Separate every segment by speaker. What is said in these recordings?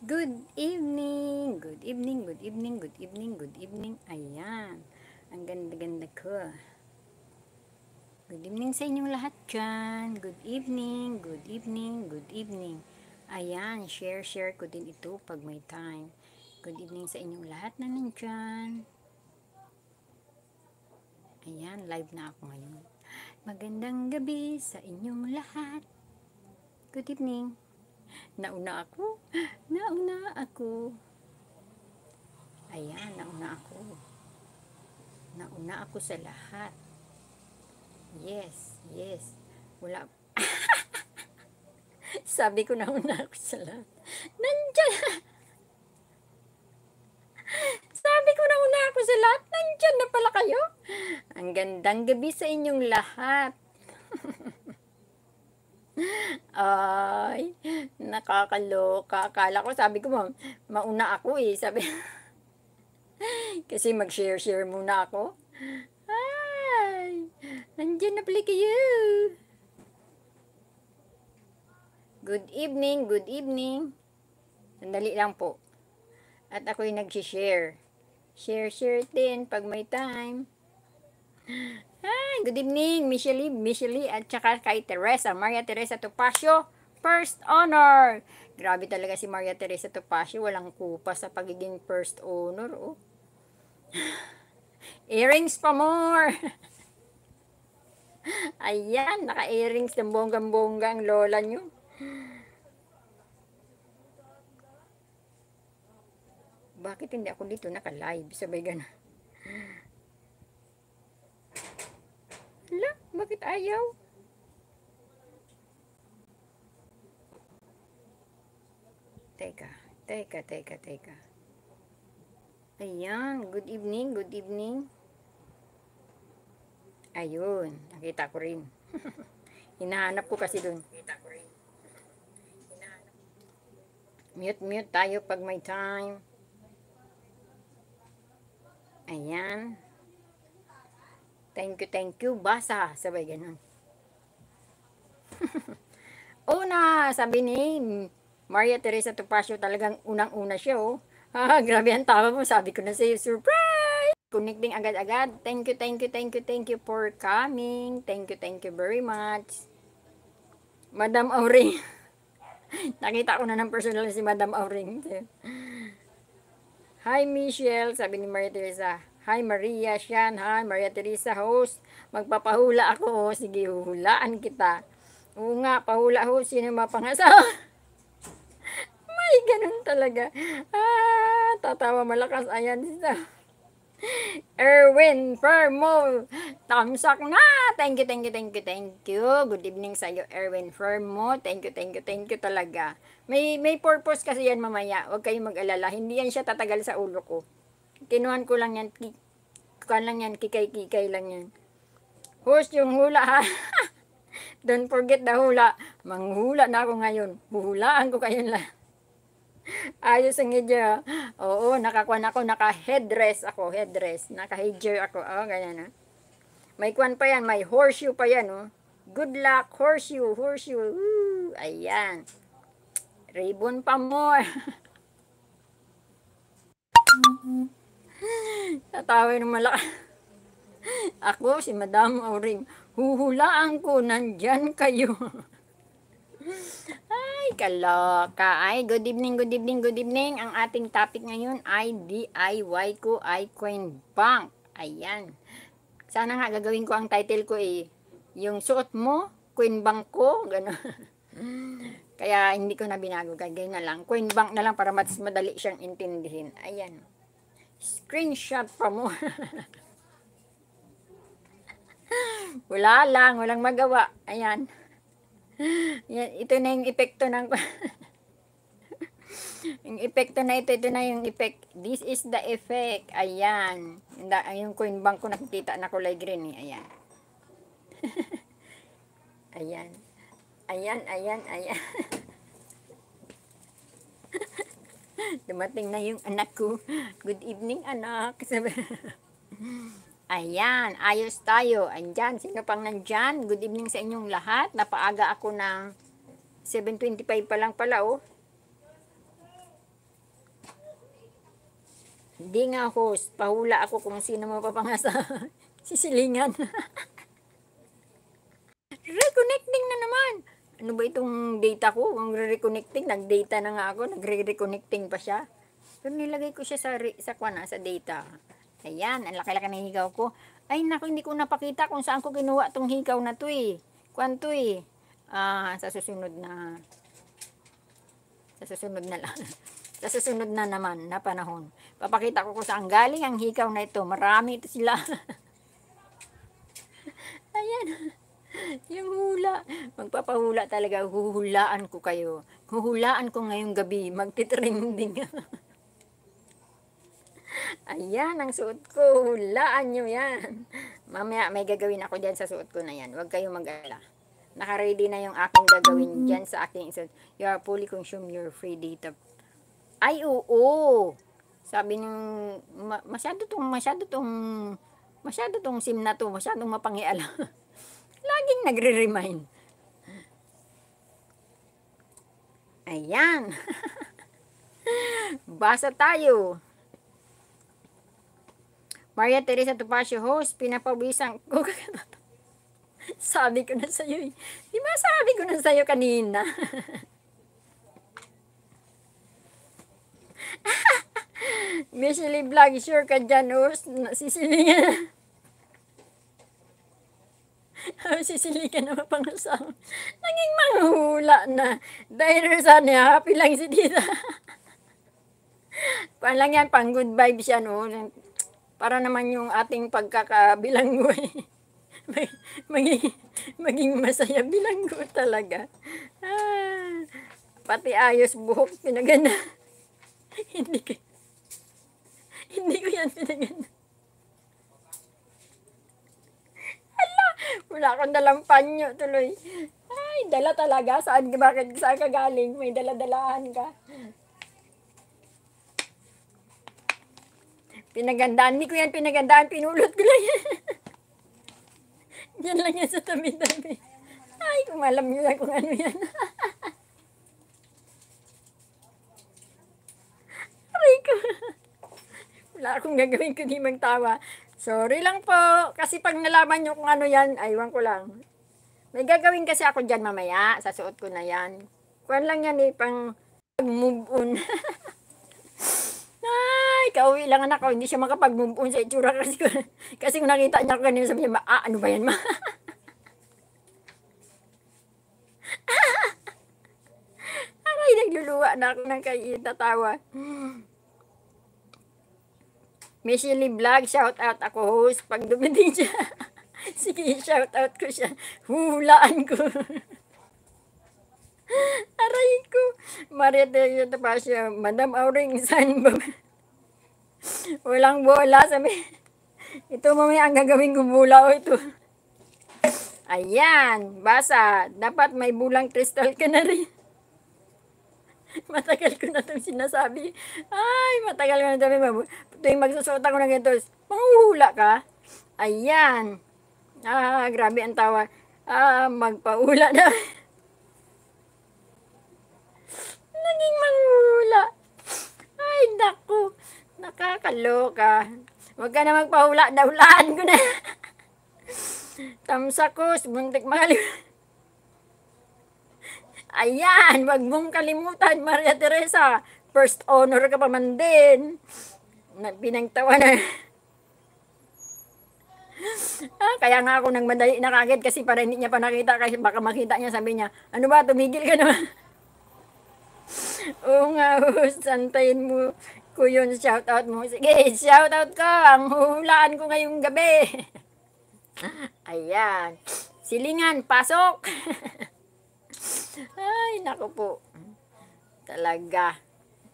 Speaker 1: Good evening! Good evening, good evening, good evening, good evening. Ayan. Ang ganda-ganda ko. Good evening sa inyong lahat dyan. Good evening, good evening, good evening. Ayan, share, share ko din ito pag may time. Good evening sa inyong lahat na nandyan. Ayan, live na ako ngayon. Magandang gabi sa inyong lahat. Good evening nauna ako. Nauna ako. Ayan, nauna ako. Nauna ako sa lahat. Yes, yes. Wala. Sabi ko nauna ako sa lahat.
Speaker 2: Nandiyan. Sabi ko nauna ako sa
Speaker 1: lahat. Nandiyan na pala kayo. Ang gandang gabi sa inyong lahat. Ay, nakakaloka. Akala ko, sabi ko, ma mauna ako eh. Sabi, kasi mag-share-share muna ako. Ay, nandiyan na pala kayo. Good evening, good evening. Sandali lang po. At ako'y nag-share. Share-share din pag may time. Ah, good evening, Michelle, Michelle, at saka kay Teresa, Maria Teresa Topacio, first honor. Grabe talaga si Maria Teresa Topacio, walang kupa sa pagiging first honor, oh. Earrings pa more. Ayan, naka-earrings ng bonggang-bongga ang lola nyo. Bakit hindi ako dito naka-live? Sabay ganun. Bakit ayaw? Teka, teka, teka, teka. Ayan, good evening, good evening. Ayun, nakita ko rin. Hinahanap ko kasi dun. Nakita ko rin. Mute, mute tayo pag may time. Ayan. Ayan. Thank you, thank you. Basa. Sabay ganun. Una, sabi ni Maria Teresa Topacio talagang unang-una siya oh. Ah, grabe ang tama mo. Sabi ko na sa'yo, surprise! Connecting agad-agad. Thank you, thank you, thank you, thank you for coming. Thank you, thank you very much. Madam Auring. Nakita ko na ng personal si Madam Auring. Hi, Michelle. Sabi ni Maria Teresa. Hi Maria Sian, hi Maria Teresa host. Magpapahula ako, oh. sige hulaan kita. Oo nga, pahula ho, sino mapangasawa? May ganun talaga. Ah, tatawa malakas, ayan siya. Erwin Fermo. tamsak up na. Thank you, thank you, thank you, thank you. Good evening sa iyo, Erwin Fermo. Thank you, thank you, thank you talaga. May may purpose kasi yan mamaya. Huwag kayong mag-alala. Hindi yan siya tatagal sa ulo ko. Kinuhan ko lang yan. Kuhan lang yan. Kikay-kikay lang yan. Host yung hula ha. Don't forget the hula. Manghula na ako ngayon. Huhulaan ko kayo lang. Ayos ang hijab. Oo, nakakuan ako. Naka-headdress ako. Headdress. Naka-hijab ako. Oo, oh, ganyan ha. May kuan pa yan. May horseshoe pa yan. Oh. Good luck. Horseshoe. Horseshoe. Woo. Ayan. Ribbon pa more. mm-hmm. Tatawa ng malaki. Ako, si Madam Auring, huhulaan ko, nandyan kayo. ay, kaloka. Ay, good evening, good evening, good evening. Ang ating topic ngayon ay DIY ko ay Queen bank. Ayan. Sana nga gagawin ko ang title ko eh. Yung suot mo, Queen bank ko. Ganun. Kaya hindi ko na binago. Ganyan na lang. Queen bank na lang para mas madali siyang intindihin. Ayan. Screenshot pa mo. Wala lang, walang magawa. Ayan. Ayan ito na yung epekto ng... yung epekto na ito, ito na yung effect. This is the effect. Ayan. Yung coin bank ko nakikita na kulay green. Eh. Ayan. ayan. Ayan, ayan, ayan. Dumating na yung anak ko. Good evening, anak. Ayan, ayos tayo. Andyan, sino pang nandyan? Good evening sa inyong lahat. Napaaga ako ng 7.25 pa lang pala, oh. Hindi nga, host. Pahula ako kung sino mo papangasa. Sisilingan. Reconnecting na naman ano ba itong data ko? Magre-reconnecting. Nag-data na nga ako. Nagre-reconnecting pa siya. Pero nilagay ko siya sa, sa kwana, ah, sa data. Ayan, ang laki-laki ng higaw ko. Ay, naku, hindi ko napakita kung saan ko kinuha tong higaw na to eh. Kwan to eh. Ah, sa susunod na... Sa susunod na lang. sa susunod na naman na panahon. Papakita ko kung saan galing ang higaw na ito. Marami ito sila. Ayan. yung hula. Magpapahula talaga. Huhulaan ko kayo. Huhulaan ko ngayong gabi. Magtitrending. Ayan, ang suot ko. Hulaan nyo yan. Mamaya may gagawin ako dyan sa suot ko na yan. Huwag kayong mag-ala. Nakaready na yung aking gagawin dyan sa aking suot. You are fully consume your free data. Ay, oo. Sabi nung, masyado tong, masyado tong, masyado tong sim na to. Masyadong mapangiala. Laging nagre-remind. Ayan. Basa tayo. Maria Teresa Topacio host, pinapawisan ko. sabi ko na sa'yo eh. Di ba sabi ko na sa'yo kanina? Miss Lee Vlog, sure ka dyan, host. Sisilingan. Ang naman pang mapangasang. Naging manghula na. Dahil sana, happy lang si tita. Kuan lang yan, pang good vibes yan, oh. Para naman yung ating pagkakabilanggo eh. Mag, maging, maging masaya bilanggo talaga. Ah, pati ayos buhok pinagana. hindi ko, hindi ko yan pinagana. Wala akong dalang panyo tuloy. Ay, dala talaga. Saan, bakit, saan ka galing? May daladalahan ka. Pinagandaan. Hindi ko yan pinagandaan. Pinulot ko lang yan. yan lang yan sa tabi-tabi. Ay, kung alam nyo na kung ano yan. Aray ko. Wala akong gagawin kundi magtawa. Sorry lang po. Kasi pag nalaman nyo kung ano yan, aywan ko lang. May gagawin kasi ako dyan mamaya. Sasuot ko na yan. Kuhan lang yan eh, pang move on. ay, kauwi lang anak ko. Hindi siya makapag-move on sa itsura kasi, kasi kung nakita niya ko ganun, sabi niya, ah, ano ba yan ma? Aray, nagluluwa na ako ng kay tatawa. Missy Vlog, shout out ako host. Pag dumating siya, sige, shout out ko siya. Hulaan ko. Aray ko. Maria Teresa Tapasio, Madam Auring, saan ba? Walang bola. Sabi, ito mamaya ang gagawin ko bula o oh, ito. Ayan, basa. Dapat may bulang kristal ka na rin. matagal ko na itong sinasabi. Ay, matagal ko na itong tuwing magsusuot ako ng ganito, manghuhula ka. Ayan. Ah, grabe ang tawa. Ah, magpaula na. Naging manghula. Ay, naku. Nakakaloka. Huwag ka na magpahula. Daulaan ko na. Tamsakos. Buntik mahaliw. Ayan, wag mong kalimutan, Maria Teresa. First honor ka pa man din. Pinangtawa na. Ah, kaya nga ako nang madali na kagad kasi para hindi niya pa nakita kasi baka makita niya sabi niya, ano ba, tumigil ka naman. Oo nga, santayin mo ko yun, shout out mo. Sige, shout out ko, ang huhulaan ko ngayong gabi. Ayan, silingan, pasok. Ay, nako po. Talaga.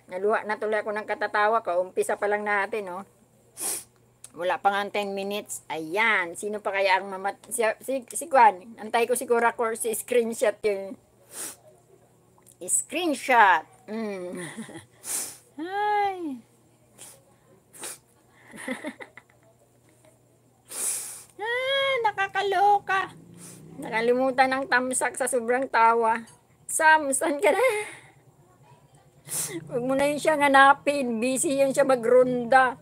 Speaker 1: Naluha na tuloy ako ng katatawa ko. Umpisa pa lang natin, no? Oh. Wala pa nga 10 minutes. Ayan. Sino pa kaya ang mamat... Si, si, si Kwan. Antay ko siguro ako si screenshot yun. Screenshot. Mm. Ay. ah, nakakaloka. Nakalimutan ng tamsak sa sobrang tawa. Sam, saan ka na? Huwag mo na yun siyang hanapin. Busy yan siya magrunda.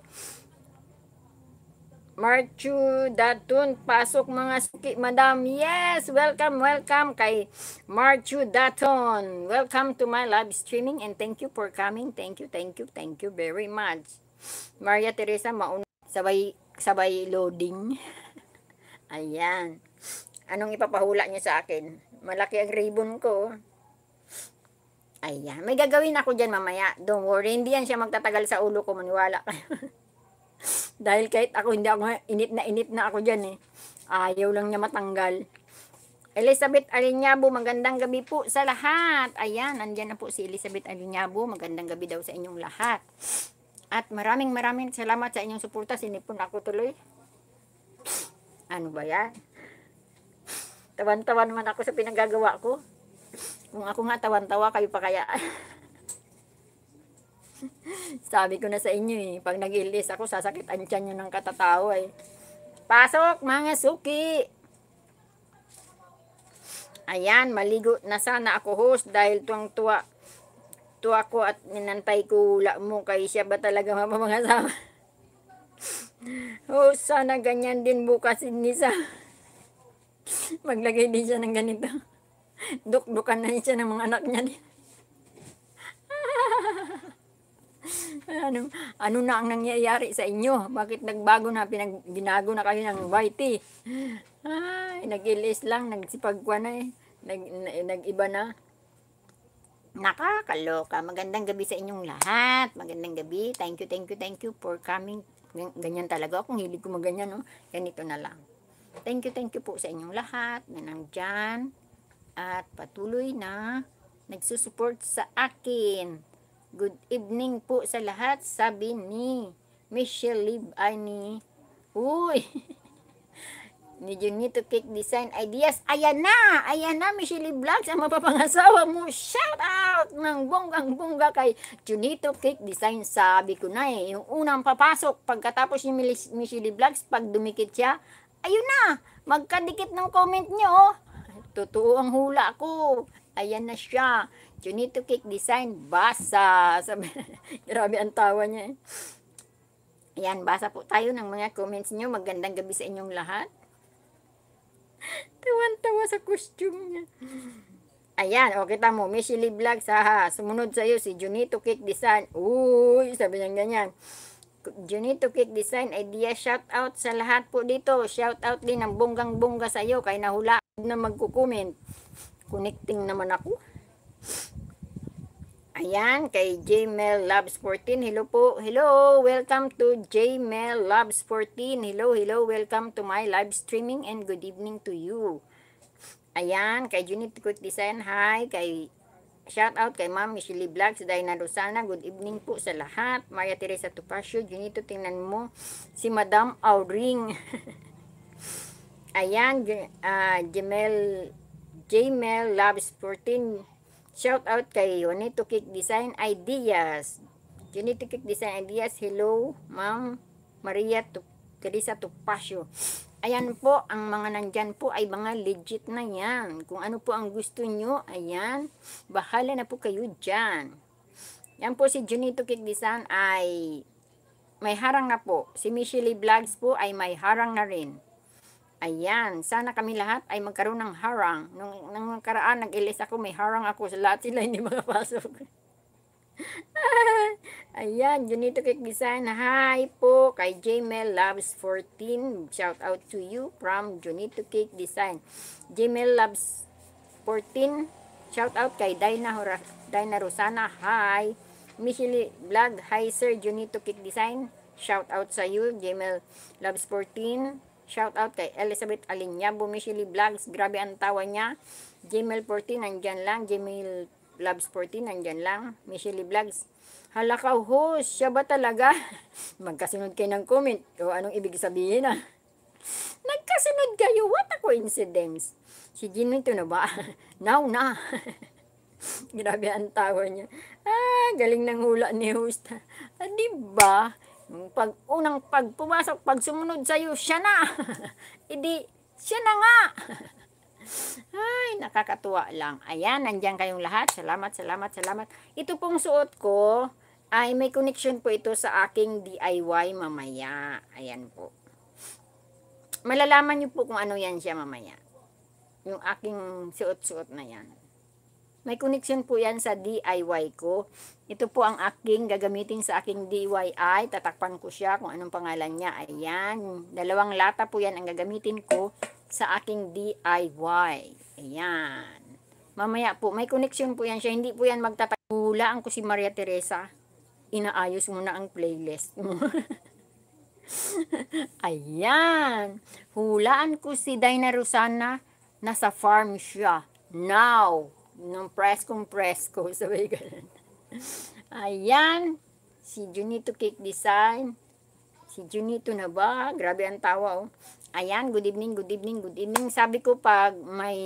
Speaker 1: Marchu Datun, pasok mga suki. Madam, yes! Welcome, welcome kay Marchu Datun. Welcome to my live streaming and thank you for coming. Thank you, thank you, thank you very much. Maria Teresa, mauna. Sabay, sabay loading. Ayan. Anong ipapahula niya sa akin? Malaki ang ribbon ko. Ayan. May gagawin ako dyan mamaya. Don't worry. Hindi yan siya magtatagal sa ulo ko. Maniwala kayo. Dahil kahit ako, hindi ako, init na init na ako dyan eh. Ayaw lang niya matanggal. Elizabeth Alinyabo, magandang gabi po sa lahat. Ayan, nandyan na po si Elizabeth Alinyabo. Magandang gabi daw sa inyong lahat. At maraming maraming salamat sa inyong suporta. Sinipon ako tuloy. Ano ba yan? Tawan-tawan man ako sa pinagagawa ko. Kung ako nga tawan-tawa, kayo pa kaya. Sabi ko na sa inyo eh, pag nag-ilis ako, sasakit ang tiyan nyo ng katatao eh. Pasok mga suki! Ayan, maligo na sana ako host dahil tuwang tuwa tuwa ko at ninantay ko wala mo kay siya ba talaga mapamangasama? host, sana ganyan din bukas ni sa Maglagay din siya ng ganito. Dukdukan na siya ng mga anak niya din. ano, ano na ang nangyayari sa inyo? Bakit nagbago na, pinag, ginago na kayo ng YT? Ay, nag-ilis lang, nagsipagkwa na eh. Nag, nag-iba na. Nakakaloka. Magandang gabi sa inyong lahat. Magandang gabi. Thank you, thank you, thank you for coming. Ganyan talaga ako. hilig ko maganyan, no? Ganito na lang. Thank you, thank you po sa inyong lahat na nandyan at patuloy na nagsusupport sa akin. Good evening po sa lahat, sabi ni Michelle Lib, ay ni, uy, ni Junito Cake Design Ideas. Ayan na, ayan na Michelle Vlogs, ang mapapangasawa mo. Shout out ng bonggang-bongga kay Junito Cake Design. Sabi ko na eh, yung unang papasok, pagkatapos ni Michelle Vlogs, pag dumikit siya, Ayun na, magkadikit ng comment nyo. Oh. Totoo ang hula ko. Ayan na siya. Junito Cake Design, basa. grabe ang tawa niya eh. Ayan, basa po tayo ng mga comments nyo. Magandang gabi sa inyong lahat. Tawan-tawa sa costume niya. Ayan, o kita mo, Michelle Vlogs ha. Sumunod sa iyo si Junito Cake Design. Uy, sabi niya ganyan. Junito Cake Design Idea. Shout out sa lahat po dito. Shout out din ang bonggang-bongga sa iyo. Kaya nahula na magkukomment. Connecting naman ako. Ayan, kay Jmel Loves 14. Hello po. Hello. Welcome to Jmel Loves 14. Hello, hello. Welcome to my live streaming and good evening to you. Ayan, kay Junit Quick Design. Hi, kay Shout out kay Ma'am Michelle Vlogs, Diana Rosana. Good evening po sa lahat. Maya Teresa Tupasio, Junito, tingnan mo si Madam Auring. Ayan, uh, ah, Jamel, Jamel Loves 14. Shout out kay Junito Cake Design Ideas. Junito Cake Design Ideas, hello, Ma'am Maria Tup Teresa Tupasio. Ayan po, ang mga nandyan po ay mga legit na yan. Kung ano po ang gusto nyo, ayan, bahala na po kayo dyan. Yan po si Junito Kikdisan ay may harang na po. Si Michelle Vlogs po ay may harang na rin. Ayan, sana kami lahat ay magkaroon ng harang. Nung, nung karaan, nag-ilis ako, may harang ako sa lahat sila, hindi pasok. Ayan, Junito Cake Design. Hi po kay Jmel Loves 14. Shout out to you from Junito Cake Design. Jmel Loves 14. Shout out kay Dina, Dina Rosana. Hi. Michelle Vlog. Hi sir, Junito Cake Design. Shout out sa you, Jmel Loves 14. Shout out kay Elizabeth Alinyabo, Michelle Vlogs. Grabe ang tawa niya. Jmel 14, nandyan lang. Jmel Vlogs 14, nandyan lang. Michelle Vlogs. Hala ka, host, siya ba talaga? Magkasunod kayo ng comment. O anong ibig sabihin na? Ah? Nagkasunod kayo, what a coincidence. Si Gino ito na ba? Now na. Grabe ang tawa niya. Ah, galing ng hula ni host. Ah, di pag, unang pagpumasok, pag sumunod sa'yo, siya na. Idi, siya na nga. Ay, nakakatuwa lang. Ayan, nandiyan kayong lahat. Salamat, salamat, salamat. Ito pong suot ko, ay may connection po ito sa aking DIY mamaya. Ayan po. Malalaman niyo po kung ano yan siya mamaya. Yung aking suot-suot na yan. May connection po yan sa DIY ko. Ito po ang aking gagamitin sa aking DIY. Tatakpan ko siya kung anong pangalan niya. Ayan. Dalawang lata po yan ang gagamitin ko sa aking DIY. Ayan. Mamaya po, may connection po yan siya. Hindi po yan magtatag. Hulaan ko si Maria Teresa. Inaayos muna ang playlist Ayan. Hulaan ko si Dina Rosana. Nasa farm siya. Now. Nung press kong press ko. Sabi ganun. Ayan. Si Junito Cake Design. Si Junito na ba? Grabe ang tawa oh. Ayan, good evening, good evening, good evening. Sabi ko pag may,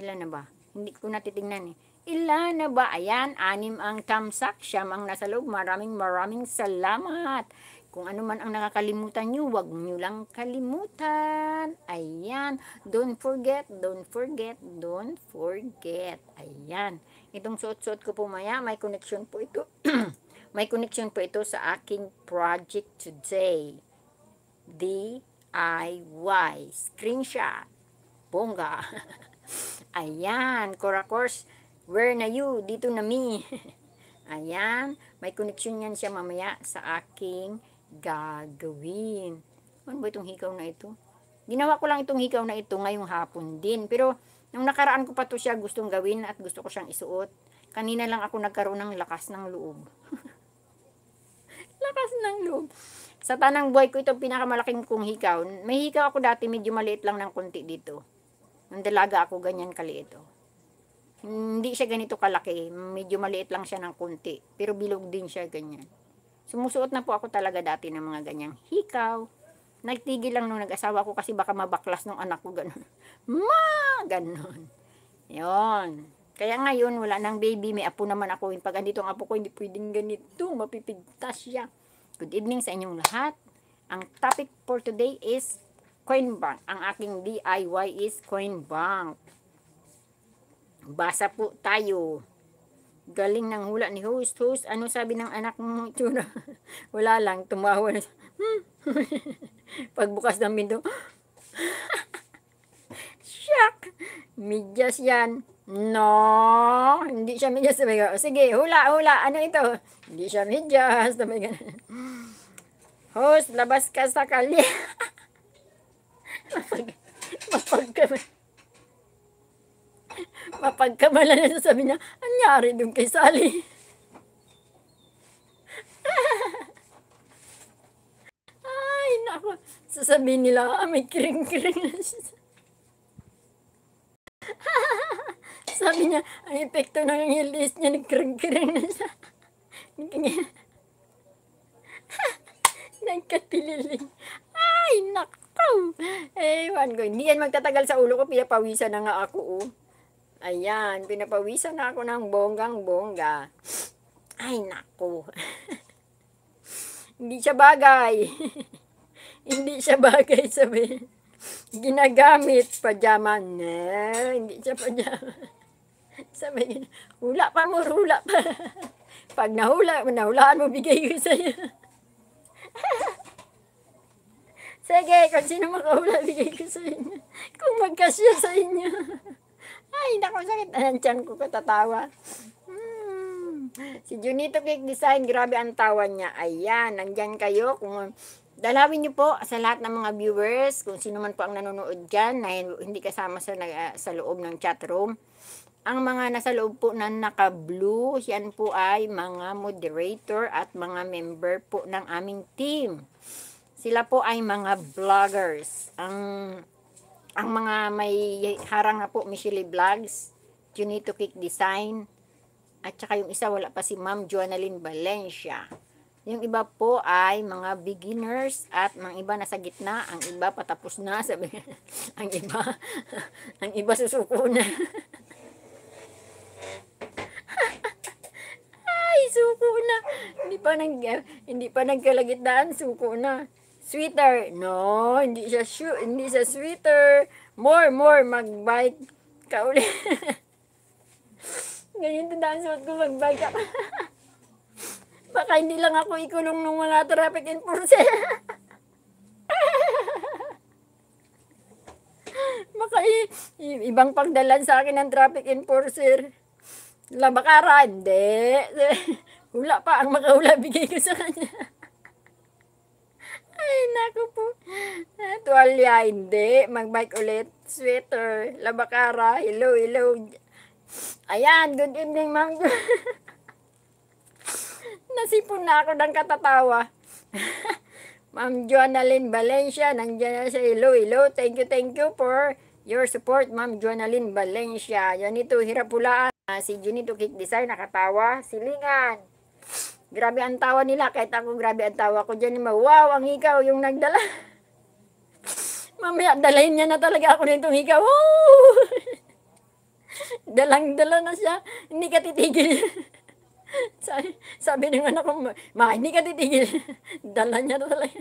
Speaker 1: ilan na ba? Hindi ko natitingnan eh. Ilan na ba? Ayan, anim ang tamsak, siyam ang nasa loob. Maraming maraming salamat. Kung ano man ang nakakalimutan nyo, wag nyo lang kalimutan. Ayan. Don't forget, don't forget, don't forget. Ayan. Itong suot-suot ko po maya, may connection po ito. may connection po ito sa aking project today. The DIY. Screenshot. Bongga. Ayan. Cora course, where na you? Dito na me. Ayan. May connection yan siya mamaya sa aking gagawin. Ano ba itong hikaw na ito? Ginawa ko lang itong hikaw na ito ngayong hapon din. Pero, nung nakaraan ko pa to siya gustong gawin at gusto ko siyang isuot. Kanina lang ako nagkaroon ng lakas ng loob. lakas ng loob. Sa tanang buhay ko, itong pinakamalaking kong hikaw. May hikaw ako dati, medyo maliit lang ng konti dito. Ang dalaga ako, ganyan kaliit. Oh. Hindi siya ganito kalaki. Medyo maliit lang siya ng konti. Pero bilog din siya, ganyan. Sumusuot na po ako talaga dati ng mga ganyang hikaw. Nagtigil lang nung nag-asawa ko kasi baka mabaklas nung anak ko, ganun. Ma! Ganun. Yun. Kaya ngayon, wala nang baby. May apo naman ako. Pag andito ang apo ko, hindi pwedeng ganito. Mapipigtas siya. Good evening sa inyong lahat. Ang topic for today is coin bank. Ang aking DIY is coin bank. Basa po tayo. Galing ng hula ni host. Host, ano sabi ng anak mo? Tsura. Wala lang. Tumawa. Hmm. Pagbukas ng window. Shock! Medyas yan. No! Hindi siya medyas. Sige, hula, hula. Ano ito? Hindi siya medyas. Damay Host, labas ka sa kalye. mapag, mapagkamalan. Mapagkamalan na sabi niya, anyari dun kay Sally. Ay, nako. Sasabihin nila, ah, may kiring-kiring na siya. sabi niya, ang epekto ng hilis niya, nagkiring-kiring na siya. Nagkatililing. Ay, naktaw. Ewan ko. Hindi yan magtatagal sa ulo ko. Pinapawisan na nga ako, oh. Ayan, pinapawisan na ako ng bonggang-bongga. Ay, nako. Hindi siya bagay. Hindi siya bagay, sabi. Ginagamit pajama. Nah, eh, hindi siya pajama. Sabi, hula pa mo, hula pa. Pag nahula, nahulaan mo, bigay ko sa'yo. Sige, kung sino makahula, bigay ko sa inyo. Kung magkasya sa inyo. Ay, naku, sakit. Ayan, ko katatawa. Hmm. Si Junito Cake Design, grabe ang tawa niya. Ayan, nandyan kayo. Kung dalawin niyo po sa lahat ng mga viewers, kung sino man po ang nanonood dyan, na hindi kasama sa, uh, sa loob ng chat room. Ang mga nasa loob po na naka-blue, yan po ay mga moderator at mga member po ng aming team. Sila po ay mga vloggers. Ang ang mga may harang na po Michelle Vlogs, Junito Kick Design, at saka yung isa wala pa si Ma'am Joanalyn Valencia. Yung iba po ay mga beginners at mga iba nasa gitna, ang iba patapos na, sabi, ang iba, ang iba susuko na. Ay, suko na. Hindi pa, nag, hindi pa nagkalagitnaan, suko na. sweater No, hindi siya, shu- hindi siya sweater More, more, mag bike ka ulit. Ganyan din suot ko mag-bike Baka hindi lang ako ikulong ng mga traffic enforcer. Baka i- ibang pagdalan sa akin ng traffic enforcer. Labakara, hindi. Hula pa ang makahula bigay ko sa kanya. Ay, naku po. Ah, tuwalya, hindi. Magbike ulit. Sweater. Labakara. Hello, hello. Ayan, good evening, ma'am. Nasipon na ako ng katatawa. ma'am Joanaline Valencia, nandiyan na sa hello, hello. Thank you, thank you for your support, ma'am Joanaline Valencia. Yan ito, hirap hulaan. Uh, si Jenny Tukik Design, nakatawa. Silingan. Grabe ang tawa nila. Kahit ako, grabe ang tawa ko dyan. Wow, ang ikaw yung nagdala. Mamaya, dalahin niya na talaga ako nitong ikaw. Dalang-dala na siya. Hindi ka titigil. sabi, sabi ng anak ko, ma, hindi ka titigil. Dala niya na talaga.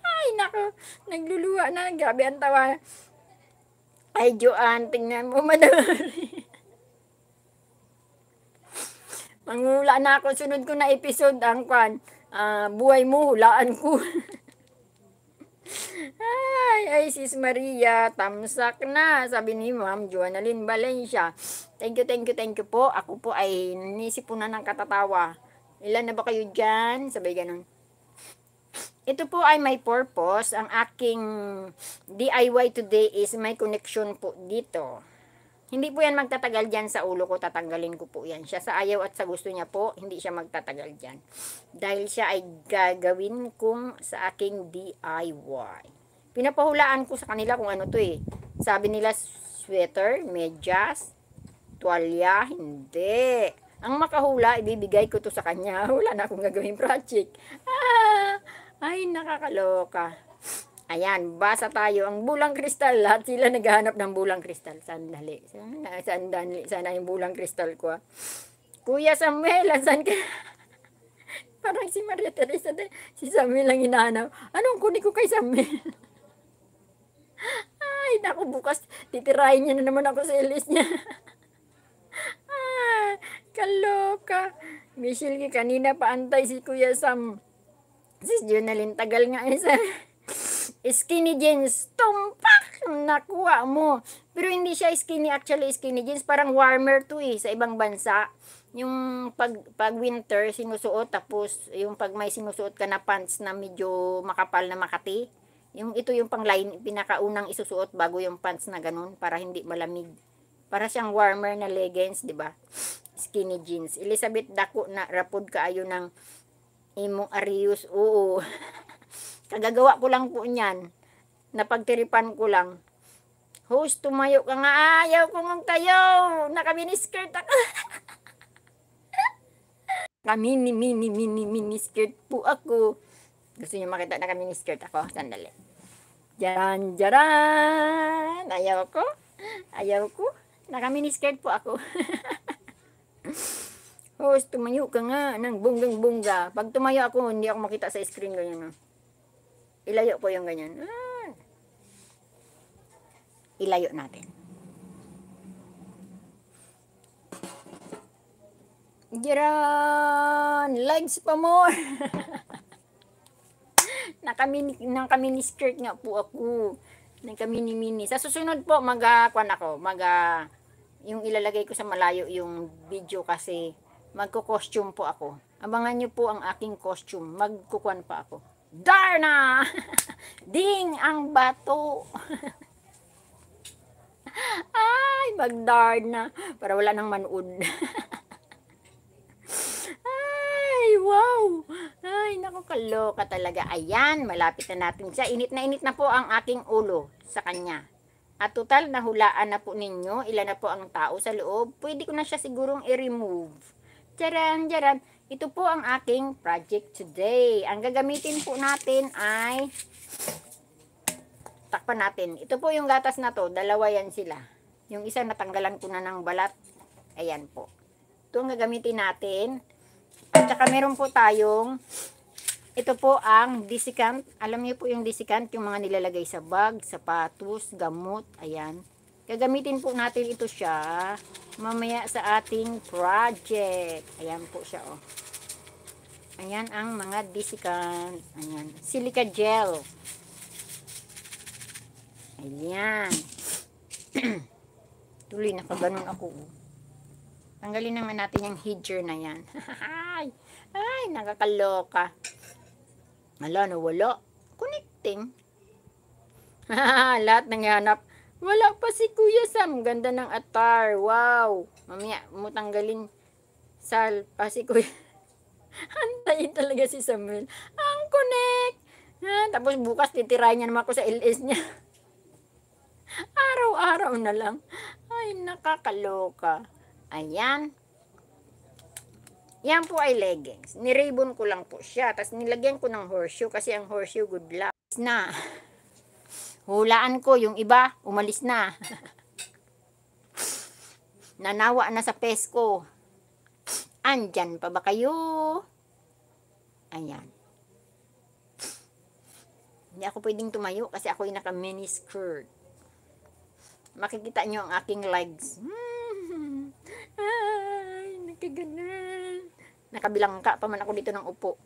Speaker 1: Ay, nako. Nagluluwa na. Grabe ang tawa. Ay, Joanne, tingnan mo, madali. Mangula na ako, sunod ko na episode ang kwan. Uh, buhay mo, hulaan ko. ay, ay, sis Maria, tamsak na, sabi ni Ma'am Joanalyn Valencia. Thank you, thank you, thank you po. Ako po ay nanisip po na ng katatawa. Ilan na ba kayo dyan? Sabay ganun. Ito po ay my purpose. Ang aking DIY today is my connection po dito. Hindi po yan magtatagal dyan sa ulo ko. Tatanggalin ko po yan. Siya sa ayaw at sa gusto niya po, hindi siya magtatagal dyan. Dahil siya ay gagawin kong sa aking DIY. Pinapahulaan ko sa kanila kung ano to eh. Sabi nila sweater, medyas, tuwalya, hindi. Ang makahula, ibibigay ko to sa kanya. Wala na akong gagawin project. Ah! Ay, nakakaloka. Ayan, basa tayo. Ang bulang kristal, lahat sila naghahanap ng bulang kristal. Sandali. Sana, sandali. Sana yung bulang kristal ko. Ah. Kuya Samuel, asan ka? Parang si Maria Teresa, de, si Samuel lang hinahanap. Anong kunin ko kay Samuel? Ay, naku, bukas titirahin niya na naman ako sa ilis niya. Ay, kaloka. Michelle, kanina paantay si Kuya Sam. Sis Junalyn, tagal nga eh, isa. skinny jeans, tumpak, nakuha mo. Pero hindi siya skinny, actually skinny jeans, parang warmer to eh, sa ibang bansa. Yung pag, pag winter, sinusuot, tapos yung pag may sinusuot ka na pants na medyo makapal na makati. Yung ito yung pang line, pinakaunang isusuot bago yung pants na ganun, para hindi malamig. Para siyang warmer na leggings, di ba? Skinny jeans. Elizabeth, dako na rapod kaayo ng imong Arius, oo. Kagagawa ko lang po niyan. Napagtiripan ko lang. Host, tumayo ka nga. Ayaw ko mong kayo. Naka-miniskirt ako. Kamini, mini, mini, skirt po ako. Gusto niyo makita na miniskirt ako? Sandali. Jaran, jaran. Ayaw ko. Ayaw ko. Naka-miniskirt po ako. Host, tumayo ka nga ng bunggang-bungga. Pag tumayo ako, hindi ako makita sa screen ganyan. Ilayo po yung ganyan. Ah. Ilayo natin. Jiran! Likes pa more! nakamini, nakamini skirt nga po ako. Nakamini-mini. Sa susunod po, mag-kwan a ako. Mag- a yung ilalagay ko sa malayo yung video kasi magko-costume po ako. Abangan nyo po ang aking costume. Magkukuan pa ako. Darna! Ding ang bato! Ay, magdarna. Para wala nang manood. Ay, wow! Ay, naku, kaloka talaga. Ayan, malapit na natin siya. Init na init na po ang aking ulo sa kanya. At total, nahulaan na po ninyo. Ilan na po ang tao sa loob. Pwede ko na siya sigurong i-remove Tcharan, tcharan. Ito po ang aking project today. Ang gagamitin po natin ay takpan natin. Ito po yung gatas na to. Dalawa yan sila. Yung isa natanggalan ko na ng balat. Ayan po. Ito ang gagamitin natin. At saka meron po tayong ito po ang desiccant. Alam niyo po yung desiccant, yung mga nilalagay sa bag, sapatos, gamot, ayan. Gagamitin po natin ito siya mamaya sa ating project. Ayan po siya oh. Ayan ang mga desiccant. Ayan. Silica gel. Ayan. Tuloy, na nakaganon ako oh. Tanggalin naman natin yung hijger na yan. ay, ay, nakakaloka. Wala, nawala. Connecting. Lahat nangyanap wala pa si Kuya Sam. Ganda ng atar. Wow. Mamaya, mutanggalin. Sal, pa si Kuya. Antayin talaga si Samuel. Ang connect. Ha? Ah, tapos bukas titirahin niya naman ako sa LS niya. Araw-araw na lang. Ay, nakakaloka. Ayan. Yan po ay leggings. Niribon ko lang po siya. Tapos nilagyan ko ng horseshoe kasi ang horseshoe good luck. Na. Hulaan ko, yung iba, umalis na. Nanawa na sa pes ko. Andyan pa ba kayo? Ayan. Hindi ako pwedeng tumayo kasi ako yung naka-mini skirt. Makikita nyo ang aking legs. Hmm. Ay, nakaganan. Nakabilangka pa man ako dito ng upo.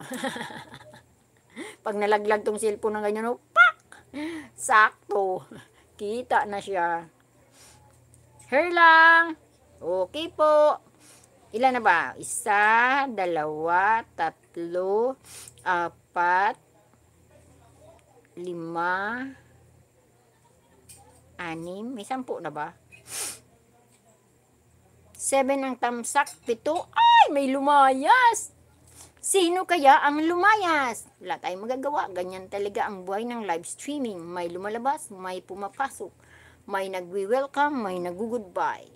Speaker 1: Pag nalaglag tong cellphone ng ganyan, oh, Sakto. Kita na siya. Here lang. Okay po. Ilan na ba? Isa, dalawa, tatlo, apat, lima, anim. May sampu na ba? Seven ang tamsak. Pito. Ay, may lumayas. Sino kaya ang lumayas? Wala tayong magagawa. Ganyan talaga ang buhay ng live streaming. May lumalabas, may pumapasok, may nagwi-welcome, may nagu-goodbye.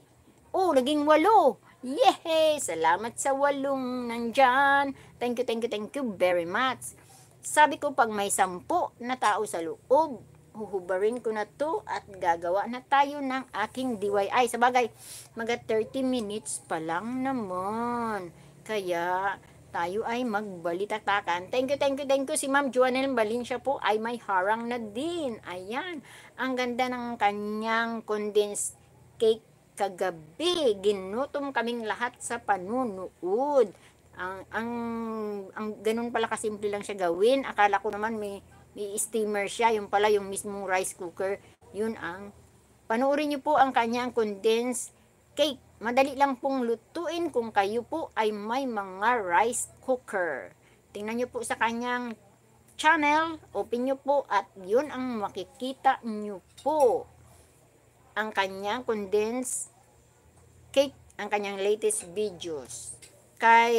Speaker 1: Oh, naging walo! Yehey! Salamat sa walong nandyan. Thank you, thank you, thank you very much. Sabi ko, pag may sampo na tao sa loob, huhubarin ko na to at gagawa na tayo ng aking DIY. Sabagay, mga 30 minutes pa lang naman. Kaya, tayo ay magbalitaktakan. Thank you, thank you, thank you. Si Ma'am Joanel Valencia po ay may harang na din. Ayan. Ang ganda ng kanyang condensed cake kagabi. Ginutom kaming lahat sa panunood. Ang, ang, ang ganun pala kasimple lang siya gawin. Akala ko naman may, may steamer siya. Yung pala yung mismong rice cooker. Yun ang Panoorin niyo po ang kanyang condensed cake. Madali lang pong lutuin kung kayo po ay may mga rice cooker. Tingnan nyo po sa kanyang channel, open nyo po at yun ang makikita nyo po. Ang kanyang condensed cake, ang kanyang latest videos. Kay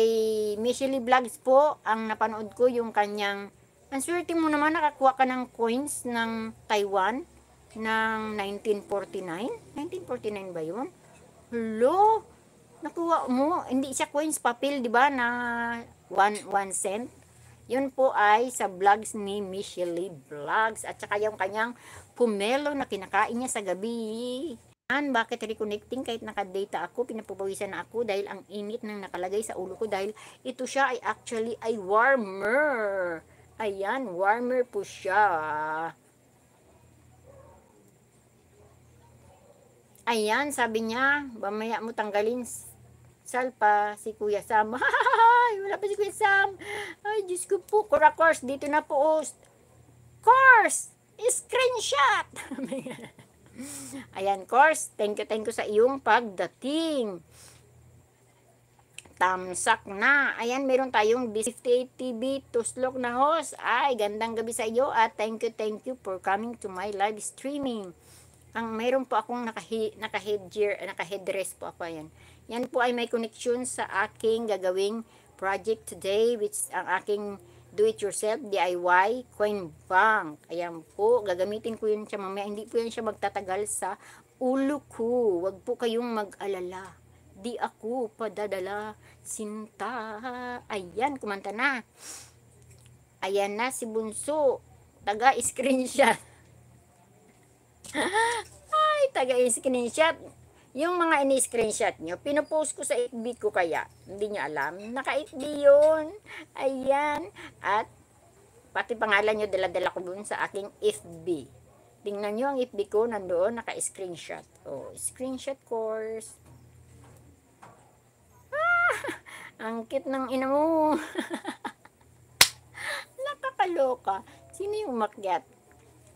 Speaker 1: Michelle Vlogs po, ang napanood ko yung kanyang ang swerte mo naman nakakuha ka ng coins ng Taiwan ng 1949. 1949 ba yun? Hello? Nakuha mo. Hindi siya coins papel, di ba, na 1 cent. Yun po ay sa vlogs ni Michelle Vlogs at saka yung kanyang pumelo na kinakain niya sa gabi. An, bakit reconnecting kahit nakadata ako, pinapupawisan na ako dahil ang init ng nakalagay sa ulo ko dahil ito siya ay actually ay warmer. Ayan, warmer po siya. Ayan, sabi niya, mamaya mo tanggalin salpa si Kuya Sam. Ay, wala pa si Kuya Sam. Ay, Diyos ko po. Kura course, dito na po. Oh. Course! Screenshot! Ayan, course. Thank you, thank you sa iyong pagdating. Tamsak na. Ayan, meron tayong B58 TV Tuslok na host. Ay, gandang gabi sa iyo at thank you, thank you for coming to my live streaming. Ang mayroon po akong naka-headgear, naka headgear eh, naka headdress po ako yan. Yan po ay may connection sa aking gagawing project today which ang aking do-it-yourself DIY coin bank. Ayan po, gagamitin ko yun siya mamaya. Hindi po yan siya magtatagal sa ulo ko. Huwag po kayong mag-alala. Di ako padadala sinta. Ayan, kumanta na. Ayan na si Bunso. Taga-screenshot. Ay, taga-screenshot. Yung mga ini-screenshot nyo, pinupost ko sa FB ko kaya. Hindi nyo alam. Naka-FB yun. Ayan. At pati pangalan nyo, dala-dala ko dun sa aking FB. Tingnan nyo ang FB ko, nandoon, naka-screenshot. oh, screenshot course. Ah, ang kit ng ina mo. Nakakaloka. Sino yung umakyat?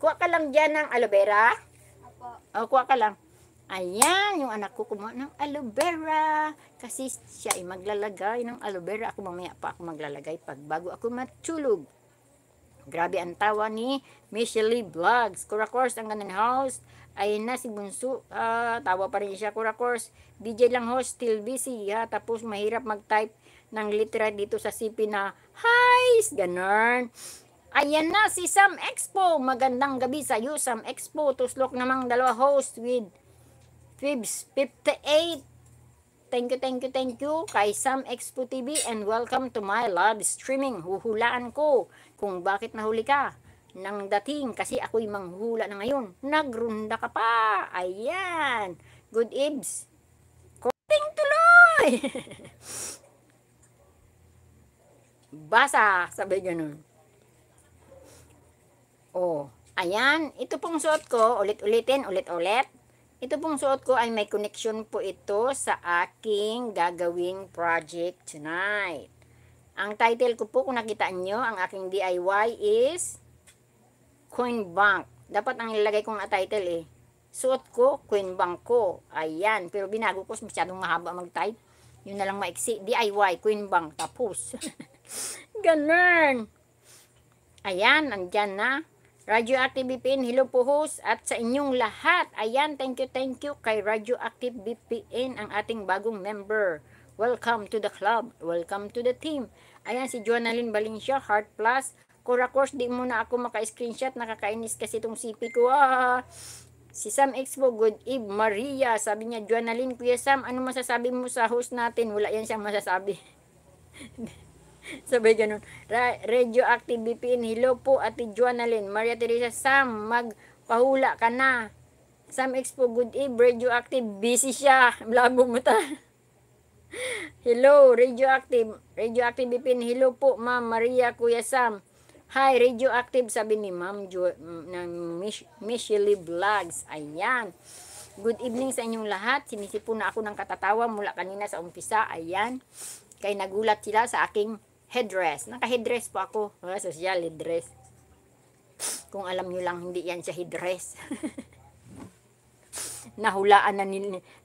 Speaker 1: Kuha ka lang dyan ng aloe vera. Opo. O, oh, kuha ka lang. Ayan, yung anak ko kumuha ng aloe vera. Kasi siya ay maglalagay ng aloe vera. Ako mamaya pa ako maglalagay pag bago ako matulog. Grabe ang tawa ni Michelle Vlogs. course, ang ganun host. Ay na si Bunso. Uh, tawa pa rin siya, course. DJ lang host, still busy. Ha? Tapos mahirap mag-type ng litera dito sa CP na, Hi! Ganun. Ayan na si Sam Expo. Magandang gabi sa iyo, Sam Expo. Tuslok namang dalawa host with Fibs 58. Thank you, thank you, thank you kay Sam Expo TV and welcome to my live streaming. Huhulaan ko kung bakit nahuli ka nang dating kasi ako'y manghula na ngayon. Nagrunda ka pa. Ayan. Good ibs. Konting tuloy. Basa, sabi ganun. Oh, ayan. Ito pong suot ko, ulit-ulitin, ulit-ulit. Ito pong suot ko ay may connection po ito sa aking gagawing project tonight. Ang title ko po, kung nakita nyo, ang aking DIY is Coin Bank. Dapat ang ilalagay kong title eh. Suot ko, Coin Bank ko. Ayan. Pero binago ko, masyadong mahaba mag-type. Yun na lang maiksi. DIY, Coin Bank. Tapos. Ganun. Ayan, andyan na. Radioactive BPN, hello po host at sa inyong lahat. Ayan, thank you, thank you kay Radioactive BPN, ang ating bagong member. Welcome to the club. Welcome to the team. Ayan, si Jonalyn Valencia, Heart Plus. Cora Course, di muna ako maka-screenshot. Nakakainis kasi itong CP ko. Ah! Si Sam Expo, good eve, Maria. Sabi niya, Jonalyn, Kuya Sam, ano masasabi mo sa host natin? Wala yan siyang masasabi. Sabi ganun. Ra- radioactive BPN. Hello po, Ate Juanalyn. Maria Teresa, Sam, magpahula ka na. Sam Expo, good eve. Radioactive, busy siya. Blago mo ta. Hello, radioactive. Radioactive BPN. Hello po, Ma'am Maria, Kuya Sam. Hi, radioactive, sabi ni Ma'am jo- mm, ng Michelle Vlogs. Ayan. Good evening sa inyong lahat. Sinisipon na ako ng katatawa mula kanina sa umpisa. Ayan. Kaya nagulat sila sa aking headdress. Naka-headdress po ako. Mga social headdress. Kung alam nyo lang, hindi yan siya headdress. nahulaan na ni,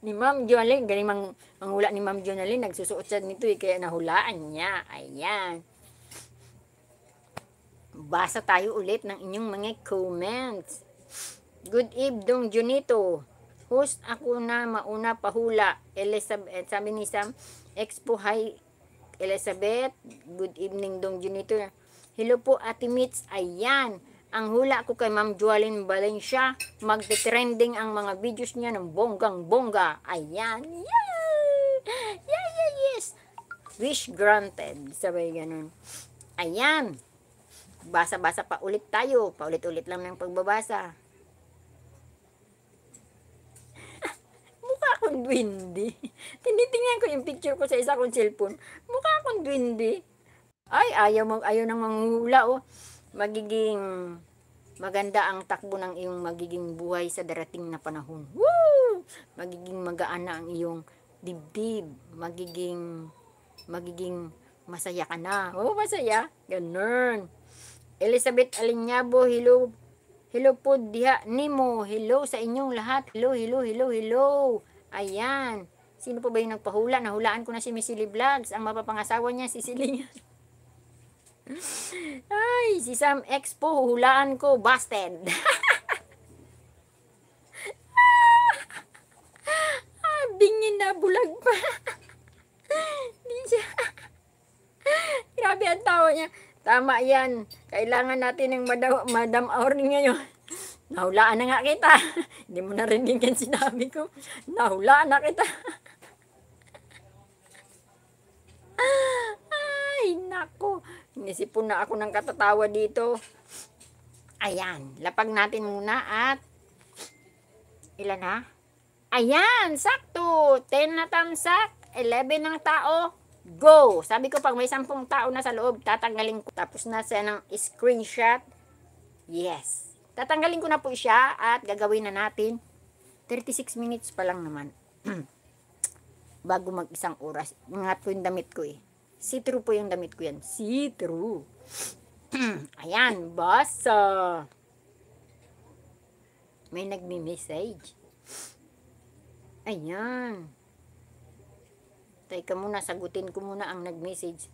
Speaker 1: ni Ma'am Jonalyn. Galing mang, ang hula ni Ma'am Jonalyn. Nagsusuot siya nito eh. Kaya nahulaan niya. Ayan. Basa tayo ulit ng inyong mga comments. Good eve, Dong Junito. Host ako na mauna pahula. Elizabeth, sabi ni Sam, Expo High Elizabeth. Good evening dong janitor. Hello po Ate Mitz. Ayan. Ang hula ko kay Ma'am Jualin Valencia. Magte-trending ang mga videos niya ng bonggang-bongga. Ayan. Yay! Yay, yeah, yes. Wish granted. Sabay ganun. Ayan. Basa-basa pa ulit tayo. Paulit-ulit lang ng pagbabasa. mukha akong duwindi. Tinitingnan ko yung picture ko sa isa kong cellphone. Mukha akong duwindi. Ay, ayaw, mag, ayaw nang manghula, oh. Magiging maganda ang takbo ng iyong magiging buhay sa darating na panahon. Woo! Magiging magaan na ang iyong dibdib. Magiging, magiging masaya ka na. Oh, masaya. Ganun. Elizabeth Alinyabo, hello. Hello po diha. Nimo, hello sa inyong lahat. Hello, hello, hello, hello. Ayan. Sino po ba yung nagpahula? Nahulaan ko na si Miss Silly Vlogs. Ang mapapangasawa niya, si Silingan. Ay, si Sam X po, huhulaan ko. Busted. ah, bingin na, bulag pa. Di Grabe ang tawa niya. Tama yan. Kailangan natin ng Madam Aurin ngayon. Nahulaan na nga kita. Hindi mo narinig yung sinabi ko. Nahulaan na kita. Ay, nako. Inisipon na ako ng katatawa dito. Ayan. Lapag natin muna at ilan na? Ayan, sakto. 10 na tamsak. 11 ng tao. Go! Sabi ko, pag may 10 tao na sa loob, tatanggalin ko. Tapos na siya ng screenshot. Yes. Tatanggalin ko na po siya at gagawin na natin 36 minutes pa lang naman. Bago mag isang oras. Ingat po yung damit ko eh. See-through po yung damit ko yan. See-through. Ayan, basa. May nagme message Ayan. Tay ka muna, sagutin ko muna ang nag-message.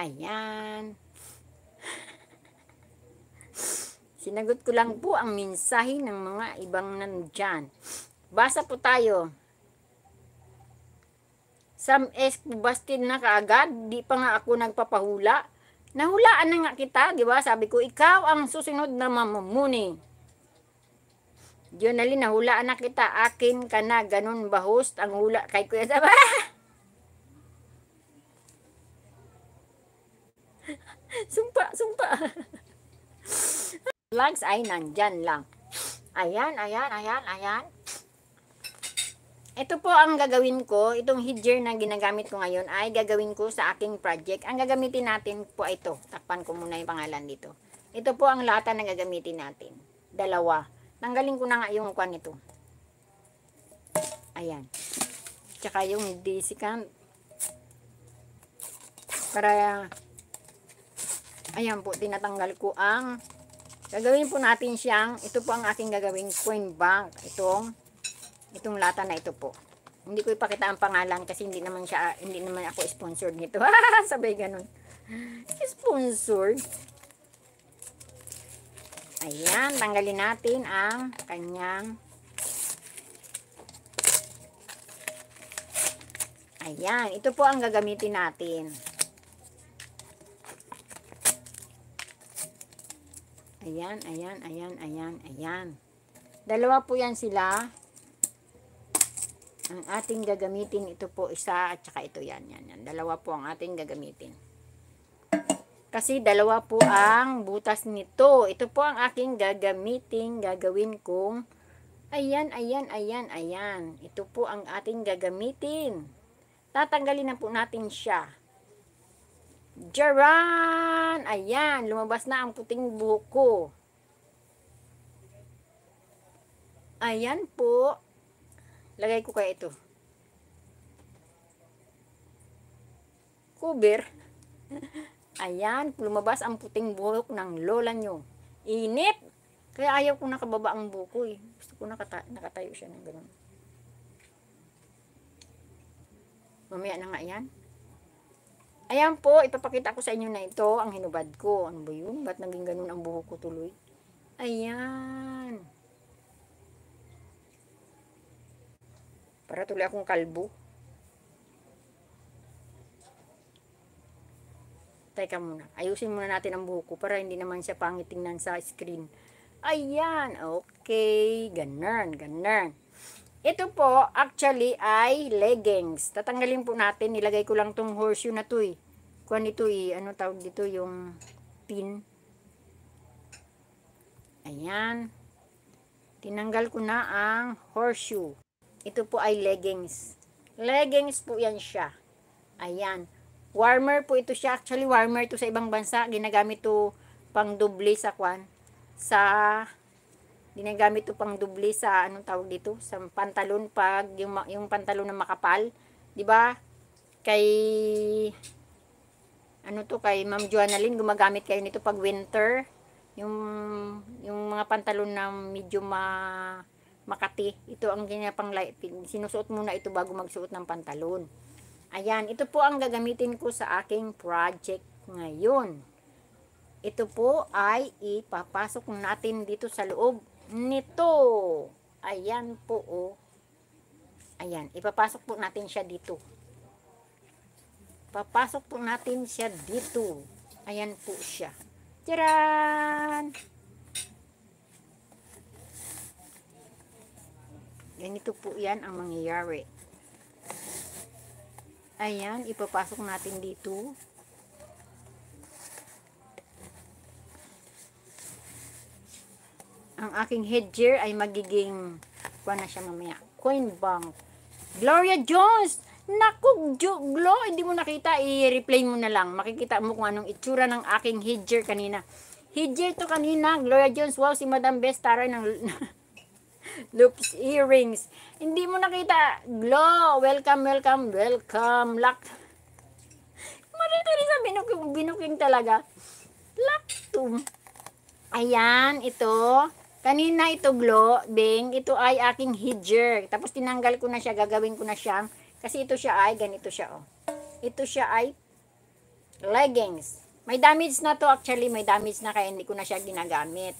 Speaker 1: Ayan. Sinagot ko lang po ang mensahe ng mga ibang nandyan. Basa po tayo. Sam S. Bastid na kaagad, di pa nga ako nagpapahula. Nahulaan na nga kita, di ba? Sabi ko, ikaw ang susunod na mamamuni. Jonalyn, nahulaan na kita. Akin ka na, ganun ba host? Ang hula kay Kuya Sabah. sumpa, sumpa. Vlogs ay nandyan lang. Ayan, ayan, ayan, ayan. Ito po ang gagawin ko. Itong header na ginagamit ko ngayon ay gagawin ko sa aking project. Ang gagamitin natin po ay ito. Takpan ko muna yung pangalan dito. Ito po ang lata na gagamitin natin. Dalawa. Nanggaling ko na nga yung kwan ito. Ayan. Tsaka yung desiccant. Para Ayan po, tinatanggal ko ang gagawin po natin siyang, ito po ang aking gagawing coin bank. Itong, itong lata na ito po. Hindi ko ipakita ang pangalan kasi hindi naman siya, hindi naman ako sponsored nito. Sabay ganun. Sponsored. Ayan, tanggalin natin ang kanyang Ayan, ito po ang gagamitin natin. Ayan, ayan, ayan, ayan, ayan. Dalawa po yan sila. Ang ating gagamitin, ito po isa at saka ito yan, yan, yan. Dalawa po ang ating gagamitin. Kasi dalawa po ang butas nito. Ito po ang aking gagamitin, gagawin kong ayan, ayan, ayan, ayan. Ito po ang ating gagamitin. Tatanggalin na po natin siya. Jaran! Ayan, lumabas na ang puting buhok ko. Ayan po. Lagay ko kaya ito. Cover. Ayan, lumabas ang puting buhok ng lola nyo. Init! Kaya ayaw ko nakababa ang buhok ko eh. Gusto ko nakata nakatayo siya ng ganun. Mamaya na nga yan. Ayan po, ipapakita ko sa inyo na ito, ang hinubad ko. Ano ba yun? Ba't naging ganun ang buhok ko tuloy? Ayan. Para tuloy akong kalbo. Teka muna. Ayusin muna natin ang buhok ko para hindi naman siya pangit tingnan sa screen. Ayan. Okay. Ganun. Ganun. Ito po, actually, ay leggings. Tatanggalin po natin. Nilagay ko lang tong horseshoe na to eh. Kuhan ito eh. Ano tawag dito? Yung pin. Ayan. Tinanggal ko na ang horseshoe. Ito po ay leggings. Leggings po yan siya. Ayan. Warmer po ito siya. Actually, warmer to sa ibang bansa. Ginagamit to pang dubli sa kwan. Sa Ginagamit ito pang duble sa anong tawag dito? Sa pantalon pag yung, yung pantalon na makapal. 'Di ba? Kay ano to kay Ma'am Joanna Joannalyn gumagamit kayo nito pag winter yung yung mga pantalon na medyo ma makati ito ang ganyan pang sinusuot muna ito bago magsuot ng pantalon ayan ito po ang gagamitin ko sa aking project ngayon ito po ay ipapasok natin dito sa loob nito. Ayan po, oh. Ayan, ipapasok po natin siya dito. Papasok po natin siya dito. Ayan po siya. Tiran! Ganito po yan ang mangyayari. Ayan, ipapasok natin dito. ang aking headgear ay magiging kuha na siya mamaya. Coin bank. Gloria Jones! Naku, Glo, hindi mo nakita, i-replay mo na lang. Makikita mo kung anong itsura ng aking headgear kanina. Headgear to kanina, Gloria Jones. Wow, si Madam Best, taray ng loops earrings. Hindi mo nakita, Glo. Welcome, welcome, welcome. Luck. Marito rin sa binuking, binuking talaga. Luck to. Ayan, ito. Kanina ito glo, bing, ito ay aking hidger. Tapos tinanggal ko na siya, gagawin ko na siyang, kasi ito siya ay, ganito siya oh. Ito siya ay leggings. May damage na to actually, may damage na kaya hindi ko na siya ginagamit.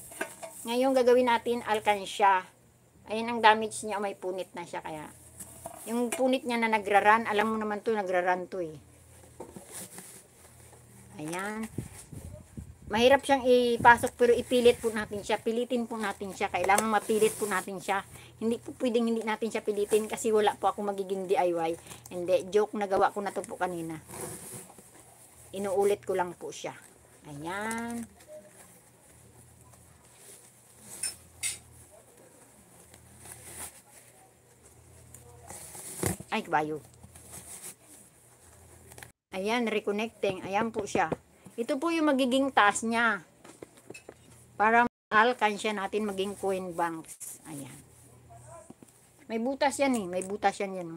Speaker 1: Ngayon gagawin natin alkansya. Ayan ang damage niya, oh, may punit na siya kaya. Yung punit niya na nagraran, alam mo naman to, nagraran to eh. Ayan mahirap siyang ipasok pero ipilit po natin siya. Pilitin po natin siya. Kailangan mapilit po natin siya. Hindi po pwedeng hindi natin siya pilitin kasi wala po ako magiging DIY. Hindi, joke nagawa ko na to po kanina. Inuulit ko lang po siya. Ayan. Ay, kabayo. Ayan, reconnecting. Ayan po siya. Ito po yung magiging task niya. Para alkansya natin maging coin banks. Ayan. May butas yan eh. May butas yan yan.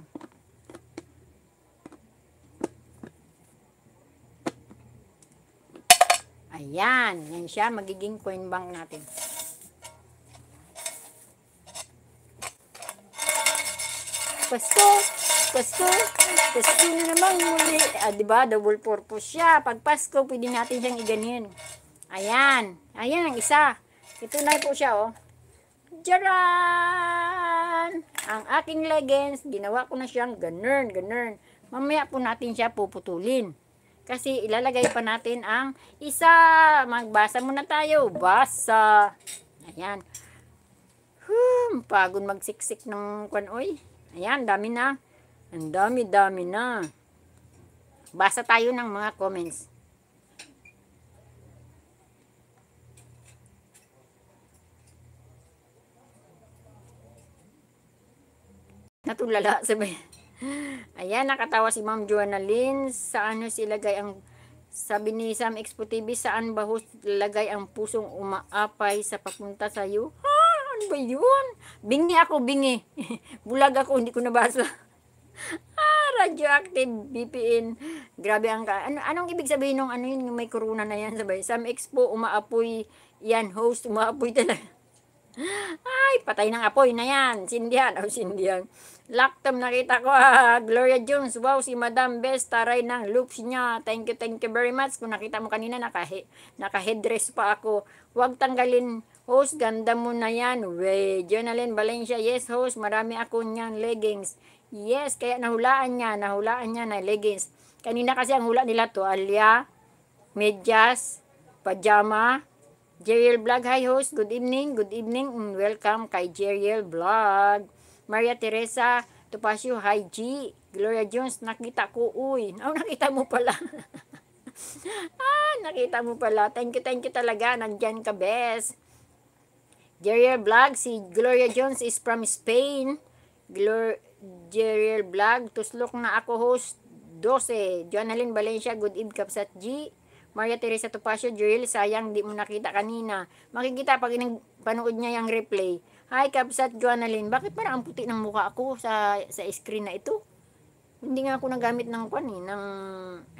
Speaker 1: Ayan. Yan siya. Magiging coin bank natin. Pasko! Pasko, Pasko na naman muli. Ah, ba diba? Double purpose siya. Pag Pasko, pwede natin siyang iganin. Ayan. Ayan ang isa. Ito na po siya, oh. Jaran! Ang aking leggings, ginawa ko na siyang ganern, ganern. Mamaya po natin siya puputulin. Kasi ilalagay pa natin ang isa. Magbasa muna tayo. Basa. Ayan. Hmm, pagod magsiksik ng kanoy. Ayan, dami na. Ang dami-dami na. Basa tayo ng mga comments. Natulala sa sabi. Ayan, nakatawa si Ma'am Joanna Lynn. Saan silagay ang sabi ni Sam Expo TV, saan ba ho lagay ang pusong umaapay sa papunta sa iyo? Ha? Ano ba yun? Bingi ako, bingi. Bulag ako, hindi ko nabasa ah, radioactive VPN. Grabe ang ka. Ano, anong ibig sabihin nung ano yun, yung may corona na yan sabay? Some Expo, umaapoy yan, host, umaapoy talaga. Ay, patay ng apoy na yan. Sindihan, o oh, sindihan. Lactam nakita ko ah. Gloria Jones, wow, si Madam Best, taray ng loops niya. Thank you, thank you very much. Kung nakita mo kanina, nakahe, naka-headdress pa ako. Huwag tanggalin host, ganda mo na yan. We, Jonalyn Valencia, yes host, marami ako niyang leggings. Yes, kaya nahulaan niya, nahulaan niya na leggings. Kanina kasi ang hula nila to, alia, medyas, pajama, Jeriel Vlog, hi host, good evening, good evening, and welcome kay Jeriel Vlog. Maria Teresa Tupasio, hi G. Gloria Jones, nakita ko, uy. Oh, nakita mo pala. ah, nakita mo pala. Thank you, thank you talaga. Nandyan ka, best. Jeriel Vlog, si Gloria Jones is from Spain. Gloria Jeriel Vlog, Tuslok na ako host 12, Jonalyn Valencia, Good Eve Kapsat G, Maria Teresa Topacio, Jeriel, sayang di mo nakita kanina. Makikita pag panood niya yung replay. Hi Kapsat Jonalyn, bakit parang ang puti ng mukha ako sa, sa screen na ito? Hindi nga ako nagamit ng kwan eh, ng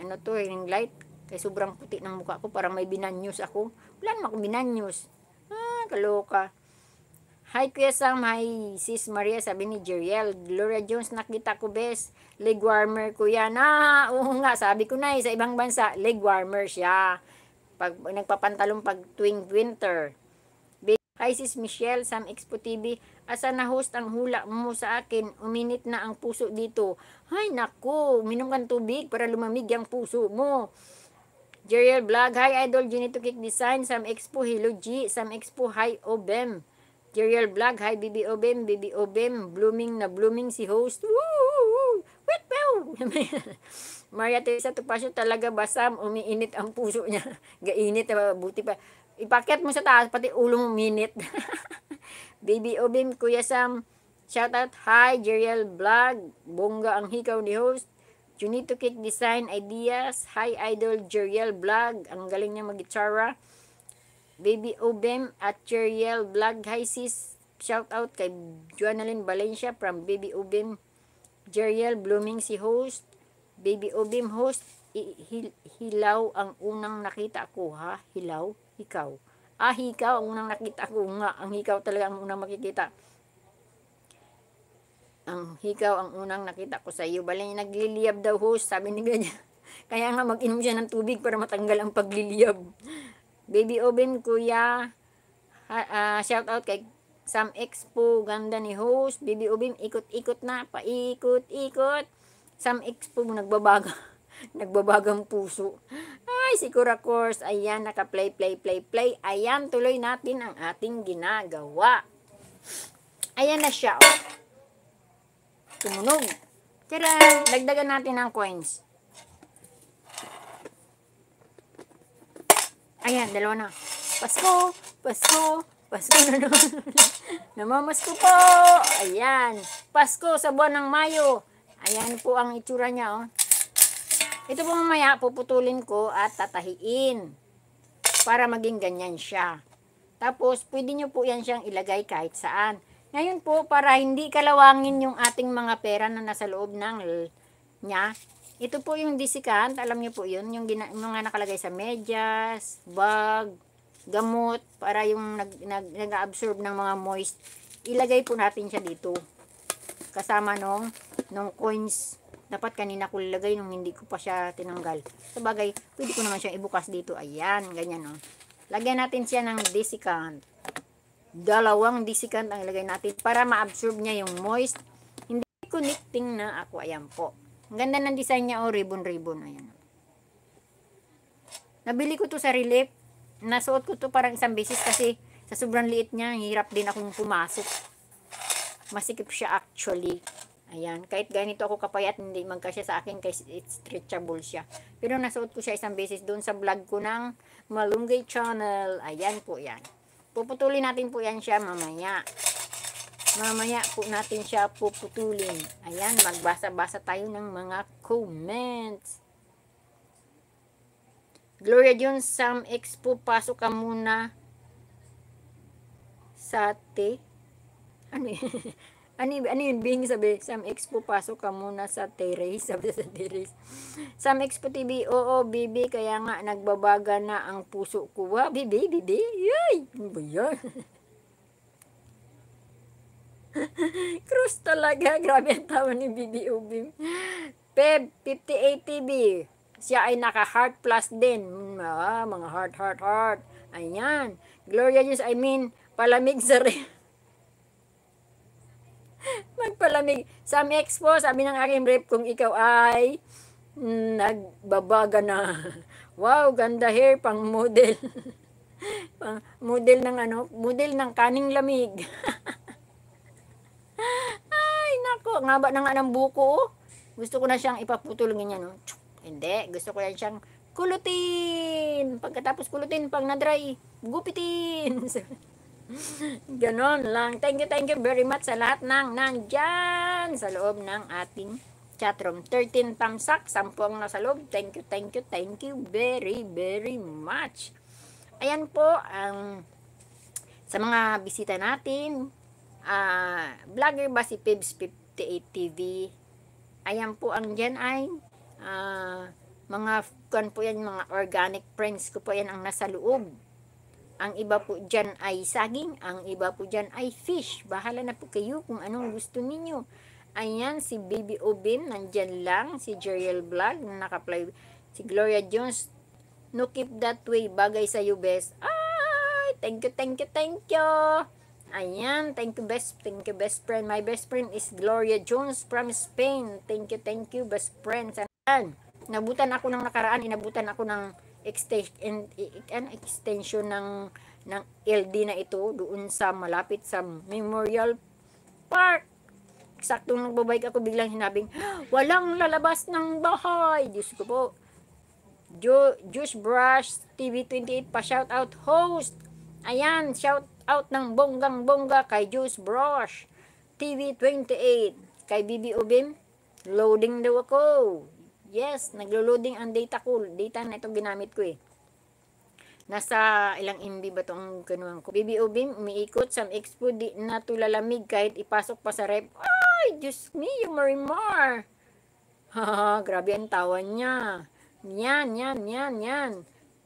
Speaker 1: ano to, ring eh, light. Kaya sobrang puti ng mukha ko, parang may binanyos ako. Wala naman ako binanyos. Ah, kaloka. Hi Kuya Sam, hi Sis Maria, sabi ni Jeriel. Gloria Jones, nakita ko bes, leg warmer kuya. Na, oo nga, sabi ko na eh, sa ibang bansa, leg warmer siya. Pag nagpapantalong pag tuwing winter. Hi Sis Michelle, Sam Expo TV. Asa na host ang hula mo sa akin? Uminit na ang puso dito. Hay nako, uminom kang tubig para lumamig ang puso mo. Jeriel Vlog, hi Idol Ginito Kick Design, Sam Expo, hello G, Sam Expo, hi Obem. Material vlog. Hi, Bibi Obem. Bibi Obem. Blooming na blooming si host. Woo! Wait, wow! Maria Teresa Tupasio talaga basam. Umiinit ang puso niya. Gainit. Eh, buti pa. Ipakyat mo sa taas. Pati ulo mo minit. Bibi Obem. Kuya Sam. Shout out. Hi, Jeriel Vlog. Bongga ang hikaw ni host. Junito Kick Design Ideas. Hi, Idol Jeriel Vlog. Ang galing niya mag-gitara. Baby Obem at Cheriel Vlog. Hi sis, shout out kay Joanalyn Valencia from Baby Obem. Jeriel Blooming si host. Baby Obem host. Hilaw ang unang nakita ko ha. Hilaw, ikaw. Ah, ikaw ang unang nakita ko nga. Ang ikaw talaga ang unang makikita ang hikaw ang unang nakita ko sa iyo. Balay nagliliyab daw host, sabi ni ganyan. Kaya nga mag-inom siya ng tubig para matanggal ang pagliliyab. Baby Oven, Kuya. uh, shout out kay Sam Expo. Ganda ni host. Baby Oven, ikot-ikot na. Paikot-ikot. Sam Expo, nagbabaga. Nagbabagang puso. Ay, si Kura Course. Ayan, naka-play, play, play, play. Ayan, tuloy natin ang ating ginagawa. Ayan na siya, oh. Tumunog. Tara, Lagdagan natin ng coins. Ayan, dalawa na. Pasko, Pasko, Pasko na naman. Namamasko po. Ayan. Pasko sa buwan ng Mayo. Ayan po ang itsura niya, oh. Ito po mamaya, puputulin ko at tatahiin. Para maging ganyan siya. Tapos, pwede nyo po yan siyang ilagay kahit saan. Ngayon po, para hindi kalawangin yung ating mga pera na nasa loob ng niya, ito po yung disikant, alam niyo po yun, yung gina, mga nakalagay sa medyas, bag, gamot, para yung nag, nag, nag ng mga moist. Ilagay po natin siya dito. Kasama nung, nung coins. Dapat kanina ko ilagay nung hindi ko pa siya tinanggal. Sa bagay, pwede ko naman siya ibukas dito. Ayan, ganyan o. Oh. Lagyan natin siya ng disikant. Dalawang disikant ang ilagay natin para ma-absorb niya yung moist. Hindi connecting na ako. Ayan po ganda ng design niya, oh, ribbon-ribbon. Ayan. Nabili ko to sa relief. Nasuot ko to parang isang beses kasi sa sobrang liit niya, hirap din akong pumasok. Masikip siya actually. Ayan, kahit ganito ako kapayat, hindi magkasya sa akin kasi it's stretchable siya. Pero nasuot ko siya isang beses doon sa vlog ko ng Malunggay Channel. Ayan po yan. Puputulin natin po yan siya mamaya. Mamaya po natin siya puputulin. Ayan, magbasa-basa tayo ng mga comments. Gloria John, Sam Expo, pasok ka muna sa te. Ano Ani, ani ano yun? Ano Bing sabi, Sam Expo, pasok ka muna sa terrace. Sabi sa terrace. Sam Expo TV, oo, bibi, kaya nga nagbabaga na ang puso ko. Wow, bibi, bibi, yay! Ano ba yan? Cruz talaga. Grabe ang tawa ni Bibi Ubim. Peb, 58 TV. Siya ay naka-heart plus din. Mm, ah, mga heart, heart, heart. Ayan. Gloria Jones, I mean, palamig sa rin. Magpalamig. Sam Expo, sabi ng aking rep, kung ikaw ay mm, nagbabaga na. Wow, ganda hair pang model. pang model ng ano, model ng kaning lamig. Ang haba na nga ng buko, oh. Gusto ko na siyang ipaputol ganyan, oh. Tsuk, hindi, gusto ko lang siyang kulutin. Pagkatapos kulutin, pag na-dry, gupitin. Ganon lang. Thank you, thank you very much sa lahat ng nandyan sa loob ng ating chatroom. 13 thumbs up, 10 ang nasa loob. Thank you, thank you, thank you very, very much. Ayan po ang um, sa mga bisita natin. Uh, vlogger ba si Pibs 58 TV. Ayan po ang dyan ay uh, mga kan po yan, mga organic prints ko po yan ang nasa loob. Ang iba po dyan ay saging, ang iba po dyan ay fish. Bahala na po kayo kung anong gusto ninyo. Ayan, si Baby Obin, nandyan lang. Si Jeriel Vlog, nakaplay. Si Gloria Jones, no keep that way, bagay sa iyo best. Ay, thank you, thank you, thank you. Ayan, thank you best, thank you best friend. My best friend is Gloria Jones from Spain. Thank you, thank you best friends. Ayan, Nabutan ako ng nakaraan, inabutan ako ng extension, extension ng, ng LD na ito doon sa malapit sa Memorial Park. Saktong nagbabike ako, biglang hinabing, ah, walang lalabas ng bahay. Diyos ko po. Juice Brush TV28 pa shout out host. Ayan, shout out ng bonggang-bongga kay Juice Brush. TV28 kay BBO Bim. Loading daw ako. Yes, naglo-loading ang data ko. Data na ito ginamit ko eh. Nasa ilang MB ba itong kinuha ko? BBO Bim, umiikot. sa Expo, di na tulalamig kahit ipasok pa sa rep. Ay, Diyos me, yung marimar. Haha, grabe ang tawa niya. Yan, yan, yan, yan.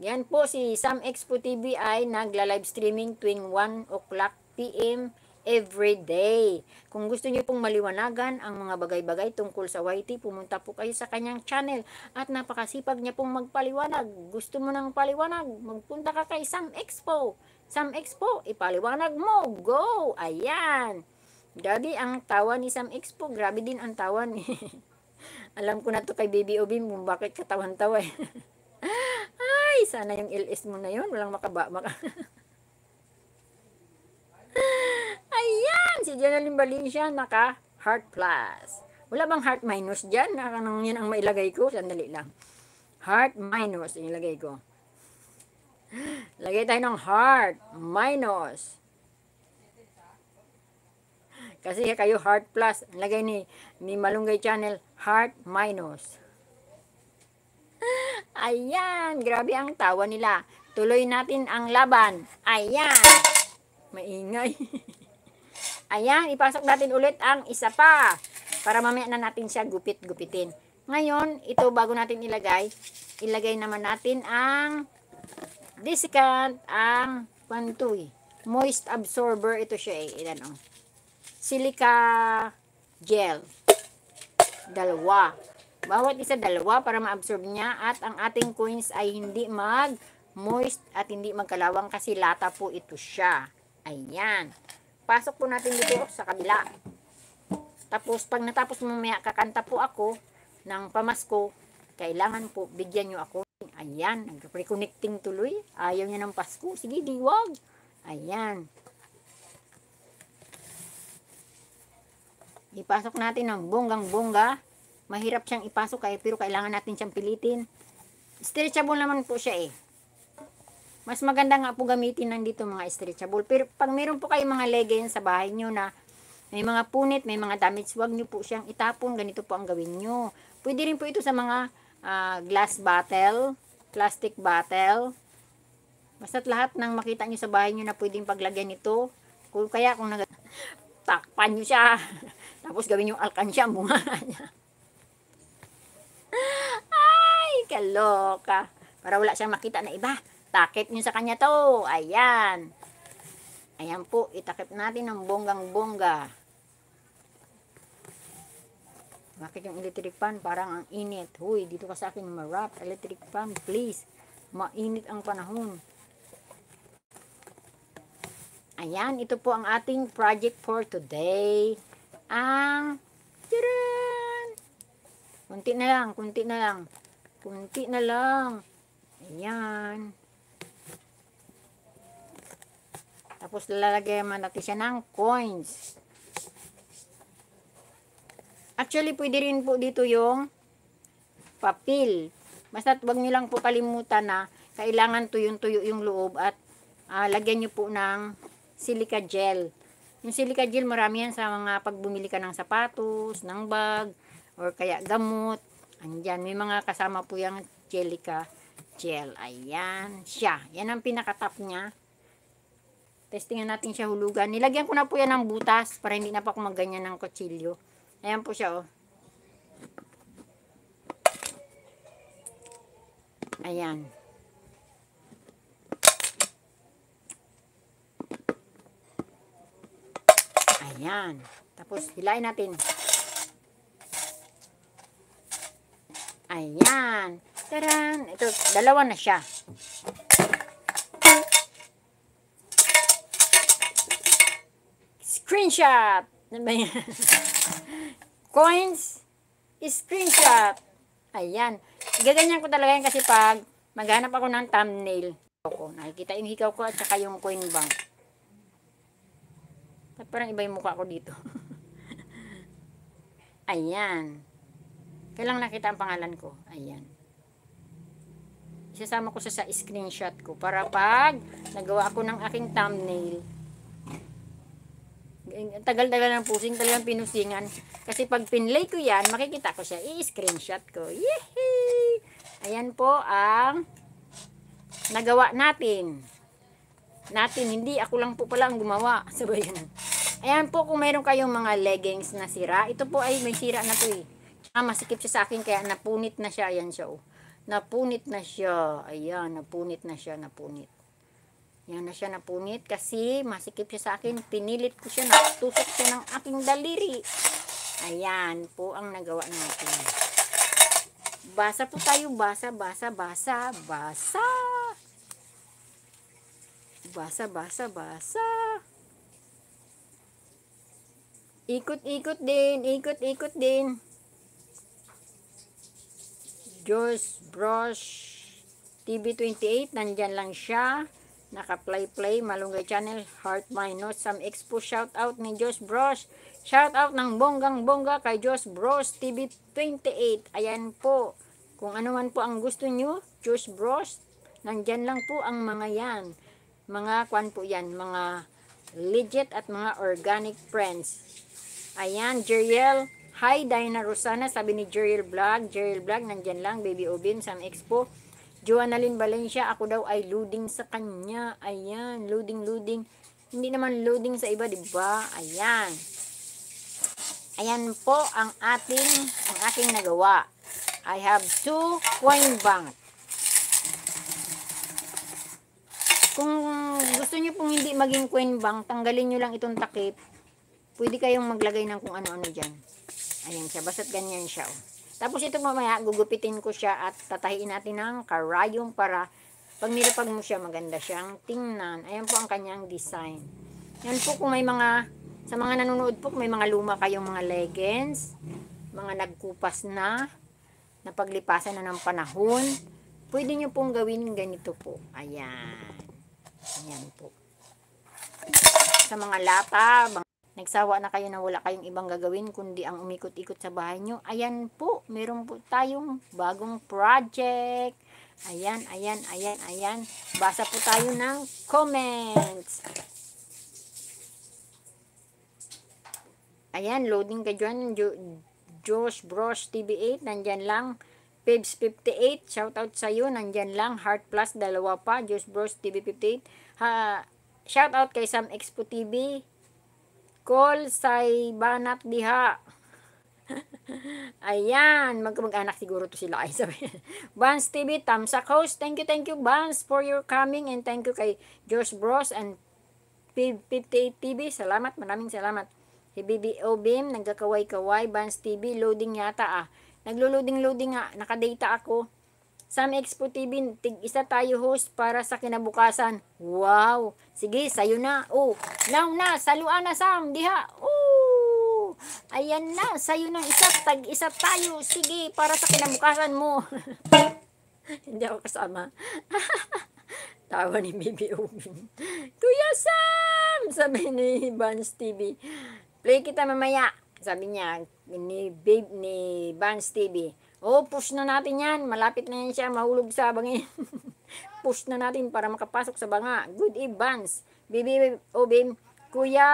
Speaker 1: Yan po si Sam Expo TV ay nagla-live streaming tuwing 1 o'clock p.m. every day. Kung gusto niyo pong maliwanagan ang mga bagay-bagay tungkol sa YT, pumunta po kayo sa kanyang channel at napakasipag niya pong magpaliwanag. Gusto mo ng paliwanag? Magpunta ka kay Sam Expo. Sam Expo, ipaliwanag mo. Go! Ayan! Grabe ang tawa ni Sam Expo. Grabe din ang tawa ni... Alam ko na to kay Baby Obin kung bakit katawan-tawa eh. Ay, sana yung LS mo na yun. Walang makaba. Maka Ayan! Si Janalyn Valencia, naka heart plus. Wala bang heart minus dyan? Anong yan ang mailagay ko? Sandali lang. Heart minus. Yung ilagay ko. Lagay tayo ng heart minus. Kasi kayo heart plus. Lagay ni, ni Malunggay Channel, heart minus. Ayan, grabe ang tawa nila. Tuloy natin ang laban. Ayan. Maingay. Ayan, ipasok natin ulit ang isa pa. Para mamaya na natin siya gupit-gupitin. Ngayon, ito bago natin ilagay, ilagay naman natin ang desiccant, ang pantuy. Moist absorber, ito siya eh. Ilan, oh. Silica gel. Dalawa. Bawat isa dalawa para ma-absorb niya at ang ating coins ay hindi mag-moist at hindi magkalawang kasi lata po ito siya. Ayan. Pasok po natin dito sa kabila. Tapos pag natapos mamaya kakanta po ako ng pamasko, kailangan po bigyan nyo ako. Ayan, nag-reconnecting tuloy. Ayaw niya ng Pasko. Sige, diwag. Ayan. Ipasok natin ng bonggang-bongga mahirap siyang ipasok kaya pero kailangan natin siyang pilitin stretchable naman po siya eh mas maganda nga po gamitin ng dito mga stretchable. Pero pag meron po kayong mga leggings sa bahay nyo na may mga punit, may mga damage, wag nyo po siyang itapon. Ganito po ang gawin nyo. Pwede rin po ito sa mga uh, glass bottle, plastic bottle. Basta't lahat ng makita nyo sa bahay nyo na pwedeng paglagyan nito. Kaya kung nag... Takpan nyo siya. Tapos gawin yung alkansya, bunga niya. Ay, kaloka. Para wala siyang makita na iba. Takip niyo sa kanya to. Ayan. Ayan po, itakip natin ang bonggang-bongga. Bakit yung electric fan? Parang ang init. Huy, dito ka sa akin, marap. Electric fan, please. Mainit ang panahon. Ayan, ito po ang ating project for today. Ang, tcharam! Kunti na lang, kunti na lang. Kunti na lang. Ayan. Tapos lalagyan man natin siya ng coins. Actually, pwede rin po dito yung papel. Basta wag niyo lang po kalimutan na kailangan tuyong-tuyo yung loob at uh, lagyan niyo po ng silica gel. Yung silica gel, marami yan sa mga pagbumili ka ng sapatos, ng bag, or kaya gamot. Andyan, may mga kasama po yung Jelica gel. Ayan, siya. Yan ang pinaka-top niya. Testingan natin siya hulugan. Nilagyan ko na po yan ng butas para hindi na pa kumaganyan ng kutsilyo. Ayan po siya, oh. Ayan. Ayan. Tapos, hilain natin. Ayan. Taran! Ito, dalawa na siya. Screenshot! Ano ba yan? Coins, screenshot. Ayan. Gaganyan ko talaga yan kasi pag maghanap ako ng thumbnail, ako, nakikita yung hikaw ko at saka yung coin bank. At parang iba yung mukha ko dito. Ayan. Kailang nakita ang pangalan ko. Ayan. Isasama ko sa, sa screenshot ko para pag nagawa ako ng aking thumbnail. Eh, tagal-tagal ng pusing, talagang pinusingan. Kasi pag pinlay ko yan, makikita ko siya. I-screenshot ko.
Speaker 2: Yehey!
Speaker 1: Ayan po ang nagawa natin. Natin, hindi. Ako lang po pala ang gumawa. Sabay yan. Ayan po, kung meron kayong mga leggings na sira, ito po ay may sira na to eh. Ah, masikip siya sa akin kaya napunit na siya. Ayan siya oh. Napunit na siya. Ayan, napunit na siya, napunit. Yan na siya napunit kasi masikip siya sa akin. Pinilit ko siya, natusok siya ng aking daliri. Ayan po ang nagawa natin. Basa po tayo. Basa, basa, basa, basa. Basa, basa, basa. Ikot-ikot din. Ikot-ikot din. Juice Brush TV28, nandyan lang siya. Naka-play-play, Malunggay Channel, Heart Minus, some expo shout out ni Josh Bros. Shout out ng bonggang-bongga kay Josh Bros TV28. Ayan po. Kung ano man po ang gusto nyo, Josh Bros, nandyan lang po ang mga yan. Mga kwan po yan, mga legit at mga organic friends. Ayan, Jeriel Hi, Dina Rosana, sabi ni Jeriel Vlog. Jeriel Vlog, nandyan lang, Baby Obin, Sam Expo. Joannalyn Valencia, ako daw ay loading sa kanya. Ayan, loading, loading. Hindi naman loading sa iba, di ba? Ayan. Ayan po ang ating, ang aking nagawa. I have two coin bank. Kung gusto niyo pong hindi maging coin bank, tanggalin niyo lang itong takip. Pwede kayong maglagay ng kung ano-ano diyan. Ayan siya. Basta't ganyan siya. Oh. Tapos ito mamaya, gugupitin ko siya at tatahiin natin ng karayong para pag nilapag mo siya, maganda siyang tingnan. Ayan po ang kanyang design. Yan po kung may mga, sa mga nanonood po, may mga luma kayong mga leggings, mga nagkupas na, napaglipasan na ng panahon, pwede nyo pong gawin ganito po. Ayan. Ayan po. Sa mga lata, Nagsawa na kayo na wala kayong ibang gagawin kundi ang umikot-ikot sa bahay nyo. Ayan po, meron po tayong bagong project. Ayan, ayan, ayan, ayan. Basa po tayo ng comments. Ayan, loading ka dyan. Jo Josh Bros TV8, nandyan lang. Pibs 58, shoutout sa'yo. Nandyan lang. Heart Plus, dalawa pa. Josh Bros TV58. Ha, shoutout kay Sam Expo TV. Call say banat diha. Ayan, mag mag-anak siguro to sila ay sabi. Bans TV Tamsak Coast. Thank you, thank you Bans for your coming and thank you kay George Bros and 58 TV. Salamat, maraming salamat. Si BBO Beam, nagkakaway-kaway. Bans TV, loading yata ah. Naglo-loading-loading nga. Nakadata ako. Sam Expo TV, tig isa tayo host para sa kinabukasan. Wow! Sige, sayo na. Oh, now na, saluan na Sam, diha. Oh! Ayan na, sayo na isa, tag isa tayo. Sige, para sa kinabukasan mo. Hindi ako kasama. Tawa ni Baby Ubin. Kuya Sam! Sabi ni Bans TV. Play kita mamaya. Sabi niya, ni, babe, ni Bans TV. Oh, push na natin yan. Malapit na yan siya. Mahulog sa bangin. push na natin para makapasok sa banga. Good evans. Bibi, oh, Bim. Kuya.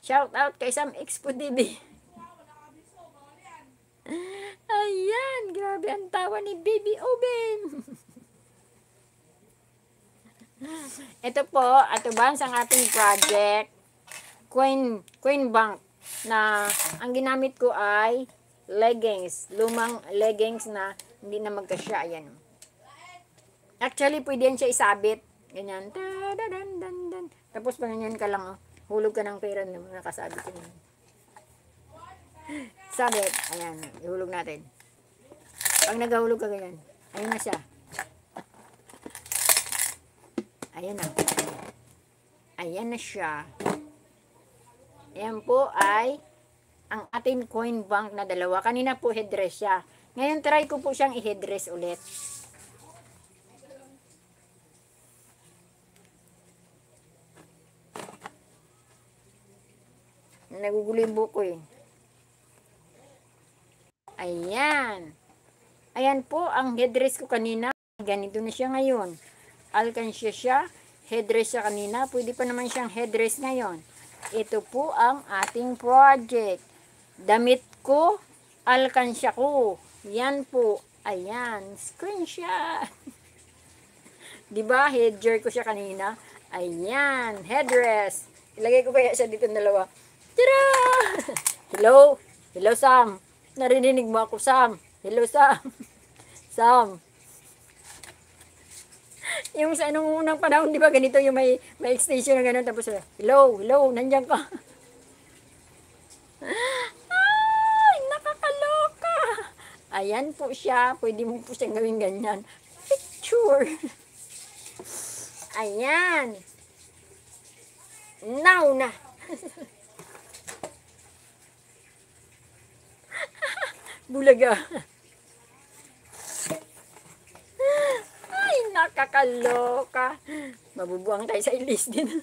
Speaker 1: Shout out kay Sam Expo TV. Ayan, grabe ang tawa ni Baby Oben. Ito po, atubans ang ating project. Coin, coin bank na ang ginamit ko ay leggings. Lumang leggings na hindi na magkasya. Ayan. Actually, pwede yan siya isabit. Ganyan. Ta -da -dan -dan -dan. Tapos pa ganyan ka lang. Oh. Hulog ka ng pera na nakasabit yun. Sabit. Ayan. Ihulog natin. Pag nagahulog ka ganyan. Ayan na siya. Ayan na. Ayan na siya. Ayan po ay ang ating coin bank na dalawa. Kanina po headdress siya. Ngayon try ko po siyang i-headdress ulit. Nagugulimbo ko eh. Ayan. Ayan po ang headdress ko kanina. Ganito na siya ngayon. Alkansya siya. Headdress siya kanina. Pwede pa naman siyang headdress ngayon. Ito po ang ating project. Damit ko, alkansya ko. Yan po. Ayan. Screenshot. diba? Headgear ko siya kanina. Ayan. Headdress. Ilagay ko kaya siya dito ng dalawa. Tara! Hello? Hello, Sam. Narinig mo ako, Sam. Hello, Sam. Sam. Yung sa anong unang panahon, di ba ganito yung may, may extension na gano'n. Tapos, hello, hello, nandiyan ka. Ayan po siya. Pwede mo po siyang gawin ganyan. Picture. Ayan. Now na. Bulaga. Ay, nakakaloka. Mabubuang tayo sa ilis din.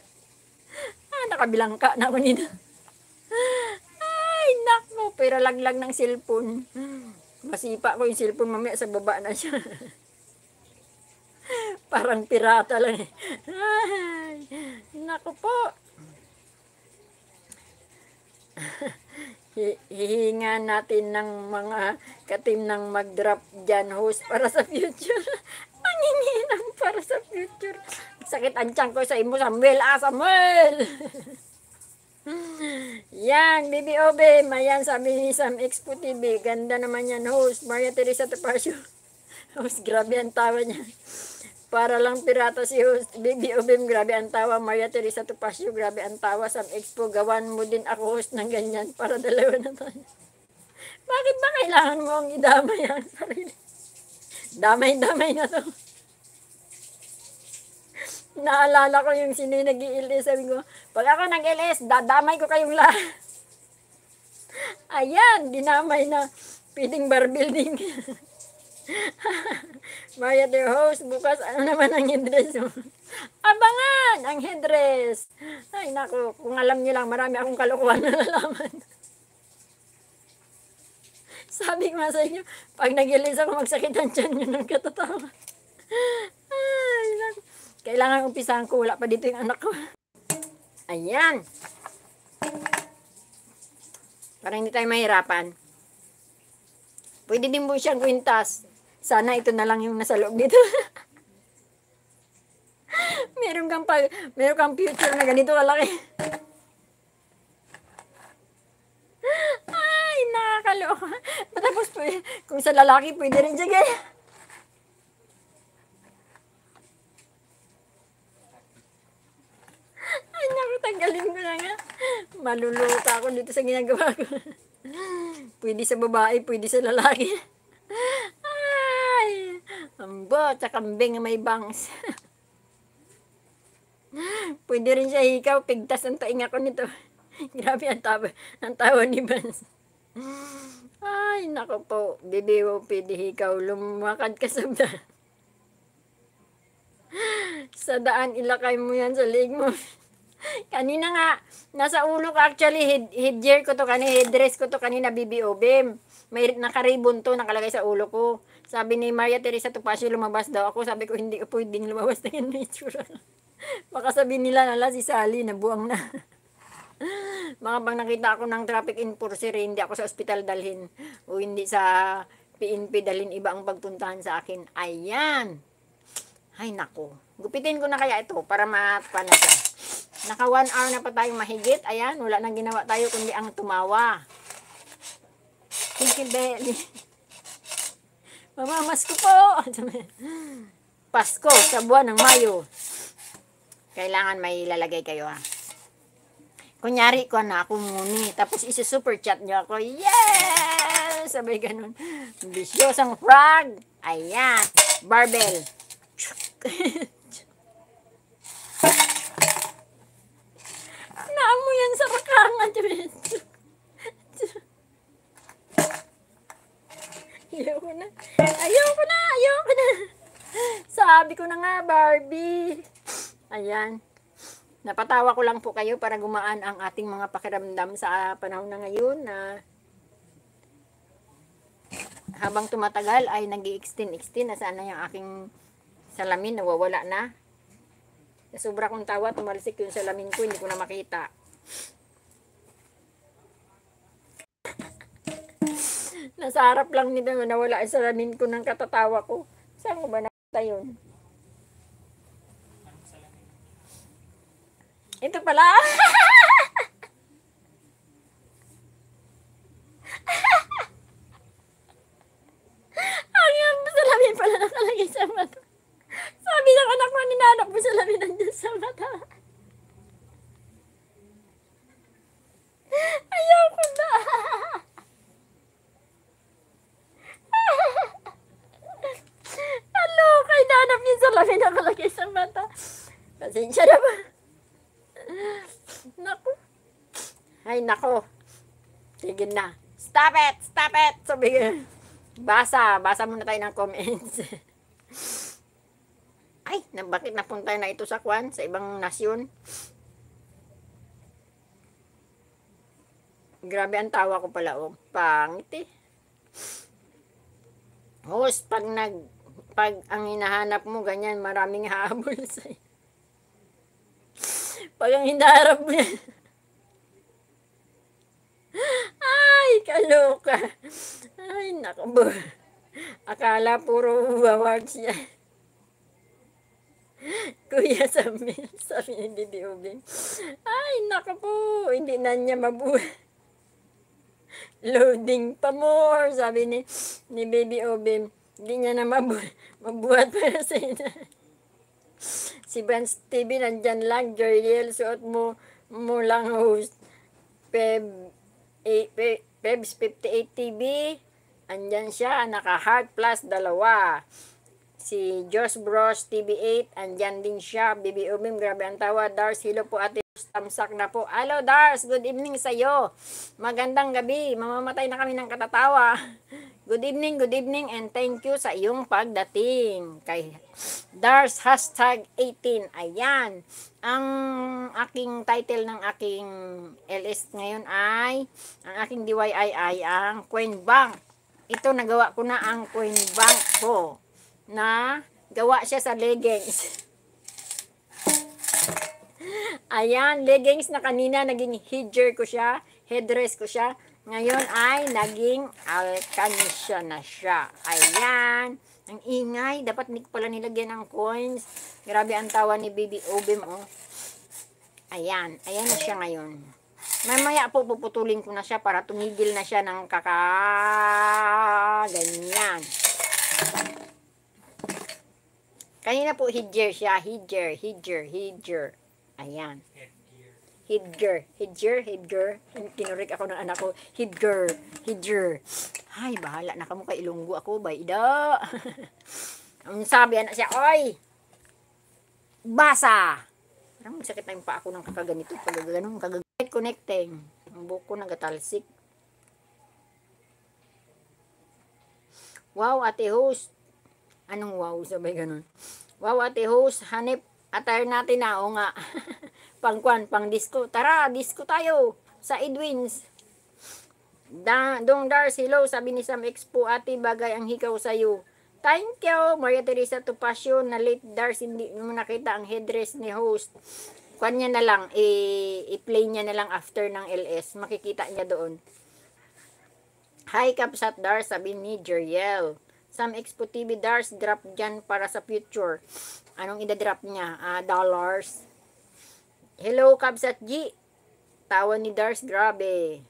Speaker 1: Ah, nakabilang ka na ako Ay, nakmo. Pero laglag ng cellphone. Masipa ko yung cellphone mamaya sa baba na siya. Parang pirata lang eh. Ay, po. hihinga natin ng mga katim ng mag-drop dyan host para sa future. Manginginang para sa future. Sakit ang tiyan ko sa imo, Samuel. Ah, Samuel! yan, BBOB. Mayan, sabi ni Sam Expo TV. Ganda naman yan, host. Maria Teresa Tapasio. host, grabe ang tawa niya. Para lang pirata si host. BBOB, grabe ang tawa. Maria Teresa Tapasio, grabe ang tawa. Sam Expo, gawan mo din ako host ng ganyan para dalawa na tayo. Bakit ba kailangan mo ang idamay yan sarili? Damay-damay na to naalala ko yung sino nag ls Sabi ko, pag ako nag-LS, dadamay ko kayong lahat. Ayan, dinamay na feeding bar building. Maya the host, bukas ano naman ang headdress mo? Abangan ang headdress! Ay nako, kung alam niyo lang, marami akong kalokohan na nalaman. Sabi ko sa inyo, pag nag ako, magsakit ang tiyan nyo ng katatawa. Ay, nako. Kailangan umpisahan ko. Wala pa dito yung anak ko. Ayan. Para hindi tayo mahirapan. Pwede din mo siyang kwintas. Sana ito na lang yung nasa loob dito. meron kang pag, meron kang future na ganito kalaki. Ay, nakakaloka. Tapos, kung sa lalaki, pwede rin siya ganyan. Ay, naku, tanggalin ko na nga. Maluluta ako dito sa ginagawa ko. pwede sa babae, pwede sa lalaki. Ay, ambot, sa kambing may bangs. pwede rin siya hikaw, pigtas ang tainga ko nito. Grabe ang tawa, ang tawa ni Bans. Ay, nako po, bibiwo, oh, pwede hikaw, lumakad ka sa daan. sa daan, ilakay mo yan sa leg mo. kanina nga, nasa ulo ko actually, head, headgear ko to kanina, headdress ko to kanina, bim. May nakaribon to, nakalagay sa ulo ko. Sabi ni Maria Teresa Tupasio, lumabas daw ako. Sabi ko, hindi ko pwedeng lumabas na yun itsura. Baka sabi nila, nala si Sally, nabuang na. Baka pag nakita ako ng traffic enforcer, eh, hindi ako sa ospital dalhin. O hindi sa PNP dalhin, iba ang pagpuntahan sa akin. Ayan! Ay, nako. Gupitin ko na kaya ito para matupan Naka 1 hour na pa tayong mahigit. Ayan, wala nang ginawa tayo kundi ang tumawa. Thinking belly. Mama, masko po. Pasko sa buwan ng Mayo. Kailangan may lalagay kayo ha. Ah. Kunyari ko na ako muni. Tapos isi-super chat nyo ako. Yes! Sabay ganun. Bisyosang frog. Ayan. Barbell.
Speaker 2: yan sa karangan dyan.
Speaker 1: Ayoko na. Ayoko na. Ayoko na. Sabi ko na nga, Barbie. Ayan. Napatawa ko lang po kayo para gumaan ang ating mga pakiramdam sa panahon na ngayon na habang tumatagal ay nag extend extend na sana yung aking salamin nawawala na. Sobra kong tawa, tumalsik yung salamin ko, hindi ko na makita. Nasa harap lang nila nawala sa lamin ko ng katatawa ko. Saan ko ba nakita yun? Ito pala.
Speaker 2: Ang yan, salamin pala nakalagay sa mata. Sabi ng anak ko, ninanap mo salamin nandiyan sa mata.
Speaker 1: nako. Sige na. Stop it! Stop it! Sabi Basa. Basa muna tayo ng comments. Ay, na, bakit napunta na ito sa kwan? Sa ibang nasyon? Grabe ang tawa ko pala. Oh. Pangit eh. Host, pag nag pag ang hinahanap mo ganyan, maraming hahabol sa'yo. pag ang hinaharap mo Kaloka. Ay, naku. Akala puro bawag siya. Kuya Samil, sabi ni Bibi Ubing. Ay, naku hindi na niya mabuhay. Loading pa more, sabi ni, ni Baby Obim. Hindi niya na mabu mabuhat para sa ina. Si Vance TV nandyan lang, Joyel, suot mo, mo lang host. Peb, eh, peb, Pebs 58 TV. Andyan siya, ah, naka-heart plus dalawa. Si Josh Bros TV8, andyan din siya. BBO Mim, grabe ang tawa. Dars, hilo po ate. Tamsak na po. Hello Dars, good evening sa iyo. Magandang gabi. Mamamatay na kami ng katatawa. Good evening, good evening and thank you sa iyong pagdating. Kay Dars hashtag 18. Ayan. Ang aking title ng aking LS ngayon ay ang aking DIY ay ang Queen Bank. Ito nagawa ko na ang Queen Bank ko na gawa siya sa leggings. Ayan, leggings na kanina naging hijger ko siya, headdress ko siya. Ngayon ay naging alkanisya na siya. Ayan. Ang ingay. Dapat hindi pala nilagyan ng coins. Grabe ang tawa ni Baby Obim. Oh. Ayan. Ayan na siya ngayon. Mamaya po puputulin ko na siya para tumigil na siya ng kaka... Ganyan. Kanina po hidger siya. Hidger, hidger, hidger. Ayan. Hidger. Hidger, Hidger. Kinurik ako ng anak ko. Hidger, Hidger. Ay, bahala na kamo kay Ilonggo ako, bayda. Ang sabi anak siya, oy! Basa! Parang sakit na yung pa ako ng kakaganito. Pagaganon, kagagamit connecting. Ang buko nagatalsik. Wow, ate host. Anong wow? Sabay ganun. Wow, ate host. Hanip attire natin na, ah, o nga. Pangkwan, pang disco. Tara, disco tayo sa Edwin's. Da, Dong Darcy Low, sabi ni Sam Expo, ate, bagay ang hikaw sa'yo. Thank you, Maria Teresa Tupasio, na late Darcy, hindi mo nakita ang headdress ni host. Kwan niya na lang, i-play niya na lang after ng LS. Makikita niya doon. Hi, Kapsat Dar, sabi ni Jeriel. Some Expo TV dollars drop dyan para sa future. Anong ida-drop niya? Uh, dollars. Hello, Kabsat G. Tawa ni Dars, grabe.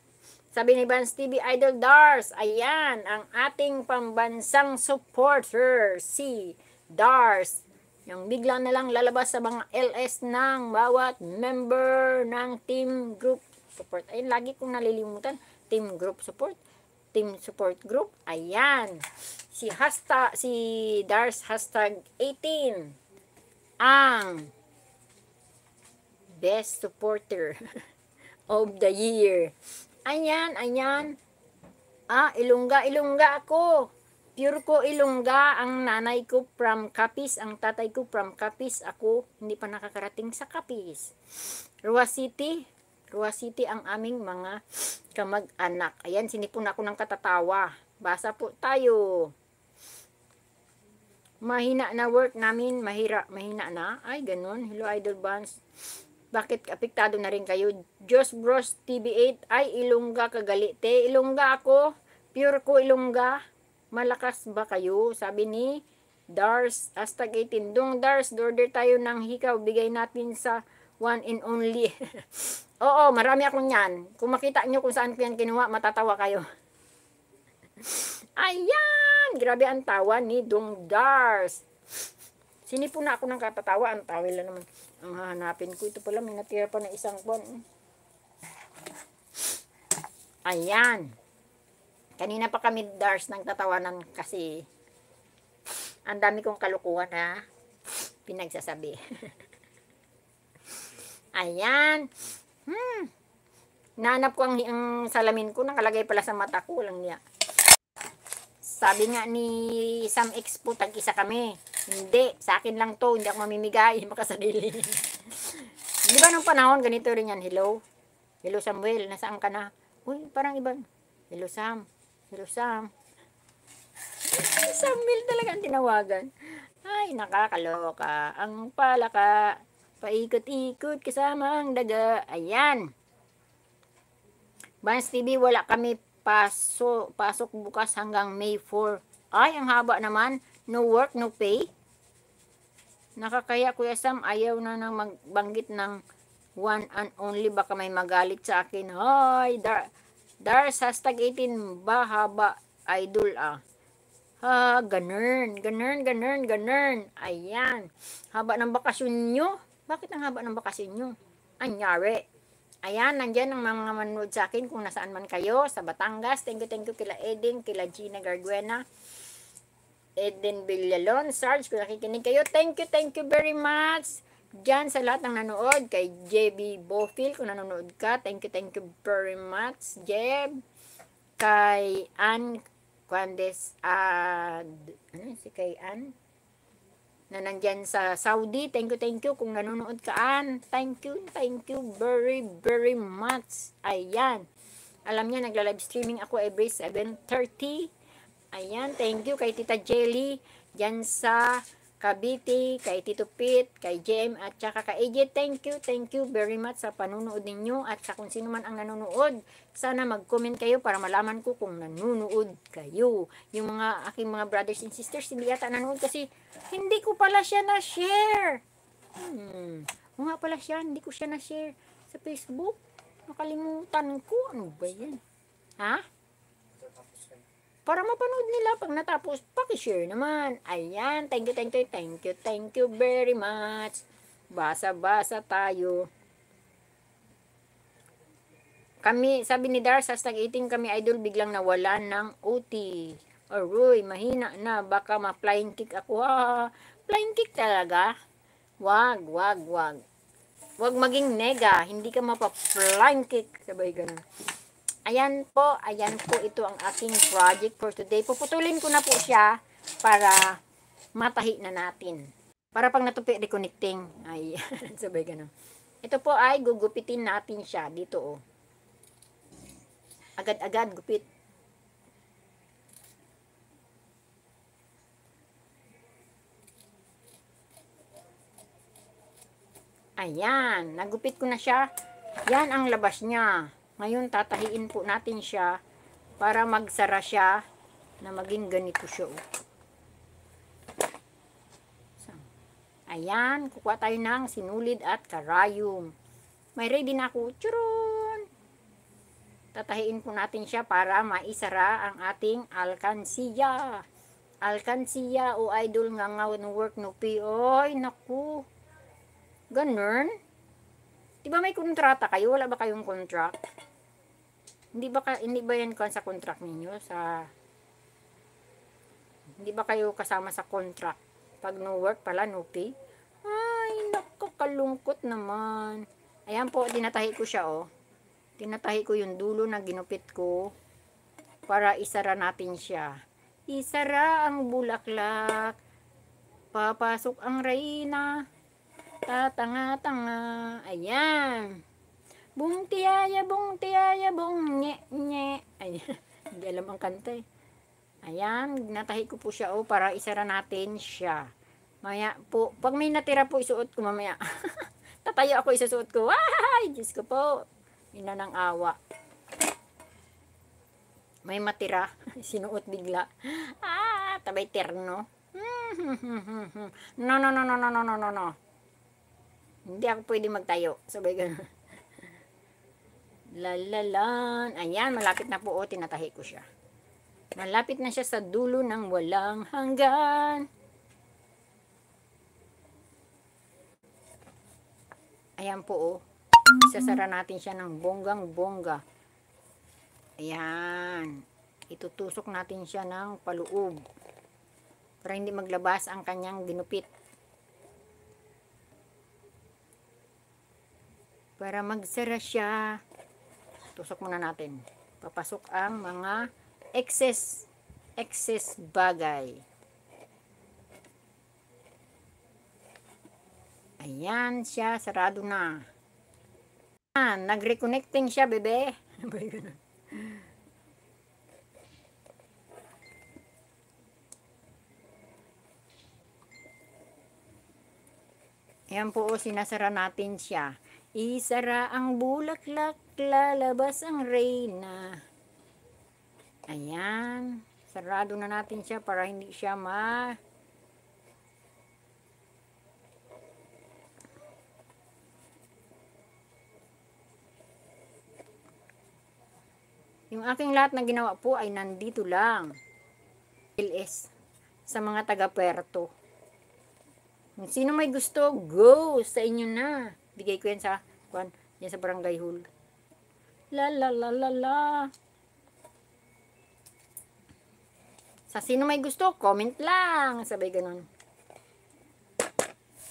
Speaker 1: Sabi ni Bans TV, Idol Dars, ayan, ang ating pambansang supporter, si Dars. Yung bigla na lang lalabas sa mga LS ng bawat member ng team group support. Ayun, lagi kong nalilimutan. Team group support, team support group, ayan si hasta si Dars hashtag 18 ang best supporter of the year. Ayan, ayan. Ah, Ilongga, Ilongga ako. Pure ko Ilongga, ang nanay ko from Capiz, ang tatay ko from Capiz, ako hindi pa nakakarating sa Capiz. Rua City, Rua City ang aming mga kamag-anak. Ayan, sinipon ako ng katatawa. Basa po tayo mahina na work namin, mahira, mahina na. Ay, ganun. Hello, Idol Bans. Bakit apektado na rin kayo? Josh Bros TV8, ay, ilungga kagalite. Ilungga ako. Pure ko ilungga. Malakas ba kayo? Sabi ni Dars, hashtag 18. Dong Dars, order tayo ng hikaw. Bigay natin sa one and only. Oo, marami ako yan. Kung makita nyo kung saan ko yan kinuha, matatawa kayo. Ayan! Grabe ang tawa ni Dong Dars. Sinipo na ako ng katatawa. Ang tawa lang naman. Ang hahanapin ko. Ito pala, may natira pa na isang buwan. Ayan. Kanina pa kami Dars nang tatawanan kasi ang dami kong kalukuhan ha. pinagsasabi. Ayan. Hmm. Nanap ko ang, ang salamin ko. Nakalagay pala sa mata ko. Walang niya. Sabi nga ni Sam Expo, tag-isa kami. Hindi, sa akin lang to, hindi ako mamimigay, makasarili. Di ba nung panahon, ganito rin yan, hello? Hello Samuel, nasaan ka na? Uy, parang iba. Hello Sam, hello Sam. Ay, Samuel talaga ang tinawagan. Ay, nakakaloka. Ang palaka, paikot-ikot kasama ang daga. Ayan. Vans TV, wala kami paso, pasok bukas hanggang May 4. Ay, ang haba naman. No work, no pay. Nakakaya Kuya Sam, ayaw na nang magbanggit ng one and only. Baka may magalit sa akin. Hoy, dar, Dars, hashtag 18 bahaba idol ah. Ha, ganern, ganern, ganern, ganern. Ayan. Haba ng bakasyon nyo. Bakit ang haba ng bakasyon nyo? Anyari. Ayan, nandyan ang mga manood sa akin kung nasaan man kayo, sa Batangas. Thank you, thank you kila Eden, kila Gina Garguena, Eden Villalon, Sarge, kung nakikinig kayo. Thank you, thank you very much. Diyan sa lahat ng nanood, kay JB Bofil, kung nanonood ka, thank you, thank you very much, Jeb. Kay Ann Quandes, uh, ah, ano si kay Ann? na nandyan sa Saudi. Thank you, thank you. Kung nanonood kaan. thank you, thank you very, very much. Ayan. Alam niya, nagla-live streaming ako every 7.30. Ayan, thank you kay Tita Jelly. Dyan sa Kabiti, kay Tito Pit, kay JM, at saka kay AJ. Thank you, thank you very much sa panunood ninyo at sa kung sino man ang nanonood. Sana mag-comment kayo para malaman ko kung nanonood kayo. Yung mga aking mga brothers and sisters, hindi yata nanonood kasi hindi ko pala siya na-share. Hmm, nga pala siya, hindi ko siya na-share sa Facebook. Nakalimutan ko. Ano ba yan? Ha? para mapanood nila pag natapos, paki-share naman. Ayan, thank you, thank you, thank you, thank you very much. Basa-basa tayo. Kami, sabi ni Dar, sa hashtag 18 kami idol, biglang nawalan ng OT. Aroy, mahina na, baka ma-flying kick ako. Ha? Flying kick talaga? Wag, wag, wag. Wag maging nega, hindi ka mapa-flying kick. Sabay ganun. Ayan po, ayan po ito ang aking project for today. Puputulin ko na po siya para matahi na natin. Para pang natupi reconnecting. Ay, sabay ganun. Ito po ay gugupitin natin siya dito oh. Agad-agad gupit. Ayan, nagupit ko na siya. Yan ang labas niya. Ngayon, tatahiin po natin siya para magsara siya na maging ganito siya. Oh. So, ayan, kukuha tayo ng sinulid at karayom. May ready na ako. Tsurun! Tatahiin po natin siya para maisara ang ating alkansiya. Alkansiya o idol nga nga no work no pay. Ay, naku. Ganun? Diba may kontrata kayo? Wala ba kayong contract? Hindi ba, ka, hindi ba yan sa contract niyo Sa, hindi ba kayo kasama sa contract? Pag no work pala, no pay? Ay, nako kalungkot naman. Ayan po, dinatahi ko siya, oh. Tinatahi ko yung dulo na ginupit ko para isara natin siya. Isara ang bulaklak. Papasok ang reyna. Tatanga-tanga. Ayan. Bung tiyaya, bung tiyaya, bung nye, nye. Ay, hindi alam ang kanta eh. Ayan, natahi ko po siya oh, para isara natin siya. Maya po, pag may natira po, isuot ko mamaya. Tatayo ako, isusuot ko. Ay, Diyos ko po. Ina ng awa. May matira. Sinuot bigla. Ah, tabay terno. No, no, no, no, no, no, no, no. Hindi ako pwede magtayo. Sabay ganun. Lalalan. Ayan, malapit na po. O, tinatahi ko siya. Malapit na siya sa dulo ng walang hanggan. Ayan po, o. Isasara natin siya ng bonggang-bongga. Ayan. Itutusok natin siya ng paluog. Para hindi maglabas ang kanyang ginupit. Para magsara siya. Tusok muna natin. Papasok ang mga excess excess bagay. Ayan siya, sarado na. Ayan, nag-reconnecting siya, bebe. Ayan po, oh, sinasara natin siya. Isara ang bulaklak, lalabas ang reyna. Ayan. Sarado na natin siya para hindi siya ma... Yung aking lahat na ginawa po ay nandito lang. LS. Sa mga taga-Puerto. Sino may gusto, go sa inyo na. Bigay ko yan sa, kwan, yan sa barangay hall. La la la la la. Sa sino may gusto, comment lang. Sabay ganun.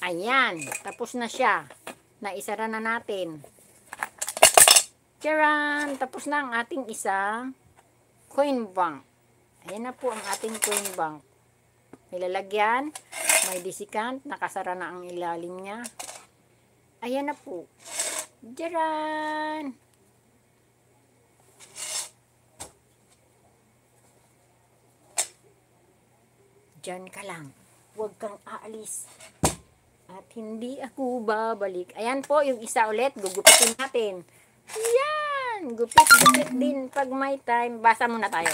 Speaker 1: Ayan. Tapos na siya. Naisara na natin. Charan! Tapos na ang ating isang coin bank. Ayan na po ang ating coin bank. Nilalagyan, May disikant. Nakasara na ang ilalim niya. Ayan na po. Diyan! Diyan ka lang. Huwag kang aalis. At hindi ako babalik. Ayan po, yung isa ulit. Gugupitin natin. Yan! Gupit-gupit din pag may time. Basa muna tayo.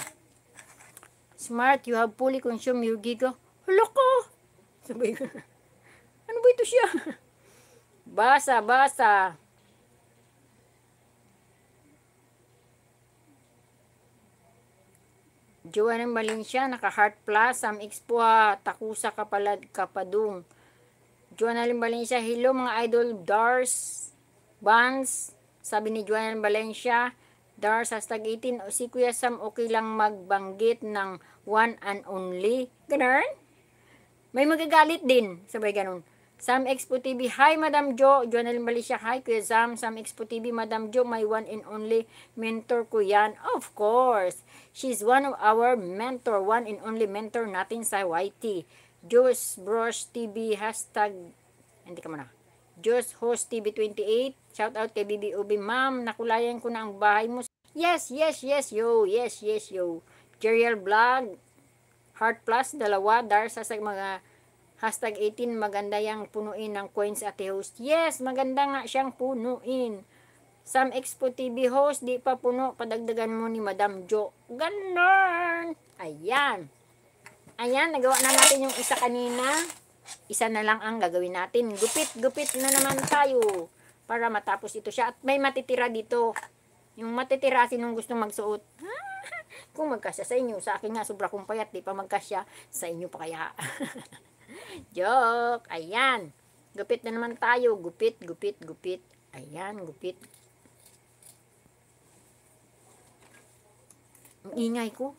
Speaker 1: Smart, you have fully consumed your gigo. Hala ko! Sabay ko. Ano ba ito siya? Basa, basa. Joan ng naka-heart plus, Sam Expoa, Takusa Kapalad, Kapadung. Joan ng hello mga idol, Dars, Bans, sabi ni Joan ng Valencia, Dars, hashtag 18, o si Kuya Sam, okay lang magbanggit ng one and only. Ganun? May magagalit din, sabay ganun. Sam Expo TV, hi Madam Jo. Joanel Malaysia, hi Kuya Sam. Sam Expo TV, Madam Jo, my one and only mentor ko yan. Of course, she's one of our mentor, one and only mentor natin sa YT. Joyce Bros TV, hashtag, hindi ka muna. Joyce Host TV 28, shout out kay BBOB. Ma'am, nakulayan ko na ang bahay mo. Yes, yes, yes, yo. Yes, yes, yo. Jerial Vlog, Heart Plus, dalawa. Dar sa mga Hashtag 18, maganda yang punuin ng coins at host. Yes, maganda nga siyang punuin. Sam Expo TV host, di pa puno, padagdagan mo ni Madam Jo. Ganon! Ayan. Ayan, nagawa na natin yung isa kanina. Isa na lang ang gagawin natin. Gupit, gupit na naman tayo para matapos ito siya. At may matitira dito. Yung matitira, sinong gustong magsuot? Kung magkasya sa inyo, sa akin nga, sobra kong payat, di pa magkasya, sa inyo pa kaya. Joke. Ayan. Gupit na naman tayo. Gupit, gupit, gupit. Ayan, gupit. Ang ingay ko.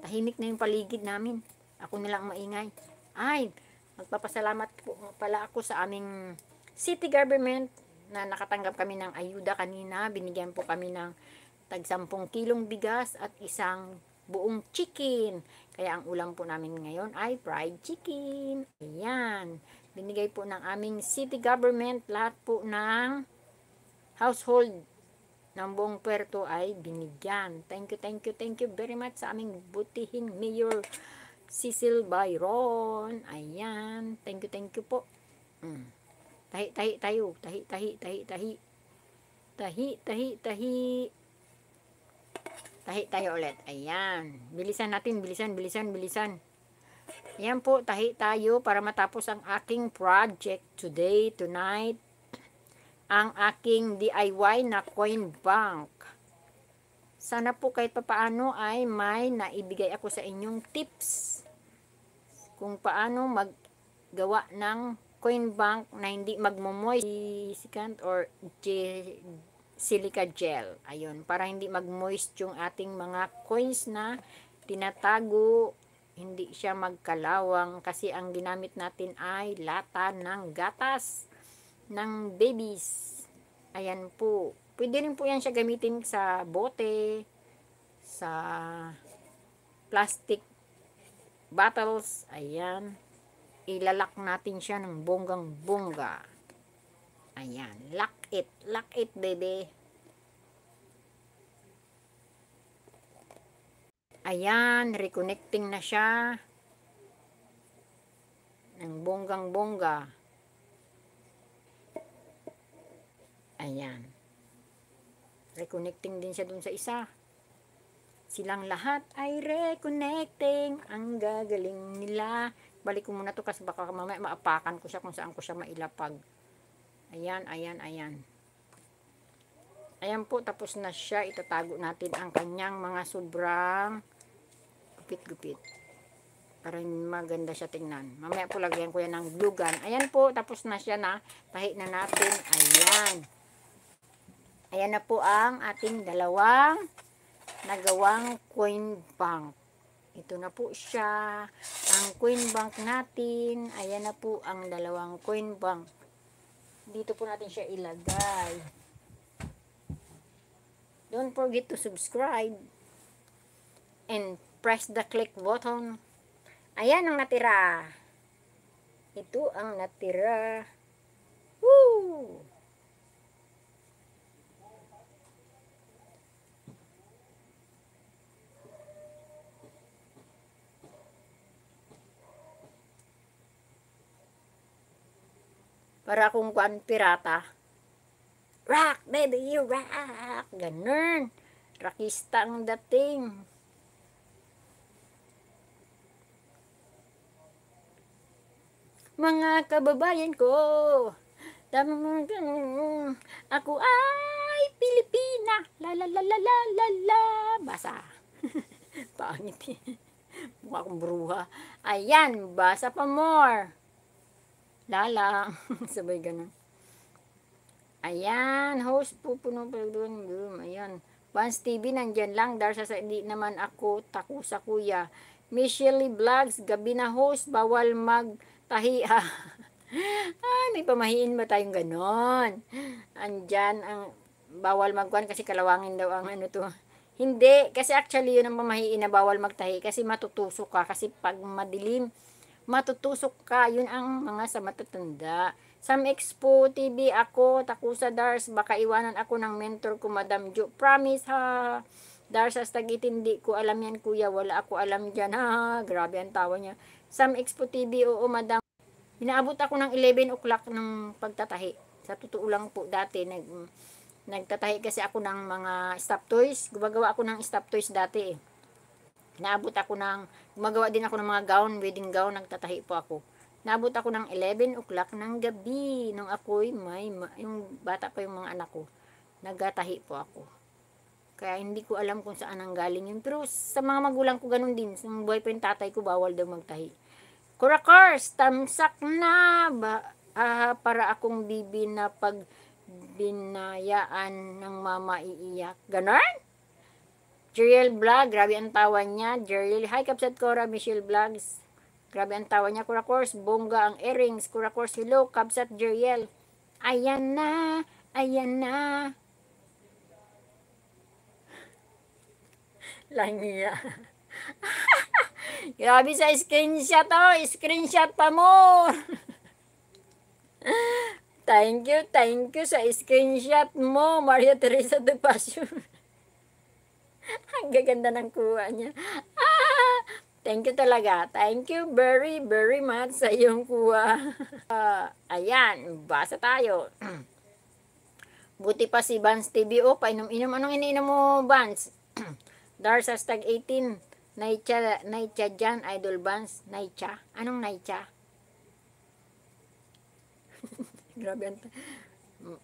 Speaker 1: Tahimik na yung paligid namin. Ako na lang maingay. Ay, magpapasalamat po pala ako sa aming city government na nakatanggap kami ng ayuda kanina. Binigyan po kami ng tag 10 kilong bigas at isang buong chicken. Kaya ang ulam po namin ngayon ay fried chicken. Ayan. Binigay po ng aming city government lahat po ng household ng buong Puerto ay binigyan. Thank you, thank you, thank you very much sa aming butihing Mayor Cecil Byron. Ayan. Thank you, thank you po. Mm. Tahi, tahi, tayo. Tahi, tahi, tahi, tahi. Tahi, tahi, tahi. Tahi tayo ulit. Ayan. Bilisan natin. Bilisan, bilisan, bilisan. Ayan po. Tahi tayo para matapos ang aking project today, tonight. Ang aking DIY na coin bank. Sana po kahit papaano ay may naibigay ako sa inyong tips kung paano maggawa ng coin bank na hindi magmumoy, sikant or J silica gel. Ayun, para hindi mag-moist yung ating mga coins na tinatago, hindi siya magkalawang kasi ang ginamit natin ay lata ng gatas ng babies. Ayan po. Pwede rin po yan siya gamitin sa bote, sa plastic bottles. Ayan. Ilalak natin siya ng bonggang bongga. Ayan. Lock it. Lock it, dede. Ayan. Reconnecting na siya. Ang bonggang-bongga. Ayan. Reconnecting din siya dun sa isa. Silang lahat ay reconnecting. Ang gagaling nila. Balik ko muna to kasi baka mamaya maapakan ko siya kung saan ko siya mailapag. Ayan, ayan, ayan. Ayan po, tapos na siya. Itatago natin ang kanyang mga sobrang gupit-gupit. Para maganda siya tingnan. Mamaya po lagyan ko yan ng glue gun. Ayan po, tapos na siya na. Tahi na natin. Ayan. Ayan na po ang ating dalawang nagawang coin bank. Ito na po siya. Ang coin bank natin. Ayan na po ang dalawang coin bank dito po natin siya ilagay. Don't forget to subscribe and press the click button. Ayan ang natira. Ito ang natira. Woo! para akong kuan pirata. Rock, baby, you rock! Ganun. Rakista ang dating. Mga kababayan ko, ako ay Pilipina. La la la la la la la. Basa. Pangit. Mukha akong bruha. Ayan, basa pa more. Lalang. Sabay ganun. Ayan, host po puno pa doon. Ayan. Once TV nandyan lang, darsa sa hindi naman ako, taku sa kuya. Michelle Shirley Vlogs, gabi na host, bawal magtahi ha. ah, may pamahiin ba tayong ganon? Andyan ang bawal magwan kasi kalawangin daw ang ano to. Hindi, kasi actually yun ang pamahiin na bawal magtahi kasi matutusok ka kasi pag madilim, matutusok ka. Yun ang mga sa matatanda. Sam Expo TV ako, Takusa Dars, baka iwanan ako ng mentor ko, Madam Jo. Promise ha. Dars, astagit hindi ko alam yan, kuya. Wala ako alam dyan ha. Grabe ang tawa niya. Sam Expo TV, oo, Madam. Inaabot ako ng 11 o'clock ng pagtatahi. Sa totoo lang po, dati, nag, nagtatahi kasi ako ng mga stop toys. Gumagawa ako ng stop toys dati eh. Naabot ako ng Gumagawa din ako ng mga gown, wedding gown, nagtatahi po ako. Naabot ako ng 11 o'clock ng gabi nung ako'y may, yung bata pa yung mga anak ko. nagtatahi po ako. Kaya hindi ko alam kung saan ang galing yun. Pero sa mga magulang ko ganun din. Sa boyfriend tatay ko bawal daw magtahi. Kurakars, tamsak na ba, ah, para akong bibi na pag binayaan ng mama iiyak. Ganon? Jeriel Vlog, grabe ang tawa niya. Jeriel, hi Kapsat Cora, Michelle Vlogs. Grabe ang tawa niya, Cora Course. Bongga ang earrings, Cora Course. Hello, Kapsat Jeriel. Ayan na, ayan na. Langiya. grabe sa screenshot, oh. Screenshot pa mo. thank you, thank you sa screenshot mo, Maria Teresa de Pasio. Ang gaganda ng kuha niya. Ah! Thank you talaga. Thank you very, very much sa iyong kuha. uh, ayan, basa tayo. Buti pa si Vance TV. O, painom-inom. Anong iniinom mo, Vance? Dars hashtag 18. Naicha, Naicha dyan, Idol Vance. Naicha. Anong Naicha? Grabe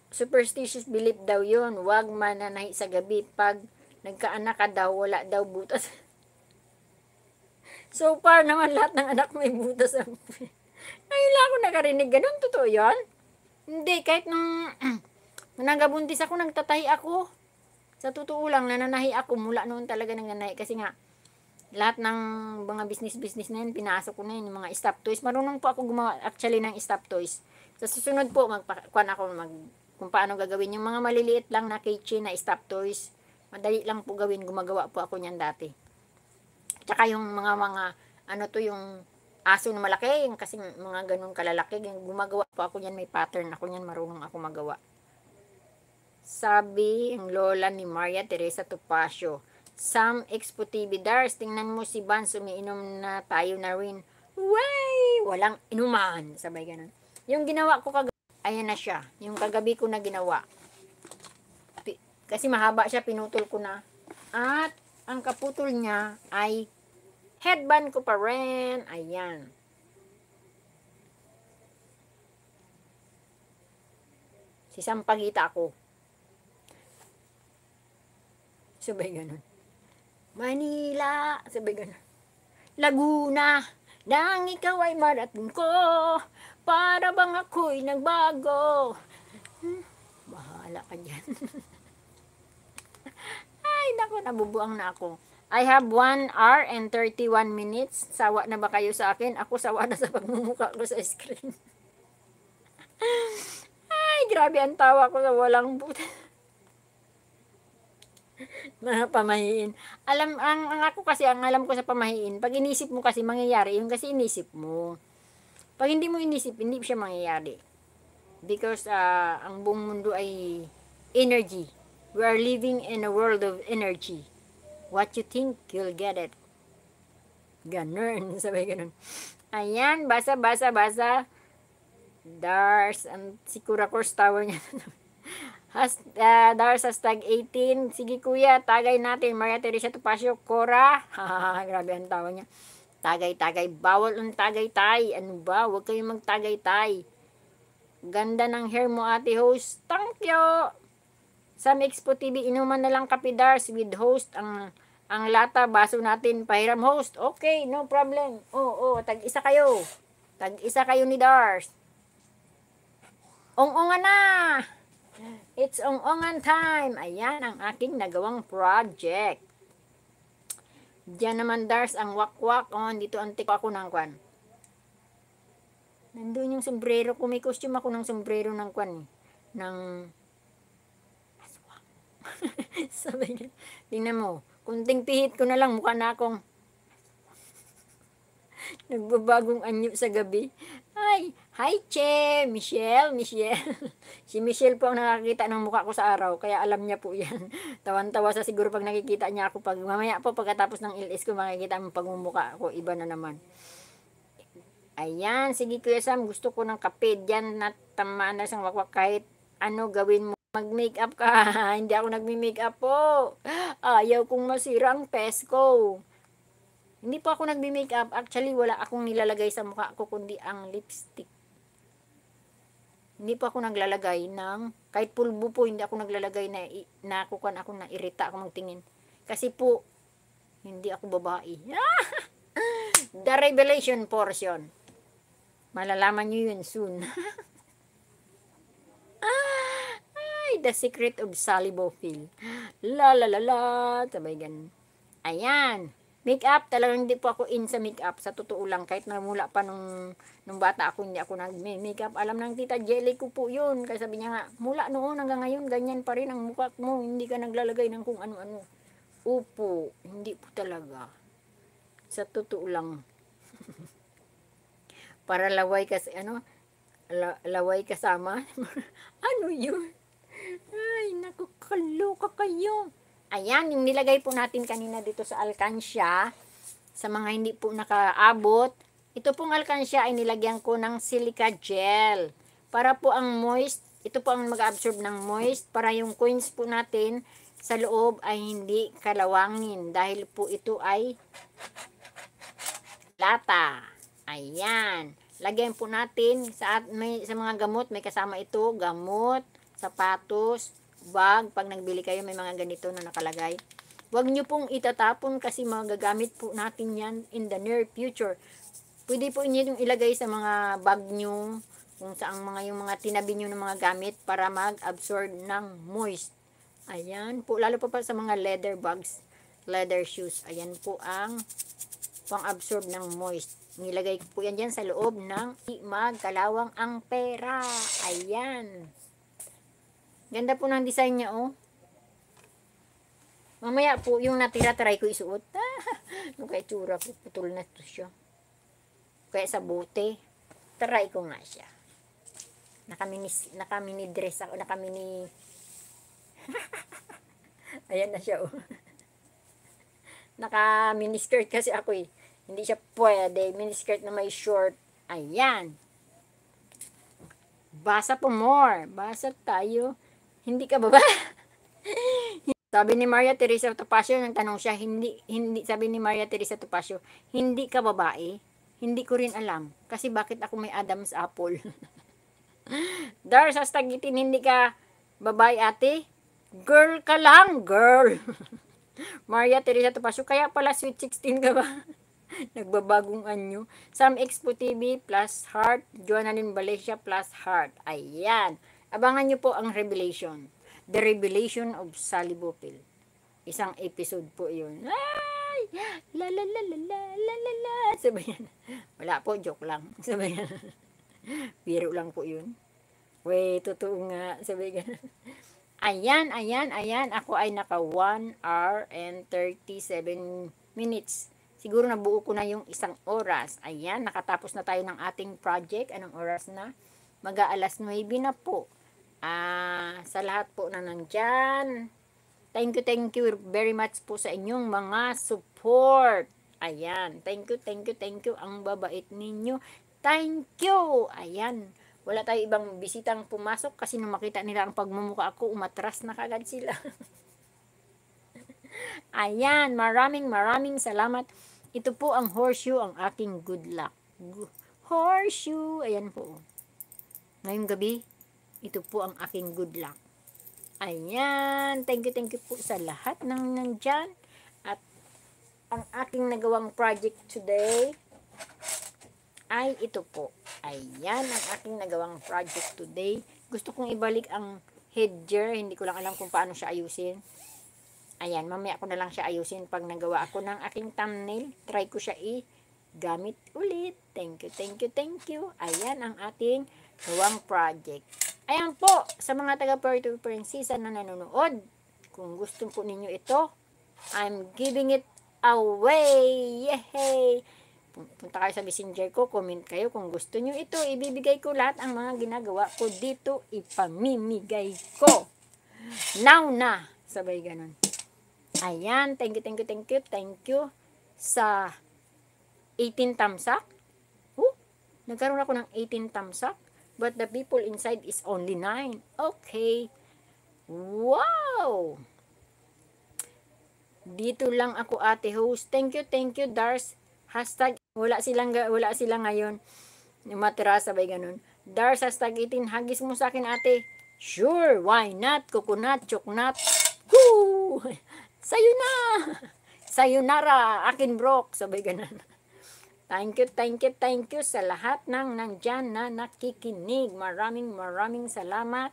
Speaker 1: Superstitious belief daw yun. Huwag mananahi sa gabi pag nagkaanak ka daw, wala daw butas. so far naman lahat ng anak may butas. Ngayon lang ako nakarinig ganun, totoo yun? Hindi, kahit nung nangabundis ako, nagtatahi ako. Sa totoo lang, nananahi ako mula noon talaga nananahi. Kasi nga, lahat ng mga business-business na yun, pinasok ko na yun, yung mga stop toys. Marunong po ako gumawa actually ng stop toys. Sa susunod po, magpakuan ako mag, kung paano gagawin. Yung mga maliliit lang na kitchen na stop toys, Madali lang po gawin. Gumagawa po ako niyan dati. Tsaka yung mga mga, ano to yung aso na malaki, yung kasing mga ganun kalalaki, gumagawa po ako niyan, may pattern ako niyan, marunong ako magawa. Sabi ang lola ni Maria Teresa Topacio, Some exputividars, tingnan mo si Vance, umiinom na tayo na rin. Way! Walang inuman. Sabay ganun. Yung ginawa ko kagabi, ayan na siya. Yung kagabi ko na ginawa. Kasi mahaba siya, pinutol ko na. At ang kaputol niya ay headband ko pa rin. Ayan. Si Sampagita ako. Sabay ganun. Manila. Sabay ganun. Laguna. Nang ikaw ay marating ko. Para bang ako'y nagbago. Hmm, bahala ka dyan. Ay, nako, nabubuang na ako. I have 1 hour and 31 minutes. Sawa na ba kayo sa akin? Ako sawa na sa pagmumuka ko sa screen. Ay, grabe ang tawa ko sa walang buta. Mga pamahiin. Alam, ang, ang ako kasi, ang alam ko sa pamahiin, pag inisip mo kasi mangyayari, yung kasi inisip mo. Pag hindi mo inisip, hindi siya mangyayari. Because uh, ang buong mundo ay energy. We are living in a world of energy. What you think, you'll get it. Ganun, sabi ganun. Ayan, basa, basa, basa. Dars, si sikura course tower niya. Has, uh, Dars, hashtag 18. Sige kuya, tagay natin. Maria Teresa Tupasio, Cora. Grabe ang tawa niya. Tagay, tagay. Bawal ang tagay tay. Ano ba? Huwag kayong magtagay tay. Ganda ng hair mo ate host. Thank you. Sa Mix TV, inuman na lang kapidars with host ang ang lata, baso natin, pahiram host. Okay, no problem. Oo, oo, tag-isa kayo. Tag-isa kayo ni Dars. ong onga na! It's ong-ongan time! Ayan ang aking nagawang project. Diyan naman Dars ang wak -wak. On, oh, dito antik ako ng kwan. Nandun yung sombrero ko. May costume ako ng sombrero ng kwan. Eh. Ng Sabi niya, tingnan mo, kunting pihit ko na lang, mukha na akong nagbabagong anyo sa gabi. Ay, hi Che, Michelle, Michelle. si Michelle po ang nakakita ng mukha ko sa araw, kaya alam niya po yan. Tawan-tawa sa siguro pag nakikita niya ako, pag mamaya po pagkatapos ng LS ko, makikita mo pagmumuka ko, iba na naman. Ayan, sige Kuya Sam, gusto ko ng kape. Diyan na natamaan na isang wakwak kahit ano gawin mo. Mag-make up ka. Hindi ako nagme-make up po. Ayaw kong masira ang pes Hindi po ako nagme-make up. Actually, wala akong nilalagay sa mukha ko kundi ang lipstick. Hindi po ako naglalagay ng kahit pulbo po hindi ako naglalagay na nakukuan ako na irita ako magtingin. Kasi po hindi ako babae. The revelation portion. Malalaman nyo yun soon. Ay, The Secret of Sally Bofill. La la la la. Sabay ganun. Ayan. Make-up, talagang hindi po ako in sa make-up. Sa totoo lang, kahit namula pa nung, nung bata ako, hindi ako nag-make-up. Alam ng tita Jelly ko po yun. Kaya sabi niya nga, mula noon hanggang ngayon, ganyan pa rin ang mukha mo. Hindi ka naglalagay ng kung ano-ano. Upo, hindi po talaga. Sa totoo lang. Para laway kasi, ano, la, laway kasama. ano yun? Ay, nakakaloka kayo. Ayan, yung nilagay po natin kanina dito sa alkansya, sa mga hindi po nakaabot, ito pong alkansya ay nilagyan ko ng silica gel. Para po ang moist, ito po ang mag-absorb ng moist, para yung coins po natin sa loob ay hindi kalawangin. Dahil po ito ay lata. Ayan. Lagyan po natin sa, may, sa mga gamot, may kasama ito, gamot, sapatos, bag, pag nagbili kayo may mga ganito na nakalagay. Huwag nyo pong itatapon kasi magagamit po natin yan in the near future. Pwede po inyo yung ilagay sa mga bag nyo, kung saan mga yung mga tinabi nyo ng mga gamit para mag-absorb ng moist. Ayan po, lalo pa pa sa mga leather bags, leather shoes. Ayan po ang pang-absorb ng moist. Nilagay ko po yan dyan sa loob ng magkalawang ang pera. Ayan. Ganda po ng design niya, oh. Mamaya po, yung natira, try ko isuot. Nung kaya tsura ko, putol na to siya. Kaya sa bote, try ko nga siya. Nakaminis, nakamini dress ako, nakamini... Ayan na siya, oh. naka skirt kasi ako, eh. Hindi siya pwede. Miniskirt na may short. Ayan. Basa po more. Basa tayo. Hindi ka ba ba? sabi ni Maria Teresa Topacio, nang tanong siya, hindi, hindi, sabi ni Maria Teresa Topacio, hindi ka babae? Hindi ko rin alam. Kasi bakit ako may Adam's apple? Dar, sastagitin, hindi ka babae ate? Girl ka lang, girl! Maria Teresa Topacio, kaya pala sweet 16 ka ba? Nagbabagong anyo. Sam Expo TV plus heart. Journaline Malaysia plus heart. Ayan. Abangan nyo po ang Revelation. The Revelation of Sally Bopil. Isang episode po yun. Ay! La la la la la la la la. Wala po, joke lang. Sabayan. Biro lang po yun. Wey, totoo nga. Sabayan. Ayan, ayan, ayan. Ako ay naka 1 hour and 37 minutes. Siguro nabuo ko na yung isang oras. Ayan, nakatapos na tayo ng ating project. Anong oras na? Mag-aalas 9 na po. Ah, sa lahat po na nandyan. Thank you, thank you very much po sa inyong mga support. Ayan. Thank you, thank you, thank you. Ang babait ninyo. Thank you. Ayan. Wala tayo ibang bisitang pumasok kasi nung makita nila ang pagmumuka ako, umatras na kagad sila. Ayan. Maraming maraming salamat. Ito po ang horseshoe, ang aking good luck. Horseshoe. Ayan po. Ngayong gabi, ito po ang aking good luck. Ayan. Thank you, thank you po sa lahat ng nandyan. At ang aking nagawang project today ay ito po. Ayan ang aking nagawang project today. Gusto kong ibalik ang headgear. Hindi ko lang alam kung paano siya ayusin. Ayan, mamaya ko na lang siya ayusin pag nagawa ako ng aking thumbnail. Try ko siya i-gamit ulit. Thank you, thank you, thank you. Ayan ang ating gawang project. Ayan po, sa mga taga Puerto Princesa na nanonood, kung gusto po ninyo ito, I'm giving it away! Yehey! Punta kayo sa messenger ko, comment kayo kung gusto nyo ito. Ibibigay ko lahat ang mga ginagawa ko dito, ipamimigay ko. Now na! Sabay ganun. Ayan, thank you, thank you, thank you, thank you sa 18 tamsak. Oh, nagkaroon ako ng 18 tamsak. But the people inside is only 9. Okay. Wow! Dito lang ako ate host. Thank you, thank you Dars. Hashtag, wala silang, wala sila ngayon. Matira sabay ganun. Dars, hashtag 18. Hagis mo sa akin ate. Sure, why not? Coconut, choknat. Woo! Sayo na! Sayonara, akin brok. Sabay ganun. Thank you, thank you, thank you sa lahat ng nandyan na nakikinig. Maraming maraming salamat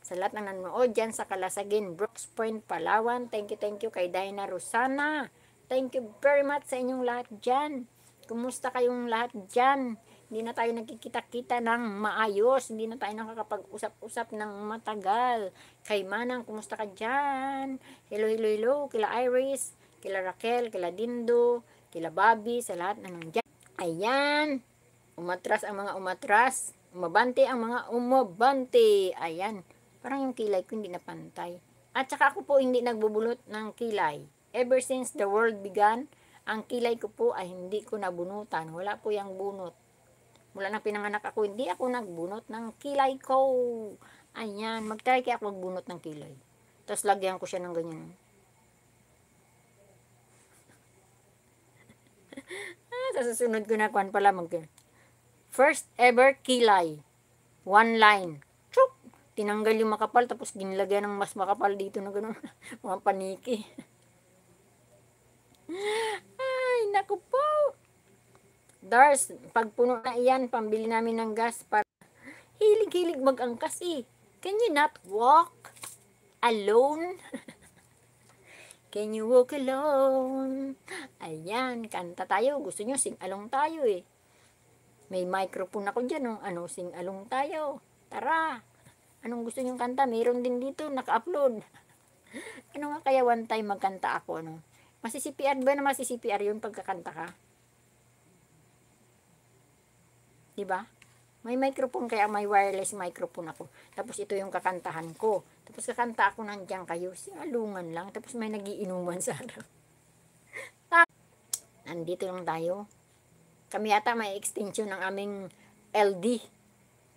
Speaker 1: sa lahat ng nanonood dyan sa Kalasagin, Brooks Point, Palawan. Thank you, thank you kay Dina Rosana. Thank you very much sa inyong lahat dyan. Kumusta kayong lahat dyan? Hindi na tayo nagkikita-kita ng maayos. Hindi na tayo nakakapag-usap-usap ng matagal. Kay Manang, kumusta ka dyan? Hello, hello, hello. Kila Iris, kila Raquel, kila Dindo, kila Bobby, sa lahat na nandyan. Ayan. Umatras ang mga umatras. Umabante ang mga umabante. Ayan. Parang yung kilay ko hindi napantay. At saka ako po hindi nagbubulot ng kilay. Ever since the world began, ang kilay ko po ay hindi ko nabunutan. Wala po yung bunot. Mula na pinanganak ako, hindi ako nagbunot ng kilay ko. Ayan, mag-try kaya ako magbunot ng kilay. Tapos lagyan ko siya ng ganyan. sa susunod ko na kuan pala mag First ever kilay. One line. Chuk! Tinanggal yung makapal tapos ginilagyan ng mas makapal dito na ganun. Mga paniki. Ay, naku po. Dars, pagpuno na iyan, pambili namin ng gas para hilig-hilig mag-angkas eh. Can you not walk alone? Can you walk alone? Ayan, kanta tayo. Gusto nyo, sing-along tayo eh. May microphone ako dyan, oh. ano, sing-along tayo. Tara! Anong gusto nyong kanta? Meron din dito, naka-upload. ano nga kaya one time magkanta ako, ano? Masisipr ba na masisipr yun pagkakanta ka? Diba? ba? May microphone kaya may wireless microphone ako. Tapos ito yung kakantahan ko. Tapos kakanta ako nandiyan kayo. Si lang. Tapos may nagiinuman sa harap. Nandito lang tayo. Kami yata may extension ng aming LD.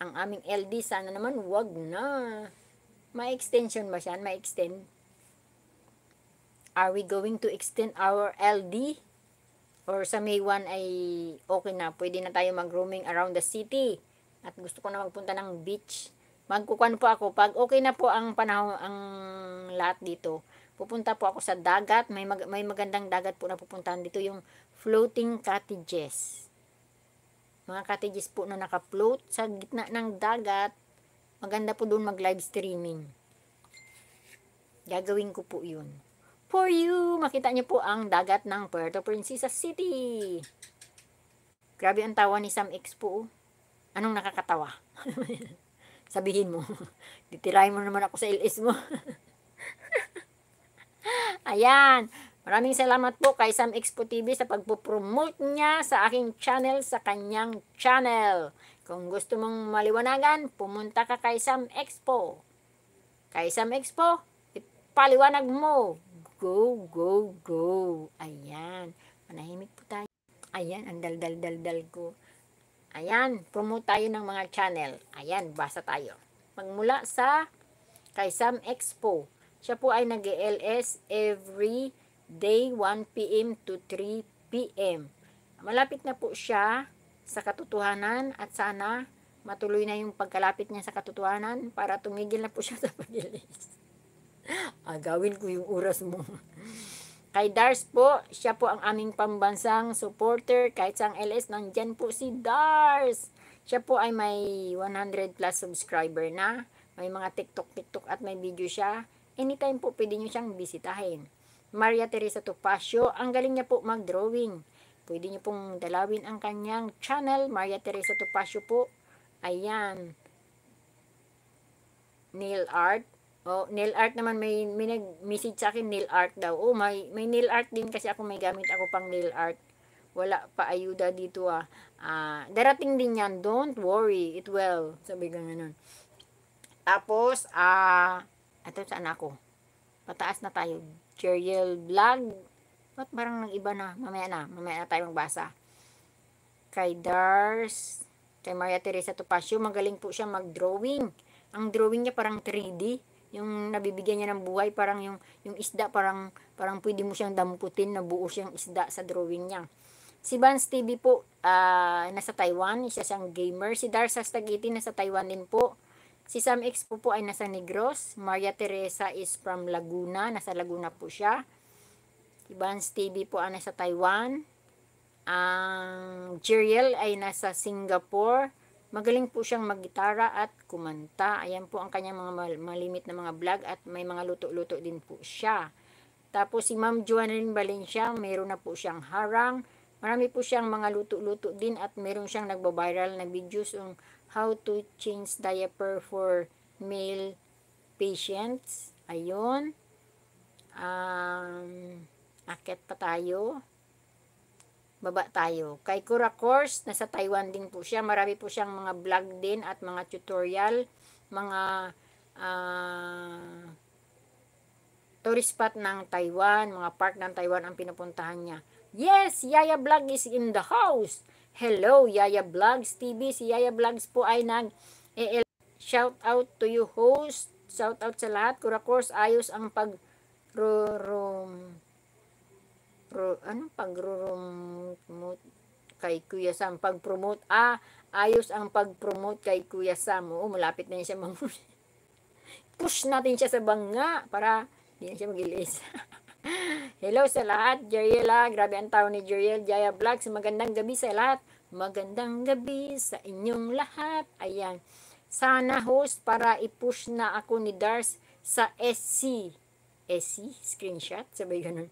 Speaker 1: Ang aming LD sana naman wag na. May extension ba siya? May extend? Are we going to extend our LD? Or sa May 1 ay okay na. Pwede na tayo mag-roaming around the city at gusto ko na magpunta ng beach. Magkukuan po ako pag okay na po ang panahon ang lahat dito. Pupunta po ako sa dagat, may mag, may magandang dagat po na pupuntahan dito yung floating cottages. Mga cottages po na naka-float sa gitna ng dagat. Maganda po doon mag-live streaming. Gagawin ko po 'yun. For you, makita niyo po ang dagat ng Puerto Princesa City. Grabe ang tawa ni Sam X po. Oh. Anong nakakatawa? Sabihin mo. Ditirahin mo naman ako sa LS mo. Ayan. Maraming salamat po kay Sam Expo TV sa pagpo-promote niya sa aking channel, sa kanyang channel. Kung gusto mong maliwanagan, pumunta ka kay Sam Expo. Kay Sam Expo, paliwanag mo. Go, go, go. Ayan. Manahimik po tayo. Ayan, ang dal-dal-dal-dal ko. Ayan, promo tayo ng mga channel. Ayan, basa tayo. Magmula sa kay Expo. Siya po ay nag-LS every day 1pm to 3pm. Malapit na po siya sa katotohanan at sana matuloy na yung pagkalapit niya sa katotohanan para tumigil na po siya sa pagilis. ah, gawin ko yung oras mo. Kay Dars po, siya po ang aming pambansang supporter. Kahit sa LS, nandyan po si Dars. Siya po ay may 100 plus subscriber na. May mga TikTok, TikTok at may video siya. Anytime po pwede nyo siyang bisitahin. Maria Teresa Topacio, ang galing niya po mag-drawing. Pwede niyo pong dalawin ang kanyang channel, Maria Teresa Topacio po. Ayan. Nail art. Oh, nail art naman may, may nag-message sa akin nail art daw. Oh, may may nail art din kasi ako may gamit ako pang nail art. Wala pa ayuda dito ah. ah darating din 'yan. Don't worry, it will. Sabi ko ganun. Tapos ah ito anak ko. Pataas na tayo. Cheryl Vlog. Ba't parang nang iba na? Mamaya na. Mamaya na tayo magbasa. Kay Dars. Kay Maria Teresa Topacio. Magaling po siya mag-drawing. Ang drawing niya parang 3D yung nabibigyan niya ng buhay parang yung yung isda parang parang pwede mo siyang damputin na buo siyang isda sa drawing niya si Vance TV po uh, nasa Taiwan siya siyang gamer si Darsa Stagiti nasa Taiwan din po si Sam X po po ay nasa Negros Maria Teresa is from Laguna nasa Laguna po siya si Vance TV po ay nasa Taiwan ang um, Jeriel ay nasa Singapore Magaling po siyang maggitara at kumanta. Ayan po ang kanyang mga malimit na mga vlog at may mga luto-luto din po siya. Tapos si Ma'am Joanne Valencia, mayroon na po siyang harang. Marami po siyang mga luto-luto din at meron siyang nagbo-viral na videos on how to change diaper for male patients. Ayun. Um, akit pa tayo baba tayo. Kay Kura Course, nasa Taiwan din po siya. Marami po siyang mga vlog din at mga tutorial, mga uh, tourist spot ng Taiwan, mga park ng Taiwan ang pinupuntahan niya. Yes, Yaya Vlog is in the house. Hello, Yaya Vlogs TV. Si Yaya Vlogs po ay nag -el shout out to you host. Shout out sa lahat. Kura Course, ayos ang pag ro, ro pro, anong pag-promote kay Kuya Sam? Pag-promote, ah, ayos ang pag-promote kay Kuya Sam. Oo, malapit na siya mag- push natin siya sa banga para hindi siya magilis. Hello sa lahat, Jeriela. Grabe ang tao ni Jeriel. Jaya Vlogs, magandang gabi sa lahat. Magandang gabi sa inyong lahat. Ayan. Sana host para i-push na ako ni Dars sa SC. SC? Screenshot? Sabay ganun.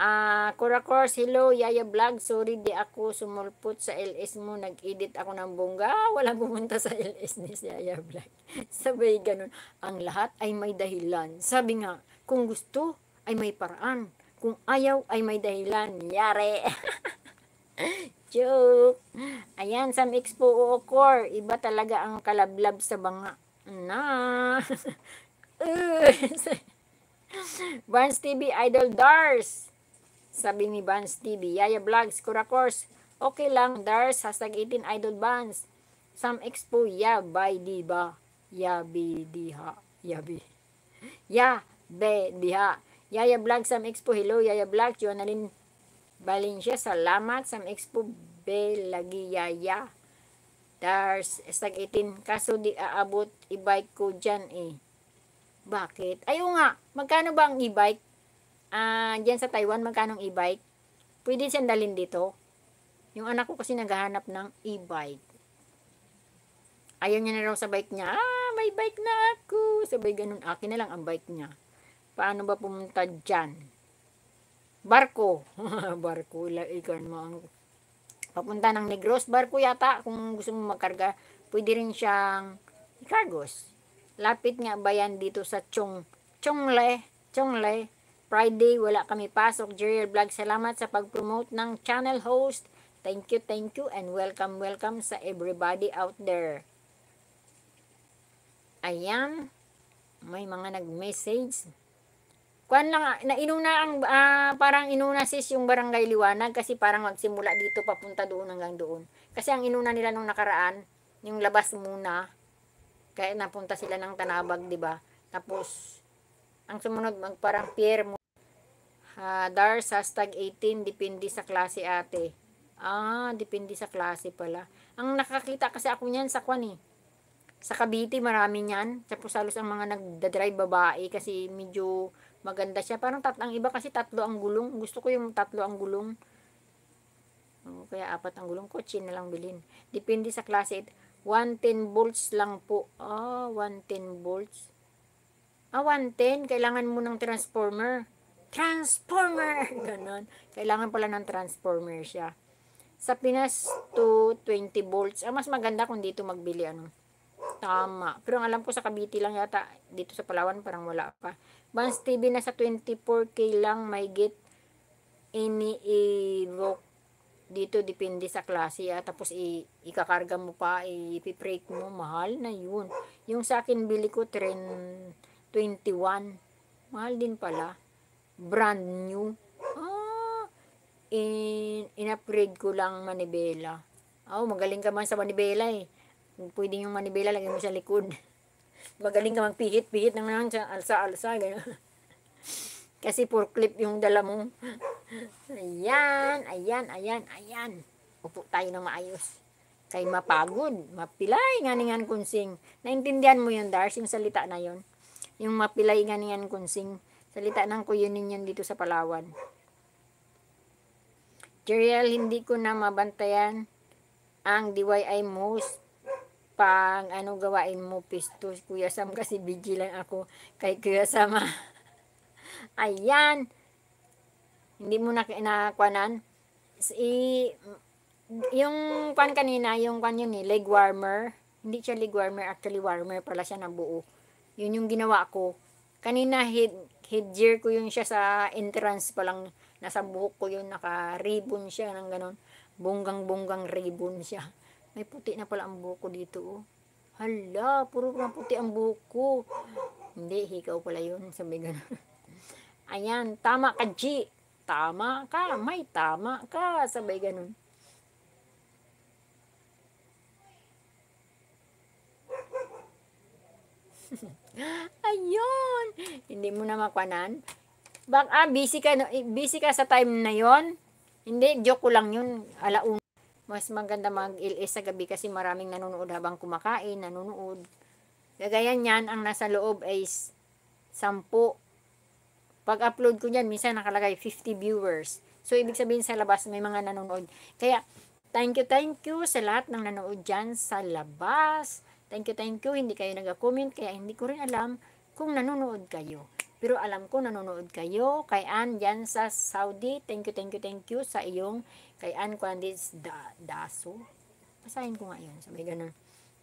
Speaker 1: Ah, uh, Kurakors, hello, Yaya Vlog. Sorry di ako sumulpot sa LS mo. Nag-edit ako ng bongga. Walang pumunta sa LS ni Yaya Vlog. Sabay ganun. Ang lahat ay may dahilan. Sabi nga, kung gusto ay may paraan. Kung ayaw ay may dahilan. Yare! Joke! Ayan, Sam Expo Ookor. Iba talaga ang kalablab sa banga. Na! Barnes TV Idol Dars! Sabi ni Vans TV, Yaya Vlogs, Kurakors, okay lang, Dars, hashtag 18 Idol Vance. Some Expo, ya, yeah, di ba? ya, bi, be, diha, ya, bi. ya, be, diha. Yaya Vlog, Some Expo, hello, Yaya Vlog, Jonalyn Valencia, salamat, Some Expo, be, lagi, yaya. Dars, hashtag 18, kaso di aabot, i-bike ko dyan eh. Bakit? Ayaw nga, magkano ba ang i bike ah, dyan sa Taiwan, magkanong e-bike, pwede siyang dalhin dito. Yung anak ko kasi naghahanap ng e-bike. Ayaw niya na raw sa bike niya. Ah, may bike na ako. Sabay ganun, akin na lang ang bike niya. Paano ba pumunta diyan? Barko. barko, ikan mo ang... Papunta ng Negros, barko yata. Kung gusto mo magkarga, pwede rin siyang Icargos. Lapit nga bayan dito sa Chong, Chongle, Chongle, Friday, wala kami pasok. Jeriel Vlog, salamat sa pag-promote ng channel host. Thank you, thank you, and welcome, welcome sa everybody out there. Ayan, may mga nag-message. Kwan lang, ah, nainuna ang, uh, parang inuna sis yung barangay liwanag kasi parang magsimula dito papunta doon hanggang doon. Kasi ang inuna nila nung nakaraan, yung labas muna, kaya napunta sila ng Tanabag, di ba? Tapos, ang sumunod, magparang pier muna. Uh, ah, DARS hashtag 18 depende sa klase ate. Ah, depende sa klase pala. Ang nakakita kasi ako niyan sa kwan eh. Sa Cavite marami niyan. Tapos halos ang mga nagdadrive babae kasi medyo maganda siya. Parang tat ang iba kasi tatlo ang gulong. Gusto ko yung tatlo ang gulong. O, kaya apat ang gulong kotse na lang bilhin. Depende sa klase. 110 volts lang po. Ah, oh, 110 volts. Ah, 110. Kailangan mo ng transformer transformer! Ganon. Kailangan pala ng transformer siya. Sa Pinas, 220 volts. Ah, mas maganda kung dito magbili, ano. Tama. Pero ang alam ko sa Cavite lang yata, dito sa Palawan, parang wala pa. Bans TV na sa 24K lang, may get ini-evoke dito depende sa klase ah. tapos i ikakarga mo pa i-prake mo mahal na yun yung sa akin bili ko 321 mahal din pala brand new. Ah, in, in-upgrade ko lang manibela. Oh, magaling ka man sa manibela eh. Pwede yung manibela, lagay mo sa likod. magaling ka magpihit-pihit ng nang sa alsa-alsa. Kasi for clip yung dala mo. ayan, ayan, ayan, ayan. Upo tayo ng maayos. Kay mapagod, mapilay, nganingan kunsing. Naintindihan mo yun, Dars, yung salita na yun. Yung mapilay, nganingan kunsing Salita ng kuyunin yan dito sa Palawan. Jeriel, hindi ko na mabantayan ang DIY most pang ano gawain mo pistos kuya Sam kasi busy lang ako kay kuya Sam ah. ayan hindi mo na nakuanan si yung pan kanina yung pan yun eh leg warmer hindi siya leg warmer actually warmer pala siya na buo yun yung ginawa ko kanina hid, headgear ko yun siya sa entrance pa lang. Nasa buhok ko yun, naka-ribbon siya ng ganun. Bunggang-bunggang ribbon siya. May puti na pala ang buhok ko dito, oh. Hala, puro lang puti ang buhok ko. Hindi, hikaw pala yun. Sabi ganun. Ayan, tama ka, G. Tama ka, may tama ka. Sabay ganun. Ayun! Hindi mo na makuanan. Baka ah, busy ka, eh, busy ka sa time na yon. Hindi, joke ko lang yun. Alaun. Mas maganda mag-ilis sa gabi kasi maraming nanonood habang kumakain, nanonood. Gagayan niyan, ang nasa loob ay sampu. Pag-upload ko niyan, minsan nakalagay 50 viewers. So, ibig sabihin sa labas, may mga nanonood. Kaya, thank you, thank you sa lahat ng nanonood dyan sa labas Thank you, thank you. Hindi kayo nag-comment kaya hindi ko rin alam kung nanonood kayo. Pero alam ko nanonood kayo kay Ann dyan sa Saudi. Thank you, thank you, thank you sa iyong kay Ann Quandis da, Daso. Pasahin ko nga yun. Sabi ganun.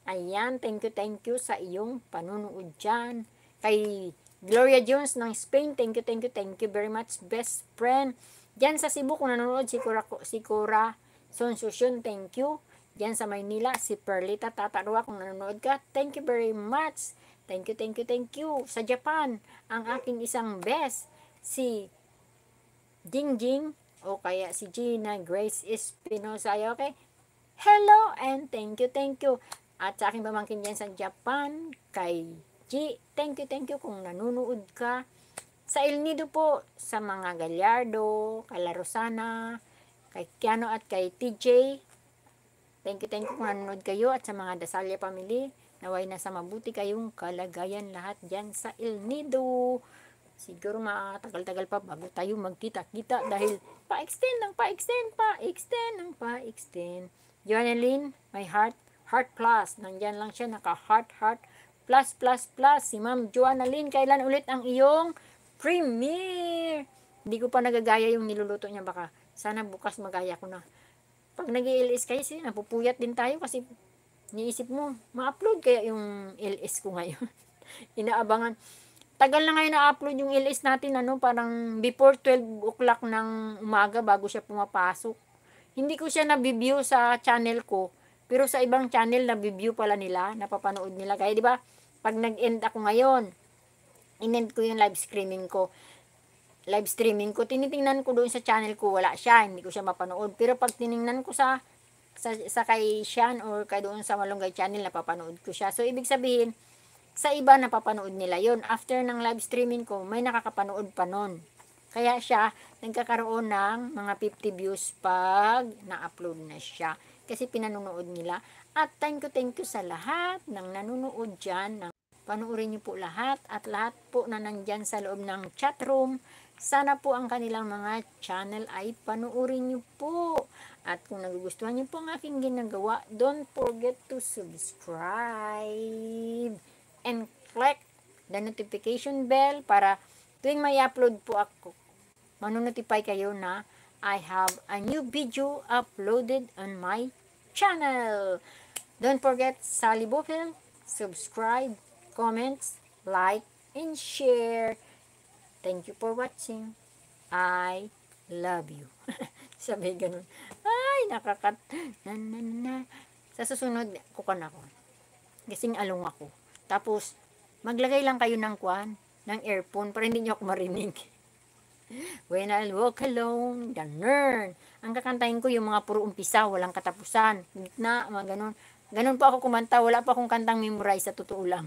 Speaker 1: Ayan, thank you, thank you sa iyong panunood dyan. Kay Gloria Jones ng Spain. Thank you, thank you, thank you very much. Best friend. Dyan sa Cebu, kung nanonood, si Cora, si Cora Sonsusyon, thank you. Diyan sa Maynila, si Perlita Tatarwa kung nanonood ka. Thank you very much. Thank you, thank you, thank you. Sa Japan, ang aking isang best, si Jingjing o kaya si Gina Grace Espinosa. Okay? Hello and thank you, thank you. At sa aking pamangkin dyan sa Japan, kay G, thank you, thank you kung nanonood ka. Sa El Nido po, sa mga Gallardo, kay Larosana, kay Kiano at kay TJ, Thank you, thank you kung nanonood kayo at sa mga Dasalya family. Naway na sa mabuti kayong kalagayan lahat dyan sa El Nido. Siguro matagal-tagal pa bago tayo magkita-kita dahil pa-extend ng pa-extend, pa-extend ng pa-extend. Joanneline, my heart, heart plus. Nandyan lang siya, naka-heart, heart, plus, plus, plus. Si Ma'am Joanneline, kailan ulit ang iyong premiere? Hindi ko pa nagagaya yung niluluto niya baka. Sana bukas magaya ko na. Pag nag ls kayo, kasi napupuyat din tayo kasi niisip mo, ma-upload kaya yung LS ko ngayon. Inaabangan. Tagal na ngayon na-upload yung LS natin, ano, parang before 12 o'clock ng umaga bago siya pumapasok. Hindi ko siya nabibview sa channel ko, pero sa ibang channel nabibview pala nila, napapanood nila. Kaya di ba, pag nag-end ako ngayon, in-end ko yung live streaming ko live streaming ko, tinitingnan ko doon sa channel ko, wala siya, hindi ko siya mapanood. Pero pag tiningnan ko sa, sa, sa kay Sean or kay doon sa Malunggay channel, napapanood ko siya. So, ibig sabihin, sa iba napapanood nila yon After ng live streaming ko, may nakakapanood pa noon. Kaya siya, nagkakaroon ng mga 50 views pag na-upload na siya. Kasi pinanonood nila. At thank you, thank you sa lahat ng nanonood dyan. Ng Panoorin niyo po lahat at lahat po na nandyan sa loob ng chat room sana po ang kanilang mga channel ay panuorin nyo po. At kung nagugustuhan nyo po ang aking ginagawa, don't forget to subscribe and click the notification bell para tuwing may upload po ako, manonotify kayo na I have a new video uploaded on my channel. Don't forget, Sally Bofil, subscribe, comments, like, and share. Thank you for watching. I love you. Sabi ganun. Ay, nakakat... Na, na, na. Sa susunod, kukan ako. Kasing along ako. Tapos, maglagay lang kayo ng kwan, ng earphone, para hindi nyo ako marinig. When I walk alone, the learn. Ang kakantahin ko yung mga puro umpisa, walang katapusan, gitna, mga ganun. Ganun pa ako kumanta, wala pa akong kantang memorize sa totoo lang.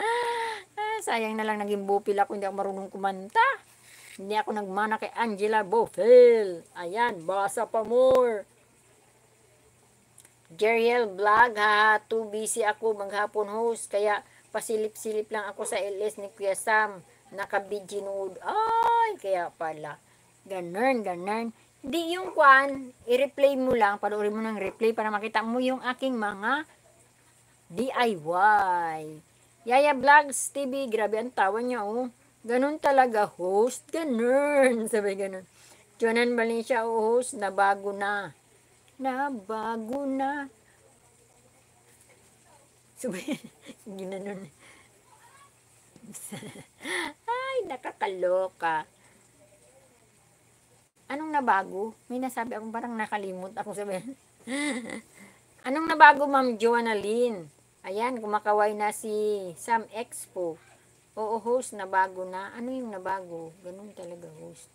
Speaker 1: Ah! sayang na lang naging bupil ako, hindi ako marunong kumanta. Hindi ako nagmana kay Angela Bofil. Ayan, basa pa more. Jeriel Vlog, ha, too busy ako maghapon host, kaya pasilip-silip lang ako sa LS ni Kuya Sam. Nakabidji Ay, kaya pala. Ganun, ganun. Hindi yung kwan, i-replay mo lang, panoorin mo ng replay para makita mo yung aking mga DIY. Yaya Vlogs TV, grabe ang tawa niya, oh. Ganun talaga, host, ganun. Sabi ganun. Jonan Valencia, oh, host, na bago na. Na bago na. Sabi, ginanon. Ay, nakakaloka. Anong nabago? May nasabi ako, parang nakalimot ako sabi. Anong nabago, Ma'am Joanna Lynn? Ayan, kumakaway na si Sam Expo. Oo, host, na bago na. Ano yung nabago? Ganun talaga, host.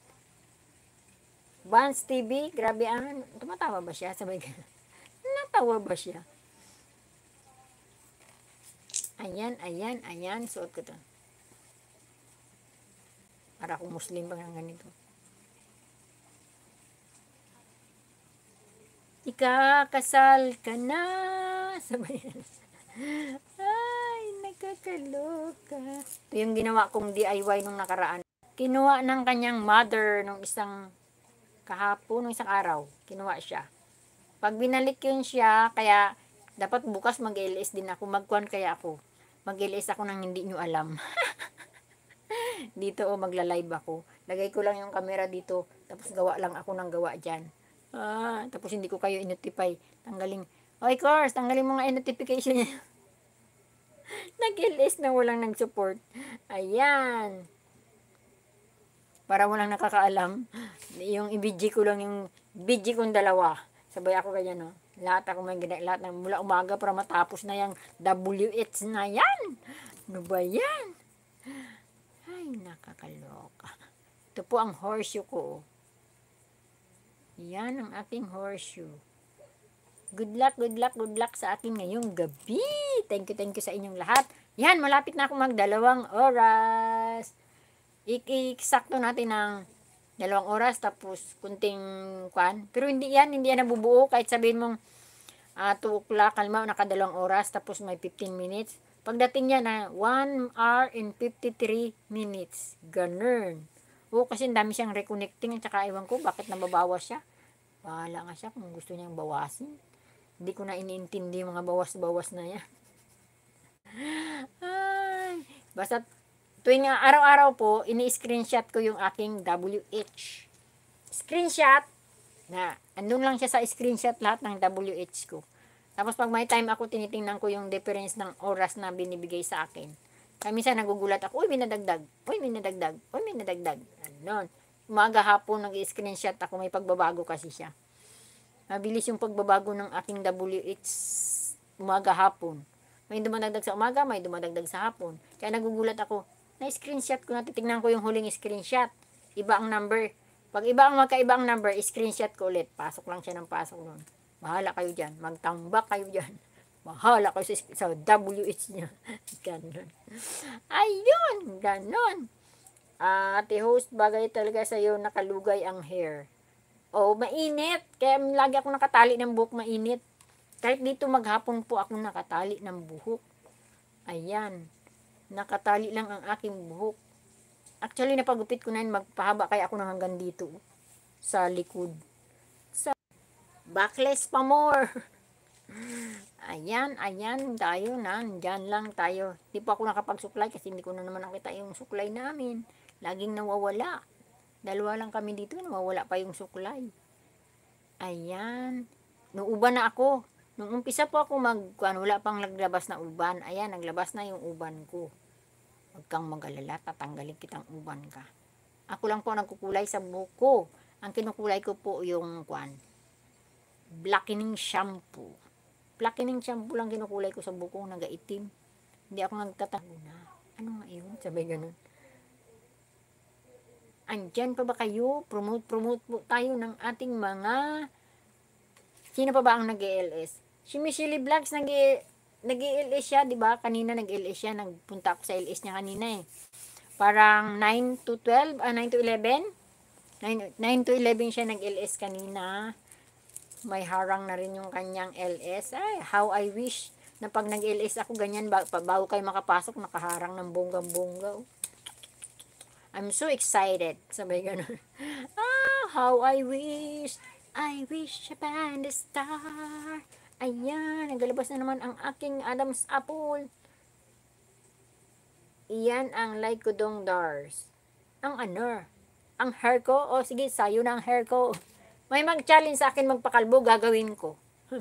Speaker 1: Vance TV, grabe ang... Ah, tumatawa ba siya? Sabay ka. Natawa ba siya? Ayan, ayan, ayan. Suot ko to. Para akong muslim bang ganito. Ikakasal ka na. Sabay na. Ay, nakakaloka. Ito yung ginawa kong DIY nung nakaraan. Kinuha ng kanyang mother nung isang kahapon, nung isang araw. Kinuha siya. Pag binalik yun siya, kaya dapat bukas mag-LS din ako. Magkuhan kaya ako. Mag-LS ako nang hindi nyo alam. dito o oh, magla-live ako. Lagay ko lang yung camera dito. Tapos gawa lang ako ng gawa dyan. Ah, tapos hindi ko kayo inotify. Tanggalin. Okay, course, tanggalin mo nga yung notification niya. Nag-LS na walang nag-support. Ayan. Para walang nakakaalam, yung ibidji ko lang yung bidji kong dalawa. Sabay ako ganyan, no? Lahat ako may gina, lahat na, mula umaga para matapos na yung WH na yan. Ano ba yan? Ay, nakakaloka. Ito po ang horseshoe ko. Yan ang aking horseshoe. Good luck, good luck, good luck sa akin ngayong gabi. Thank you, thank you sa inyong lahat. Yan, malapit na akong magdalawang oras. Iksakto natin ng dalawang oras tapos kunting kwan. Pero hindi yan, hindi yan nabubuo kahit sabihin mong uh, ah, 2 o'clock, kalma, nakadalawang oras tapos may 15 minutes. Pagdating niya na 1 hour and 53 minutes. Ganun. Oo, kasi dami siyang reconnecting at saka iwan ko bakit nababawas siya. Bahala nga siya kung gusto niyang bawasin. Hindi ko na iniintindi yung mga bawas-bawas na yan. Ay, basta tuwing araw-araw po, ini-screenshot ko yung aking WH. Screenshot na andun lang siya sa screenshot lahat ng WH ko. Tapos pag may time ako, tinitingnan ko yung difference ng oras na binibigay sa akin. Kaya minsan nagugulat ako, uy, minadagdag. uy, minadagdag. uy, minadagdag. nadagdag. Anon. Umaga hapon, nag-screenshot ako, may pagbabago kasi siya. Mabilis yung pagbabago ng aking WH umaga hapon. May dumadagdag sa umaga, may dumadagdag sa hapon. Kaya nagugulat ako, na-screenshot ko na, titignan ko yung huling screenshot. Iba ang number. Pag iba ang magkaiba ang number, screenshot ko ulit. Pasok lang siya ng pasok nun. Mahala kayo dyan. Magtambak kayo dyan. Mahala kayo sa, sa WH niya. ganon. Ayun! Ganon. Uh, ate host, bagay talaga sa'yo nakalugay ang hair. O, oh, mainit. Kaya lagi ako nakatali ng buhok mainit. Kahit dito maghapon po ako nakatali ng buhok. Ayan. Nakatali lang ang aking buhok. Actually, napagupit ko na yun. Magpahaba kaya ako na hanggang dito. Sa likod. Sa backless pa more. Ayan, ayan, tayo na. Diyan lang tayo. Hindi pa ako nakapag-supply kasi hindi ko na naman nakita yung suklay namin. Laging nawawala. Dalawa lang kami dito, nawawala pa yung suklay. Ayan. Nung uban na ako. Nung umpisa po ako mag, ano, wala pang naglabas na uban. Ayan, naglabas na yung uban ko. Huwag kang magalala, tatanggalin kitang uban ka. Ako lang po nagkukulay sa buhok ko. Ang kinukulay ko po yung kwan. Blackening shampoo. Blackening shampoo lang kinukulay ko sa buhok ko, nagaitim. Hindi ako nagtatago na. Ano nga yun? Sabay ganun. Andyan pa ba kayo? Promote, promote po tayo ng ating mga... Sino pa ba ang nag-ELS? Si Michelle Vlogs nag nag-ELS siya, 'di ba? Kanina nag-ELS siya, nagpunta ako sa e LS niya kanina eh. Parang 9 to 12, ah, 9 to 11. 9, to 11 siya nag-LS kanina. May harang na rin yung kanyang e LS. Ay, how I wish na pag nag-LS ako ganyan, ba, bago kayo makapasok, nakaharang ng bonggang-bongga. Oh. I'm so excited. Sabay ganun. ah, how I wish, I wish upon the star. Ayan, nagalabas na naman ang aking Adam's apple. Iyan ang like ko dong dars. Ang ano? Ang hair ko? O sige, sayo na ang hair ko. May mag-challenge sa akin magpakalbo, gagawin ko.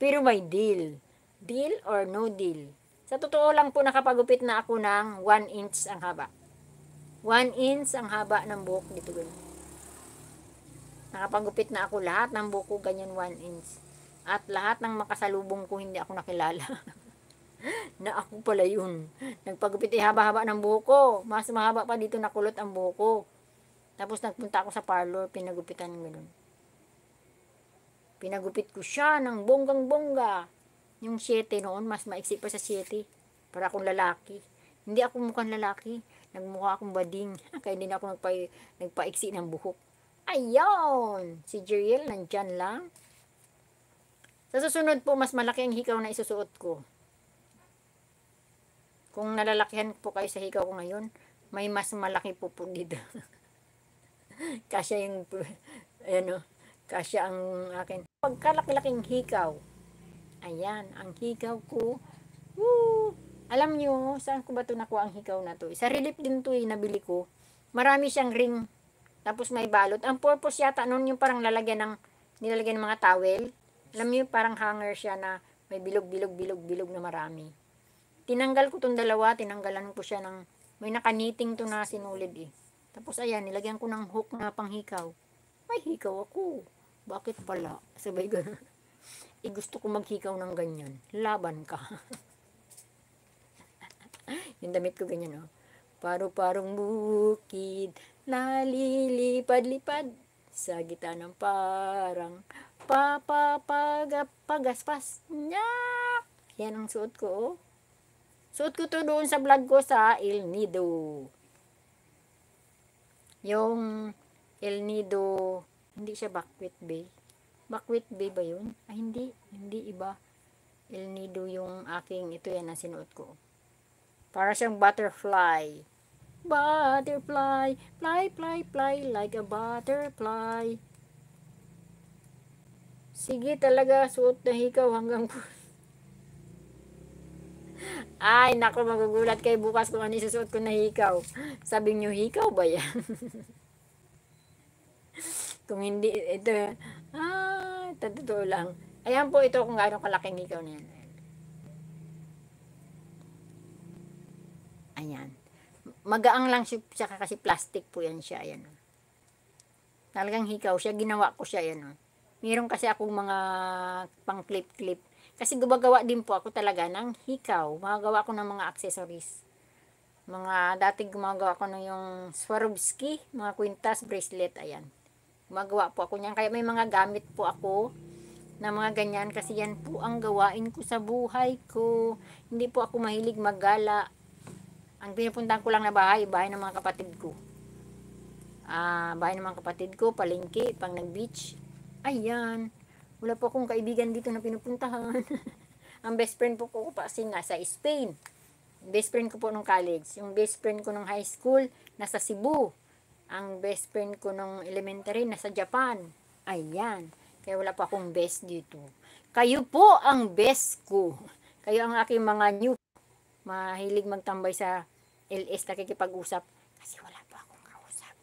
Speaker 1: Pero may deal. Deal or no deal? Sa totoo lang po nakapagupit na ako ng 1 inch ang haba. 1 inch ang haba ng buhok dito ganyan. Nakapagupit na ako lahat ng buhok ko ganyan 1 inch. At lahat ng makasalubong ko hindi ako nakilala. na ako pala yun. Nagpagupit eh haba-haba ng buhok ko. Mas mahaba pa dito nakulot ang buhok ko. Tapos nagpunta ako sa parlor, pinagupitan ng ganun. Pinagupit ko siya ng bonggang-bongga yung 7 noon, mas maiksi pa sa 7. Para akong lalaki. Hindi ako mukhang lalaki. Nagmukha akong bading. Kaya hindi na ako nagpa, nagpaiksi ng buhok. Ayon! Si Jeriel, nandyan lang. Sa susunod po, mas malaki ang hikaw na isusuot ko. Kung nalalakihan po kayo sa hikaw ko ngayon, may mas malaki po po dito. kasya yung, ano, kasya ang akin. Pagkalaki-laking hikaw, Ayan, ang higaw ko. Woo! Alam nyo, saan ko ba ito nakuha ang higaw na to? Sa relief din to eh, nabili ko. Marami siyang ring. Tapos may balot. Ang purpose yata noon yung parang lalagyan ng, nilalagyan ng mga towel. Alam nyo, parang hanger siya na may bilog, bilog, bilog, bilog na marami. Tinanggal ko tong dalawa, tinanggalan ko siya ng, may nakaniting to na sinulid eh. Tapos ayan, nilagyan ko ng hook na panghikaw. May hikaw ako. Bakit pala? Sabay ganun eh, gusto ko maghigaw ng ganyan. Laban ka. yung damit ko ganyan, oh. Paro-parong bukid, nalilipad-lipad sa gitna ng parang papapagaspas niya. Yan ang suot ko, oh. Suot ko to doon sa vlog ko sa El Nido. Yung El Nido, hindi siya backwit, babe Buckwheat Bay ba yun? Ah, hindi. Hindi iba. El Nido yung aking, ito yan ang sinuot ko. Para siyang butterfly. Butterfly, fly, fly, fly, like a butterfly. Sige talaga, suot na hikaw hanggang Ay, nako, magugulat kay bukas kung ano isusuot ko na hikaw. Sabi nyo, hikaw ba yan? kung hindi, ito, ah, totoo lang. Ayan po ito kung gaano kalaking ikaw na yan. Ayan. Magaang lang siya kasi plastic po yan siya. Ayan. Talagang hikaw siya. Ginawa ko siya. Ayan. Meron kasi akong mga pang clip-clip. Kasi gumagawa din po ako talaga ng hikaw. Magawa ko ng mga accessories. Mga dati gumagawa ko ng yung Swarovski, mga quintas bracelet, ayan. Magawa po ako niyan. Kaya may mga gamit po ako na mga ganyan kasi yan po ang gawain ko sa buhay ko. Hindi po ako mahilig magala. Ang pinupuntahan ko lang na bahay, bahay ng mga kapatid ko. Ah, bahay ng mga kapatid ko, palengke, pang nag-beach. Ayan. Wala po akong kaibigan dito na pinupuntahan. ang best friend po ko pa kasi nasa Spain best friend ko po nung college. Yung best friend ko nung high school, nasa Cebu. Ang best friend ko nung elementary nasa Japan. Ayan. Kaya wala pa akong best dito. Kayo po ang best ko. Kayo ang aking mga new. Mahilig magtambay sa LS na kikipag usap Kasi wala pa akong kausap.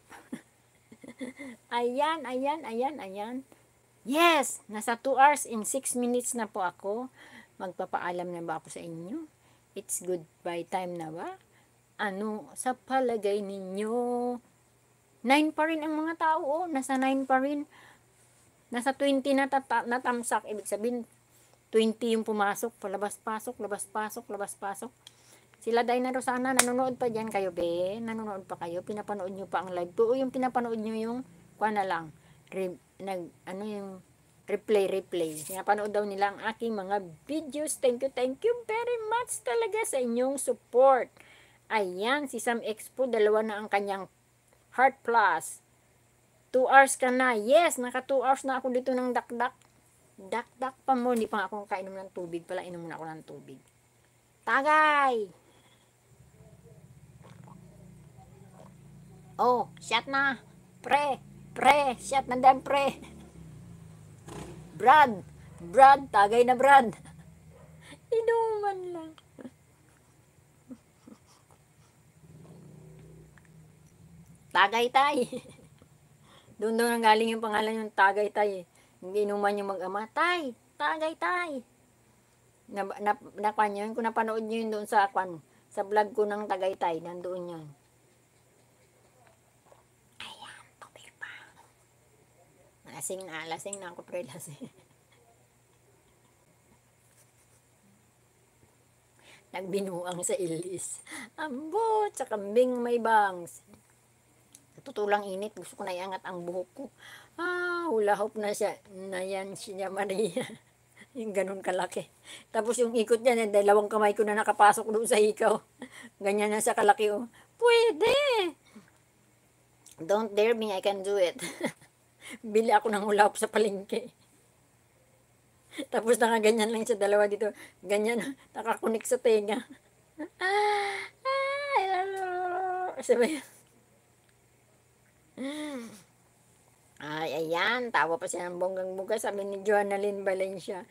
Speaker 1: ayan, ayan, ayan, ayan. Yes! Nasa 2 hours in 6 minutes na po ako. Magpapaalam na ba ako sa inyo? It's goodbye time na ba? Ano sa palagay ninyo? 9 pa rin ang mga tao, oh. Nasa 9 pa rin. Nasa 20 na natamsak. Ibig sabihin, 20 yung pumasok, palabas-pasok, labas-pasok, labas-pasok. Sila Dina Rosana, nanonood pa dyan kayo, be. Nanonood pa kayo. Pinapanood nyo pa ang live. Oo, yung pinapanood nyo yung, kwa na lang, re, nag, ano yung, replay, replay. Pinapanood daw nila ang aking mga videos. Thank you, thank you very much talaga sa inyong support. Ayan, si Sam Expo, dalawa na ang kanyang Heart Plus. 2 hours ka na. Yes, naka 2 hours na ako dito ng dakdak. Dakdak pa mo. Hindi pa ako kainom ng tubig pala. Inom na ako ng tubig. Tagay! Oh, shot na. Pre, pre, shot na din, pre. Brad, Brad, tagay na Brad. Inuman lang. Tagaytay. doon doon ang galing yung pangalan yung Tagaytay. Eh. Hindi inuman yung mag-ama. Tay, Tagaytay. Na, na, na, na yun, kung napanood nyo yun doon sa, kwan, sa vlog ko ng Tagaytay, nandoon yun. Ayan, tubig pa. Lasing na, lasing na ako, pre, lasing. nagbinuang sa ilis. Ambo, sa kambing may bangs tutulang init. Gusto ko na iangat ang buhok ko. Ah, hula hoop na siya. Na yan, siya Maria. yung ganun kalaki. Tapos yung ikot niya, yung dalawang kamay ko na nakapasok doon sa ikaw. Ganyan na sa kalaki. Oh. Pwede! Don't dare me, I can do it. Bili ako ng hula sa palengke. Tapos ganyan lang sa dalawa dito. Ganyan, nakakunik sa tenga. ah, ah, sabi, ay, ayan. Tawa pa siya ng bonggang-buga. Sabi ni Journaline Valencia.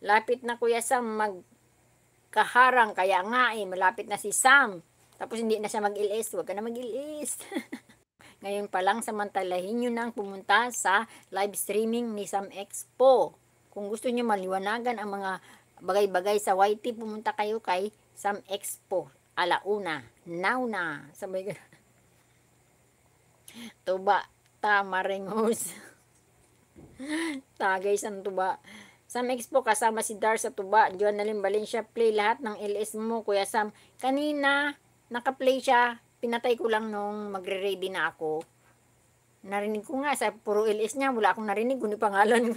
Speaker 1: Lapit na Kuya Sam magkaharang. Kaya nga eh, malapit na si Sam. Tapos hindi na siya mag-ilis. Huwag ka na mag-ilis. Ngayon pa lang, samantalahin nyo nang pumunta sa live streaming ni Sam Expo. Kung gusto nyo maliwanagan ang mga bagay-bagay sa YT, pumunta kayo kay Sam Expo. Alauna. Now na. Sabay ka tuba tama tamaringos tagay sa tuba Sam Expo kasama si Dar sa tuba John Nalim Valencia play lahat ng LS mo Kuya Sam kanina nakaplay siya pinatay ko lang nung magre-ready na ako narinig ko nga sa puro LS niya wala akong narinig kundi pangalan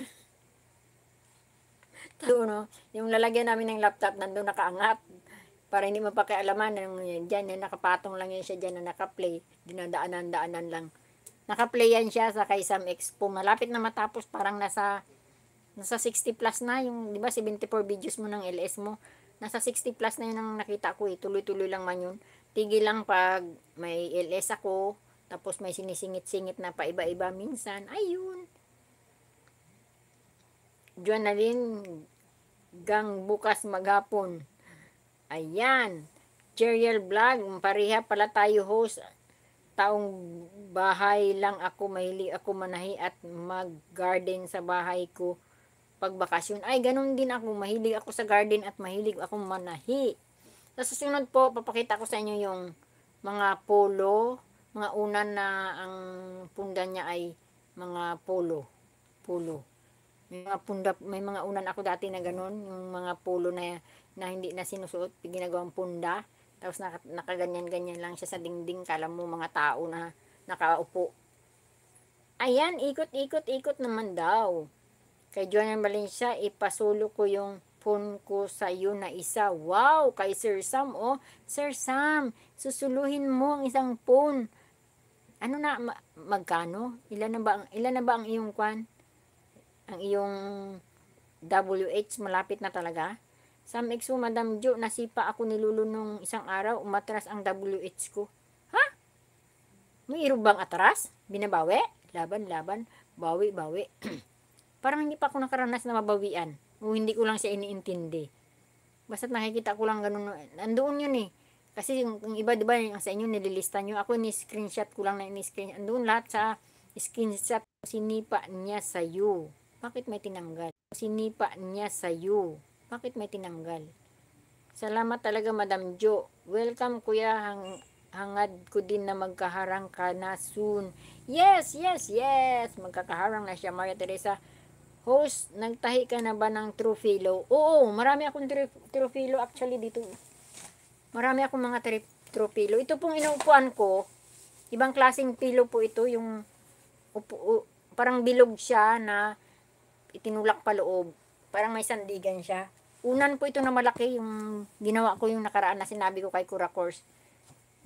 Speaker 1: Talo, no? Yung lalagyan namin ng laptop nandun nakaangat para hindi mapakialaman ng dyan na nakapatong lang yan siya dyan na nakaplay dinadaanan-daanan lang nakaplay yan siya sa Kaysam Expo malapit na matapos parang nasa nasa 60 plus na yung di ba 74 videos mo ng LS mo nasa 60 plus na yun ang nakita ko eh tuloy-tuloy lang man yun tigil lang pag may LS ako tapos may sinisingit-singit na paiba-iba minsan ayun Journaline gang bukas maghapon Ayan. Cheryl Vlog, pareha pala tayo host. Taong bahay lang ako, mahili ako manahi at mag-garden sa bahay ko Pagbakasyon. Ay, ganun din ako, mahilig ako sa garden at mahilig ako manahi. Sa susunod po, papakita ko sa inyo yung mga polo, mga unan na ang punda niya ay mga polo. Polo. May mga pundap, may mga unan ako dati na ganun, yung mga polo na, na hindi na sinusuot, ginagawang punda. Tapos naka, nakaganyan-ganyan lang siya sa dingding, kala mo mga tao na nakaupo. Ayan, ikot-ikot-ikot naman daw. Kay Joanne Valencia, ipasulo ko yung phone ko sa iyo na isa. Wow! Kay Sir Sam, oh. Sir Sam, susuluhin mo ang isang phone. Ano na, ma- magkano? Ilan na ba ang, ilan na ba ang iyong kwan? ang iyong WH malapit na talaga. Sam Exo, Madam Jo, nasipa ako nilulo nung isang araw, umatras ang WH ko. Ha? Mayroon bang atras? Binabawi? Laban, laban. Bawi, bawi. Parang hindi pa ako nakaranas na mabawian. O hindi ko lang siya iniintindi. Basta nakikita ko lang ganun. Andoon yun eh. Kasi yung, iba, di ba, yung sa inyo nililista nyo. Ako ni-screenshot ko lang na ini screenshot Andoon lahat sa screenshot sinipa niya sa'yo. Bakit may tinanggal? Sinipa niya sa iyo. Bakit may tinanggal? Salamat talaga Madam Jo. Welcome kuya hang hangad ko din na magkaharang ka na soon. Yes, yes, yes. Magkakaharang na siya Maria Teresa. Host, nagtahi ka na ba ng Trufilo? Oo, marami akong Trufilo actually dito. Marami akong mga Trufilo. Ito pong inuupuan ko, ibang klasing pilo po ito, yung upo, uh, parang bilog siya na itinulak pa loob. Parang may sandigan siya. Unan po ito na malaki yung ginawa ko yung nakaraan na sinabi ko kay Kura Course.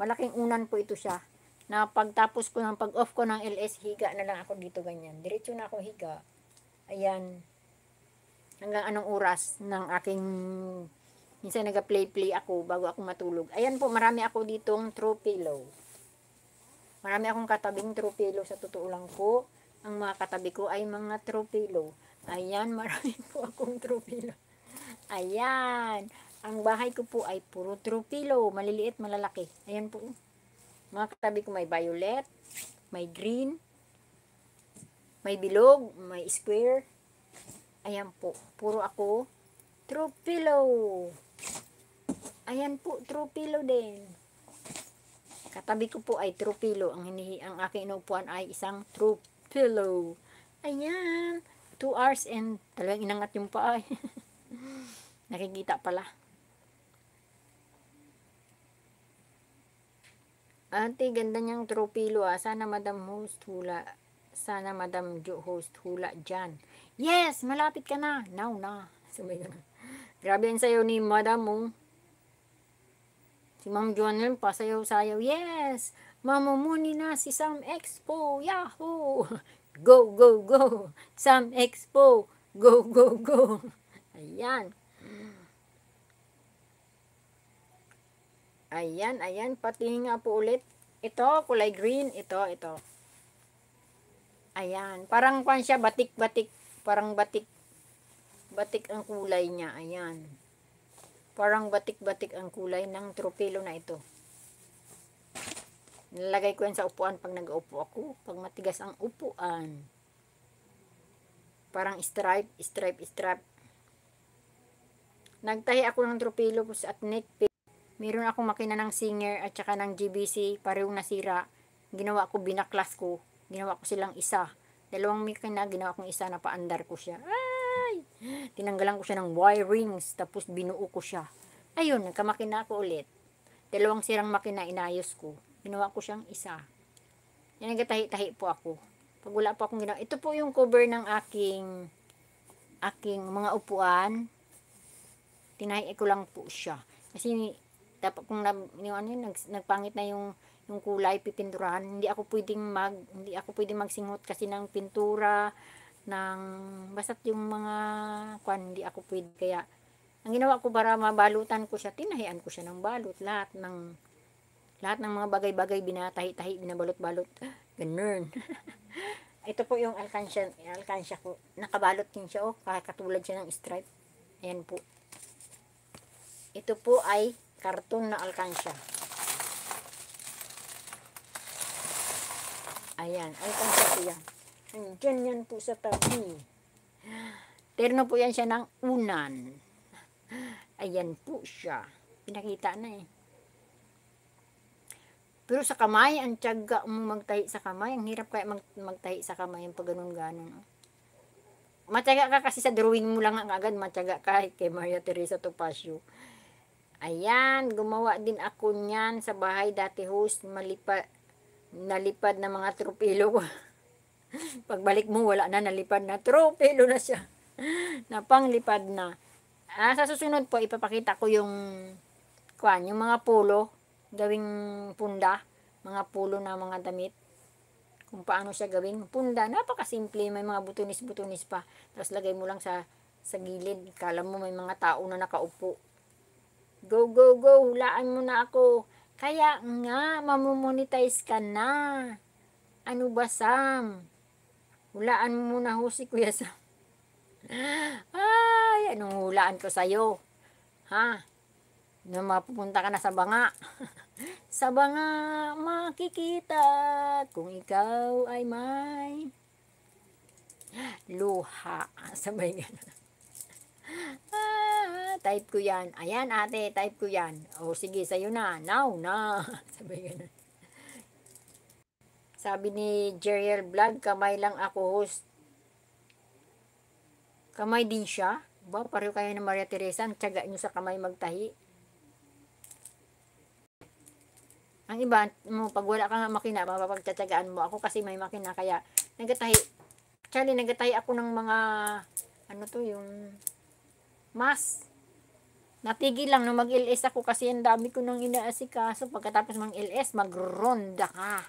Speaker 1: Malaking unan po ito siya. Na pagtapos ko ng pag-off ko ng LS, higa na lang ako dito ganyan. Diretso na ako higa. Ayan. Hanggang anong oras ng aking minsan nag-play-play ako bago ako matulog. Ayan po, marami ako ditong throw pillow. Marami akong katabing throw pillow sa totoo lang po. Ang mga katabi ko ay mga throw pillow. Ayan, marami po akong tropilo. Ayan. Ang bahay ko po ay puro tropilo. Maliliit, malalaki. Ayan po. Mga katabi ko may violet, may green, may bilog, may square. Ayan po. Puro ako tropilo. Ayan po, tropilo din. Katabi ko po ay true Ang, hinihi, ang aking inuupuan ay isang true pillow. Ayan. 2 hours and talagang inangat yung paa. Eh. Nakikita pala. Ate, ganda niyang tropilo ah. Sana Madam Host hula. Sana Madam Jo Host hula dyan. Yes! Malapit ka na! Now na! Grabe yan sa'yo ni Madam mo. Oh. Si Ma'am Jonel pa sayaw-sayaw. Yes! Mamumuni na si Sam Expo! Yahoo! Go, go, go. Sam Expo. Go, go, go. Ayan. Ayan, ayan. Patinga po ulit. Ito, kulay green. Ito, ito. Ayan. Parang kwan siya, batik-batik. Parang batik. Batik ang kulay niya. Ayan. Parang batik-batik ang kulay ng tropelo na ito. Nilagay ko yan sa upuan pag nag-upo ako. Pag matigas ang upuan. Parang stripe, stripe, stripe. Nagtahi ako ng tropilo at neck Meron akong makina ng singer at saka ng GBC. Parehong nasira. Ginawa ko, binaklas ko. Ginawa ko silang isa. Dalawang makina, ginawa kong isa na paandar ko siya. Ay! Tinanggalan ko siya ng wirings. Tapos binuo ko siya. Ayun, nagkamakina ako ulit. Dalawang sirang makina, inayos ko ginawa ko siyang isa yan nagatahi-tahi po ako pag wala po akong ginawa ito po yung cover ng aking aking mga upuan tinahi ko lang po siya kasi dapat kung na, yung, ano, nag, nagpangit na yung yung kulay pipinturahan hindi ako pwedeng mag hindi ako pwedeng magsingot kasi ng pintura ng basta't yung mga kwan hindi ako pwede kaya ang ginawa ko para mabalutan ko siya tinahian ko siya ng balot lahat ng lahat ng mga bagay-bagay binatahi-tahi, binabalot-balot. Ah, ganun. Ito po yung alkansya, alkansya ko. Nakabalot din siya, oh. Katulad siya ng stripe. Ayan po. Ito po ay karton na alkansya. Ayan, alkansya po yan. Diyan yan po sa tabi. Terno po yan siya ng unan. Ayan po siya. Pinakita na eh. Pero sa kamay, ang tiyaga mo magtahi sa kamay. Ang hirap kaya mag, magtahi sa kamay yung pagganon-ganon. Matyaga ka kasi sa drawing mo lang ang agad. Matyaga ka kay Maria Teresa Topacio. Ayan, gumawa din ako niyan sa bahay dati host. Malipa, nalipad na mga tropilo ko. Pagbalik mo, wala na, nalipad na. Tropilo na siya. Napanglipad na. Ah, sa susunod po, ipapakita ko yung, kwan, yung mga pulo gawing punda, mga pulo na mga damit. Kung paano siya gawing punda, napakasimple, may mga butunis-butunis pa. Tapos lagay mo lang sa, sa gilid, kala mo may mga tao na nakaupo. Go, go, go, hulaan mo na ako. Kaya nga, mamomonetize ka na. Ano ba, Sam? Hulaan mo muna ho si Kuya Sam. Ay, anong hulaan ko sa'yo? Ha? na mapupunta ka na sa banga. sa banga makikita kung ikaw ay may luha. Sabay ganun. ah, type ko yan. Ayan ate, type ko yan. O sige, sa'yo na. Now na. Sabay ganun. Sabi ni Jeriel Vlog, kamay lang ako host. Kamay din siya? Ba, pareho kayo ng Maria Teresa, ang tiyaga nyo sa kamay magtahi. Ang iba, mo, pag wala kang makina, mapapagtatagaan mo. Ako kasi may makina, kaya nagatahi. Actually, nagatahi ako ng mga, ano to, yung mas. Natigil lang no mag-LS ako kasi ang dami ko nang inaasikaso. Pagkatapos mang LS, mag magronda ka.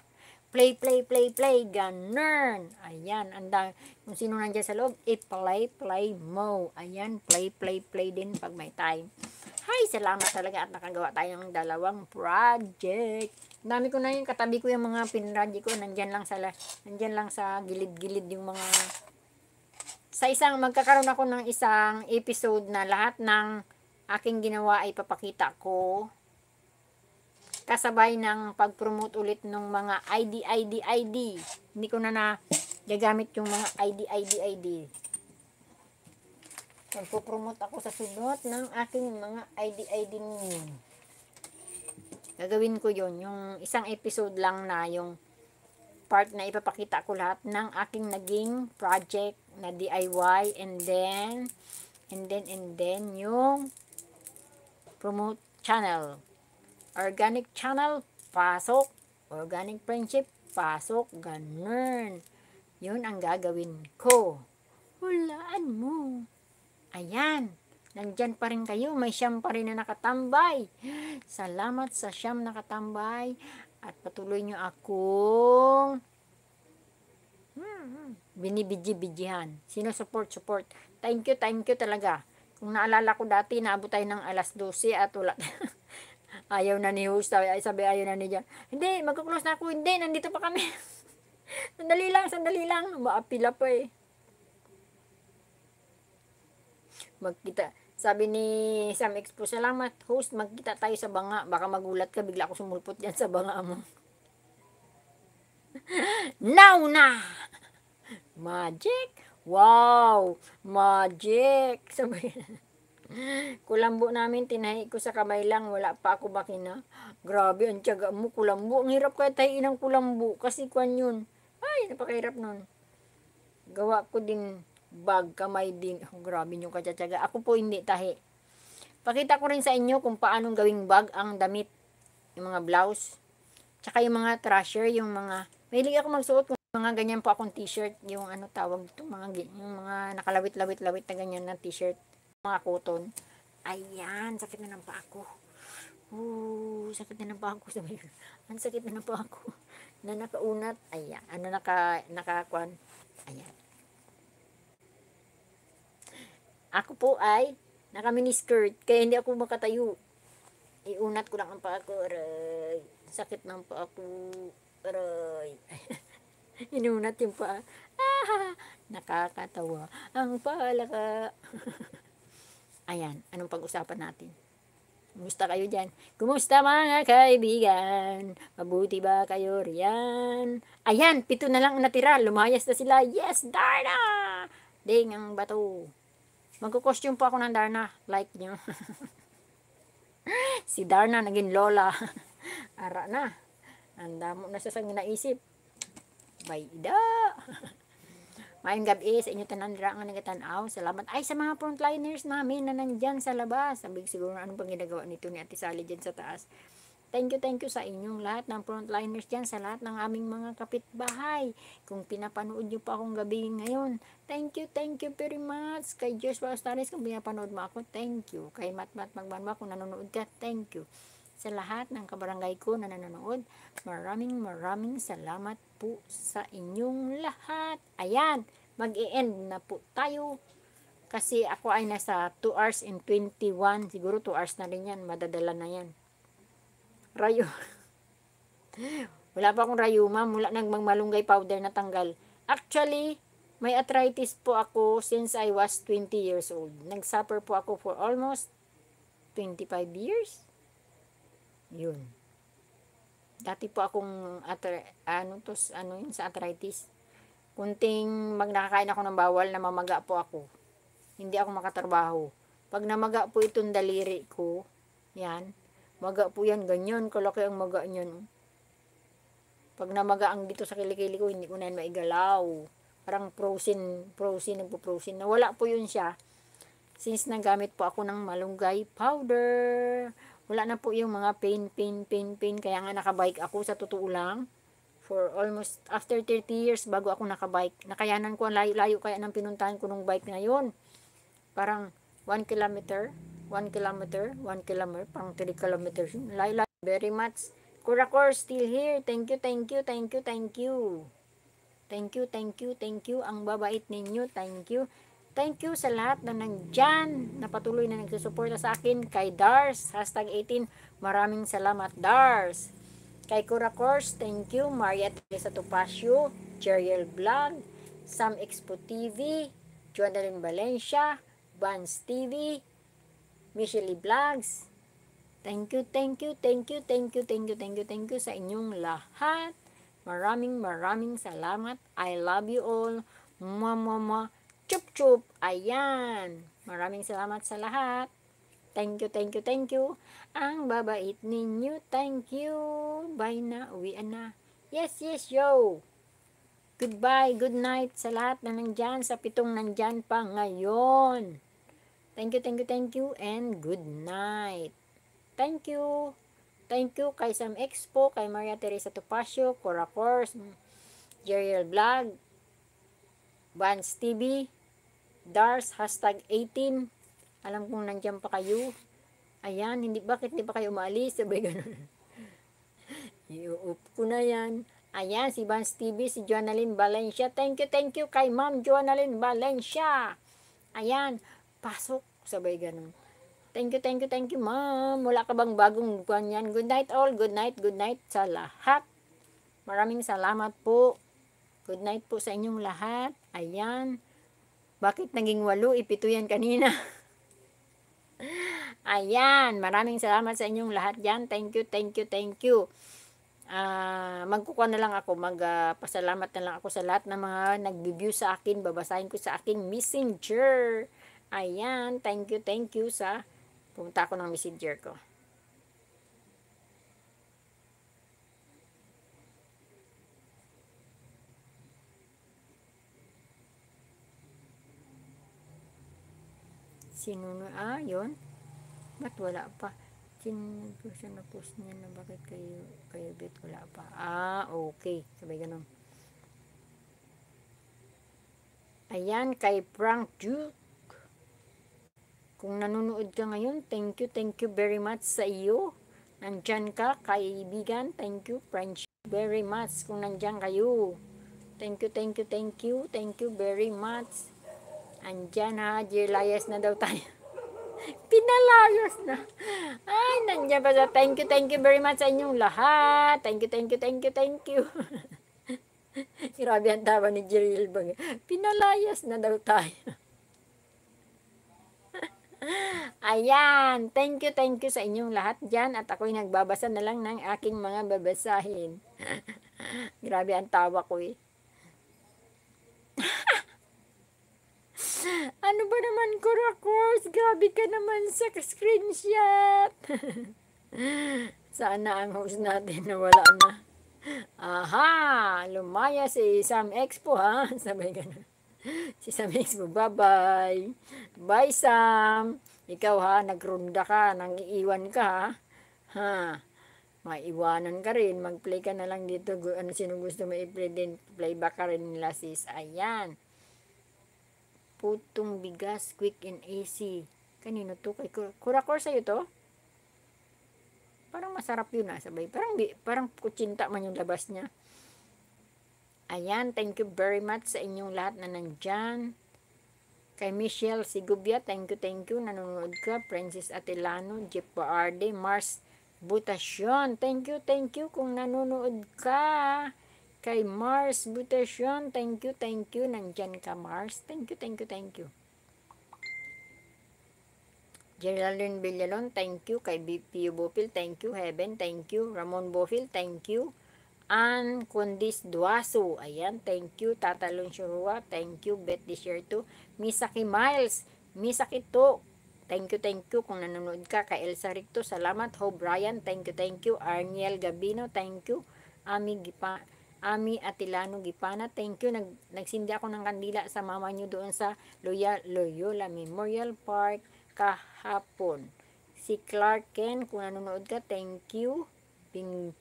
Speaker 1: Play, play, play, play. Ganun. Ayan. Anda, kung sino nandiyan sa loob, i-play, play mo. Ayan. Play, play, play din pag may time. Hay, salamat talaga at nakagawa tayo ng dalawang project. Dami ko na yung katabi ko yung mga pinradyo ko. Nandyan lang sa, nandyan lang sa gilid-gilid yung mga... Sa isang, magkakaroon ako ng isang episode na lahat ng aking ginawa ay papakita ko kasabay ng pag-promote ulit ng mga ID, ID, ID. Hindi ko na na gagamit yung mga ID, ID, ID. Magpo-promote ako sa sunod ng aking mga ID-ID ngayon. Gagawin ko yon Yung isang episode lang na yung part na ipapakita ko lahat ng aking naging project na DIY and then and then and then yung promote channel organic channel pasok organic friendship pasok ganun yun ang gagawin ko hulaan mo Ayan, nandyan pa rin kayo. May siyam pa rin na nakatambay. Salamat sa siyam nakatambay. At patuloy nyo akong hmm, binibidyi-bidyihan. Sino support, support. Thank you, thank you talaga. Kung naalala ko dati, naabot tayo ng alas 12 at wala. ayaw na ni host. Ay, sabi, ayaw na ni John. Hindi, magkuklose na ako. Hindi, nandito pa kami. sandali lang, sandali lang. Maapila pa eh. magkita. Sabi ni Sam Expo, salamat host, magkita tayo sa banga. Baka magulat ka, bigla ako sumulpot yan sa banga mo. Now na! Magic! Wow! Magic! Sabi Kulambo namin, tinahi ko sa kamay lang, wala pa ako makina. Grabe, ang tiyaga mo, kulambo. Ang hirap kaya tahiin ng kulambo, kasi kwan yun. Ay, napakahirap nun. Gawa ko din bag, kamay din. Oh, grabe nyo katsatsaga. Ako po hindi tahi. Pakita ko rin sa inyo kung paano gawing bag ang damit. Yung mga blouse. Tsaka yung mga trasher, yung mga... Mahilig ako magsuot kung mga ganyan po akong t-shirt. Yung ano tawag ito, mga, yung mga nakalawit-lawit-lawit na ganyan na t-shirt. Mga cotton. Ayan, sakit na ng ako. Ooh, sakit na ng pa ako. Sabi, ang sakit na ng pa ako. Na nakaunat. Ayan, ano naka, nakakuan. Ayan. Ako po ay naka mini skirt kaya hindi ako makatayo. Iunat ko lang ang paa ko, aray. Sakit ng paa ko, aray. Inunat yung paa. Ah, nakakatawa. Ang palaka. Ayan, anong pag-usapan natin? Kumusta kayo dyan? Kumusta mga kaibigan? Mabuti ba kayo riyan? Ayan, pito na lang natira. Lumayas na sila. Yes, Darna! Ding ang bato. Magkukostume po ako ng Darna. Like nyo. si Darna naging lola. Ara na. Ang damo na siya sa ginaisip. Bayda. Maayong gabi sa inyo tanandra dira nga nagatanaw. Salamat ay sa mga frontliners namin na nandyan sa labas. Sabi siguro ano pang ginagawa nito ni Ate Sally dyan sa taas. Thank you, thank you sa inyong lahat ng frontliners dyan, sa lahat ng aming mga kapitbahay. Kung pinapanood nyo pa akong gabi ngayon, thank you, thank you very much. Kay Joshua Staris, kung pinapanood mo ako, thank you. Kay Matmat Magbanwa, kung nanonood ka, thank you. Sa lahat ng kabarangay ko na nanonood, maraming maraming salamat po sa inyong lahat. Ayan, mag-i-end na po tayo kasi ako ay nasa 2 hours and 21 siguro 2 hours na rin yan madadala na yan Rayo. Wala pa akong rayuma, Wala nang mangmalunggay powder na tanggal. Actually, may arthritis po ako since I was 20 years old. Nagsuffer po ako for almost 25 years. Yun. Dati po akong atr ano to, ano yun, sa arthritis. Kunting mag nakakain ako ng bawal, namamaga po ako. Hindi ako makatrabaho. Pag namaga po itong daliri ko, yan, Maga po yan, ganyan. Kalaki ang maga niyan. Pag namaga ang dito sa kilikili ko, hindi ko na yan maigalaw. Parang frozen, frozen, nagpo-frozen. Nawala po yun siya. Since nagamit po ako ng malunggay powder. Wala na po yung mga pain, pain, pain, pain. Kaya nga nakabike ako sa totoo lang. For almost after 30 years bago ako nakabike. Nakayanan ko ang layo-layo kaya nang pinuntahan ko nung bike na yun. Parang 1 kilometer, 1 kilometer, 1 kilometer, pang 3 kilometers. Laila, very much. Kurakor, still here. Thank you, thank you, thank you, thank you. Thank you, thank you, thank you. Ang babait ninyo, thank you. Thank you sa lahat na nandyan na patuloy na nagsusuporta sa akin. Kay Dars, hashtag 18, maraming salamat Dars. Kay Cura Course, thank you. Mariette sa Topacio, Jeriel Vlog, Sam Expo TV, Joandaline Valencia, Vance TV, Michelle Vlogs. Thank you, thank you, thank you, thank you, thank you, thank you, thank you sa inyong lahat. Maraming maraming salamat. I love you all. Mwa mwa mwa. Chup chup. Ayan. Maraming salamat sa lahat. Thank you, thank you, thank you. Ang babait ninyo. Thank you. Bye na. Uwi na. Yes, yes, yo. Goodbye, good night sa lahat na nandyan, sa pitong nandyan pa ngayon. Thank you, thank you, thank you, and good night. Thank you. Thank you kay Sam Expo, kay Maria Teresa Topacio, Cora Force, Jeriel Vlog, Vance TV, Dars, hashtag 18. Alam kong nandiyan pa kayo. Ayan, hindi, bakit hindi pa kayo umalis? Sabay ganun. Iuup up ko na yan. Ayan, si Vance TV, si Joannalyn Valencia. Thank you, thank you kay Ma'am Joannalyn Valencia. Ayan, pasok, sabay ganun. Thank you, thank you, thank you, ma'am. Wala ka bang bagong ganyan? Good night all, good night, good night sa lahat. Maraming salamat po. Good night po sa inyong lahat. Ayan. Bakit naging walo? Ipito yan kanina. Ayan. Maraming salamat sa inyong lahat dyan. Thank you, thank you, thank you. Uh, magkukuha na lang ako, magpasalamat uh, na lang ako sa lahat ng mga nag-view sa akin, babasahin ko sa aking messenger. Ayan, thank you, thank you sa pumunta ako ng messenger ko. Sinuno, ah, yun. Ba't wala pa? Sinpost na post niya na bakit kayo, kayo bit wala pa. Ah, okay. Sabay ganun. Ayan, kay Frank Duke kung nanonood ka ngayon, thank you, thank you very much sa iyo. Nandyan ka, kaibigan. Thank you, friendship, very much. Kung nandyan kayo. Thank you, thank you, thank you. Thank you very much. Andyan ha, Jelayas na daw tayo. Pinalayas na. Ay, nandyan pa sa thank you, thank you very much sa inyong lahat. Thank you, thank you, thank you, thank you. Grabe ang tawa ni Jiril Bang. Pinalayas na daw tayo. Ayan, thank you, thank you sa inyong lahat dyan at ako'y nagbabasa na lang ng aking mga babasahin. Grabe ang tawa ko eh. ano ba naman, Kurakors? Grabe ka naman sa screenshot. Sana ang host natin wala na. Aha! Lumaya si Sam Expo ha. Sabay ganun. si Sam Hicks mo, bye-bye. Bye, Sam. Ikaw ha, nagrunda ka, nang iiwan ka ha. Ha, maiwanan ka rin. Mag-play ka na lang dito. Ano, sino gusto mo i-play din? Play back ka rin nila sis. Ayan. Putong bigas, quick and easy. Kanino to? Kay Kurakor sa'yo to? Parang masarap yun ha, ah, sabay. Parang, parang kutsinta man yung labas niya. Ayan, thank you very much sa inyong lahat na nandyan. Kay Michelle Sigubia, thank you, thank you. Nanonood ka. Princess Atelano, Jeff Baarde, Mars Butasyon. Thank you, thank you kung nanonood ka. Kay Mars Butasyon, thank you, thank you. Nandyan ka, Mars. Thank you, thank you, thank you. Geraldine Villalon, thank you. Kay BPU Bofil, thank you. Heaven, thank you. Ramon Bofil, thank you and Condis Duaso. Ayan, thank you Tata Lunsurua. Thank you Bet Desher to Misaki Miles. Misaki to. Thank you, thank you kung nanonood ka kay Elsa Ricto. Salamat ho Brian. Thank you, thank you. Arniel Gabino, thank you. Ami Gipa Ami Atilano Gipana. Thank you. Nag, nagsindi ako ng kandila sa mama nyo doon sa Loyola, Loyola Memorial Park kahapon. Si Clark Ken, kung nanonood ka, thank you. Ping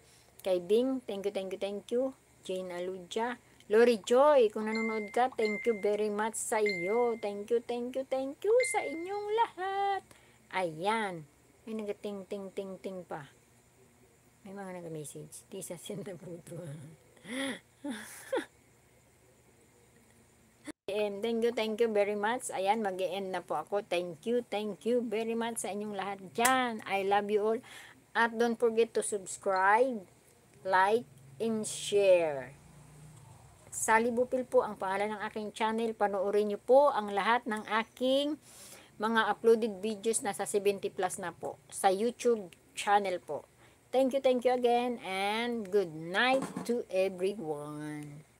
Speaker 1: Kay Bing, thank you, thank you, thank you. Jane Aluja. Lori Joy, kung nanonood ka, thank you very much sa iyo. Thank you, thank you, thank you sa inyong lahat. Ayan. May nagating, ting, ting, ting pa. May mga nag-message. Tisa Santa Bruto. PM. Thank you, thank you very much. Ayan, mag -e end na po ako. Thank you, thank you very much sa inyong lahat dyan. I love you all. At don't forget to subscribe like, and share. Sally Bupil po ang pangalan ng aking channel. Panoorin niyo po ang lahat ng aking mga uploaded videos na sa 70 plus na po sa YouTube channel po. Thank you, thank you again and good night to everyone.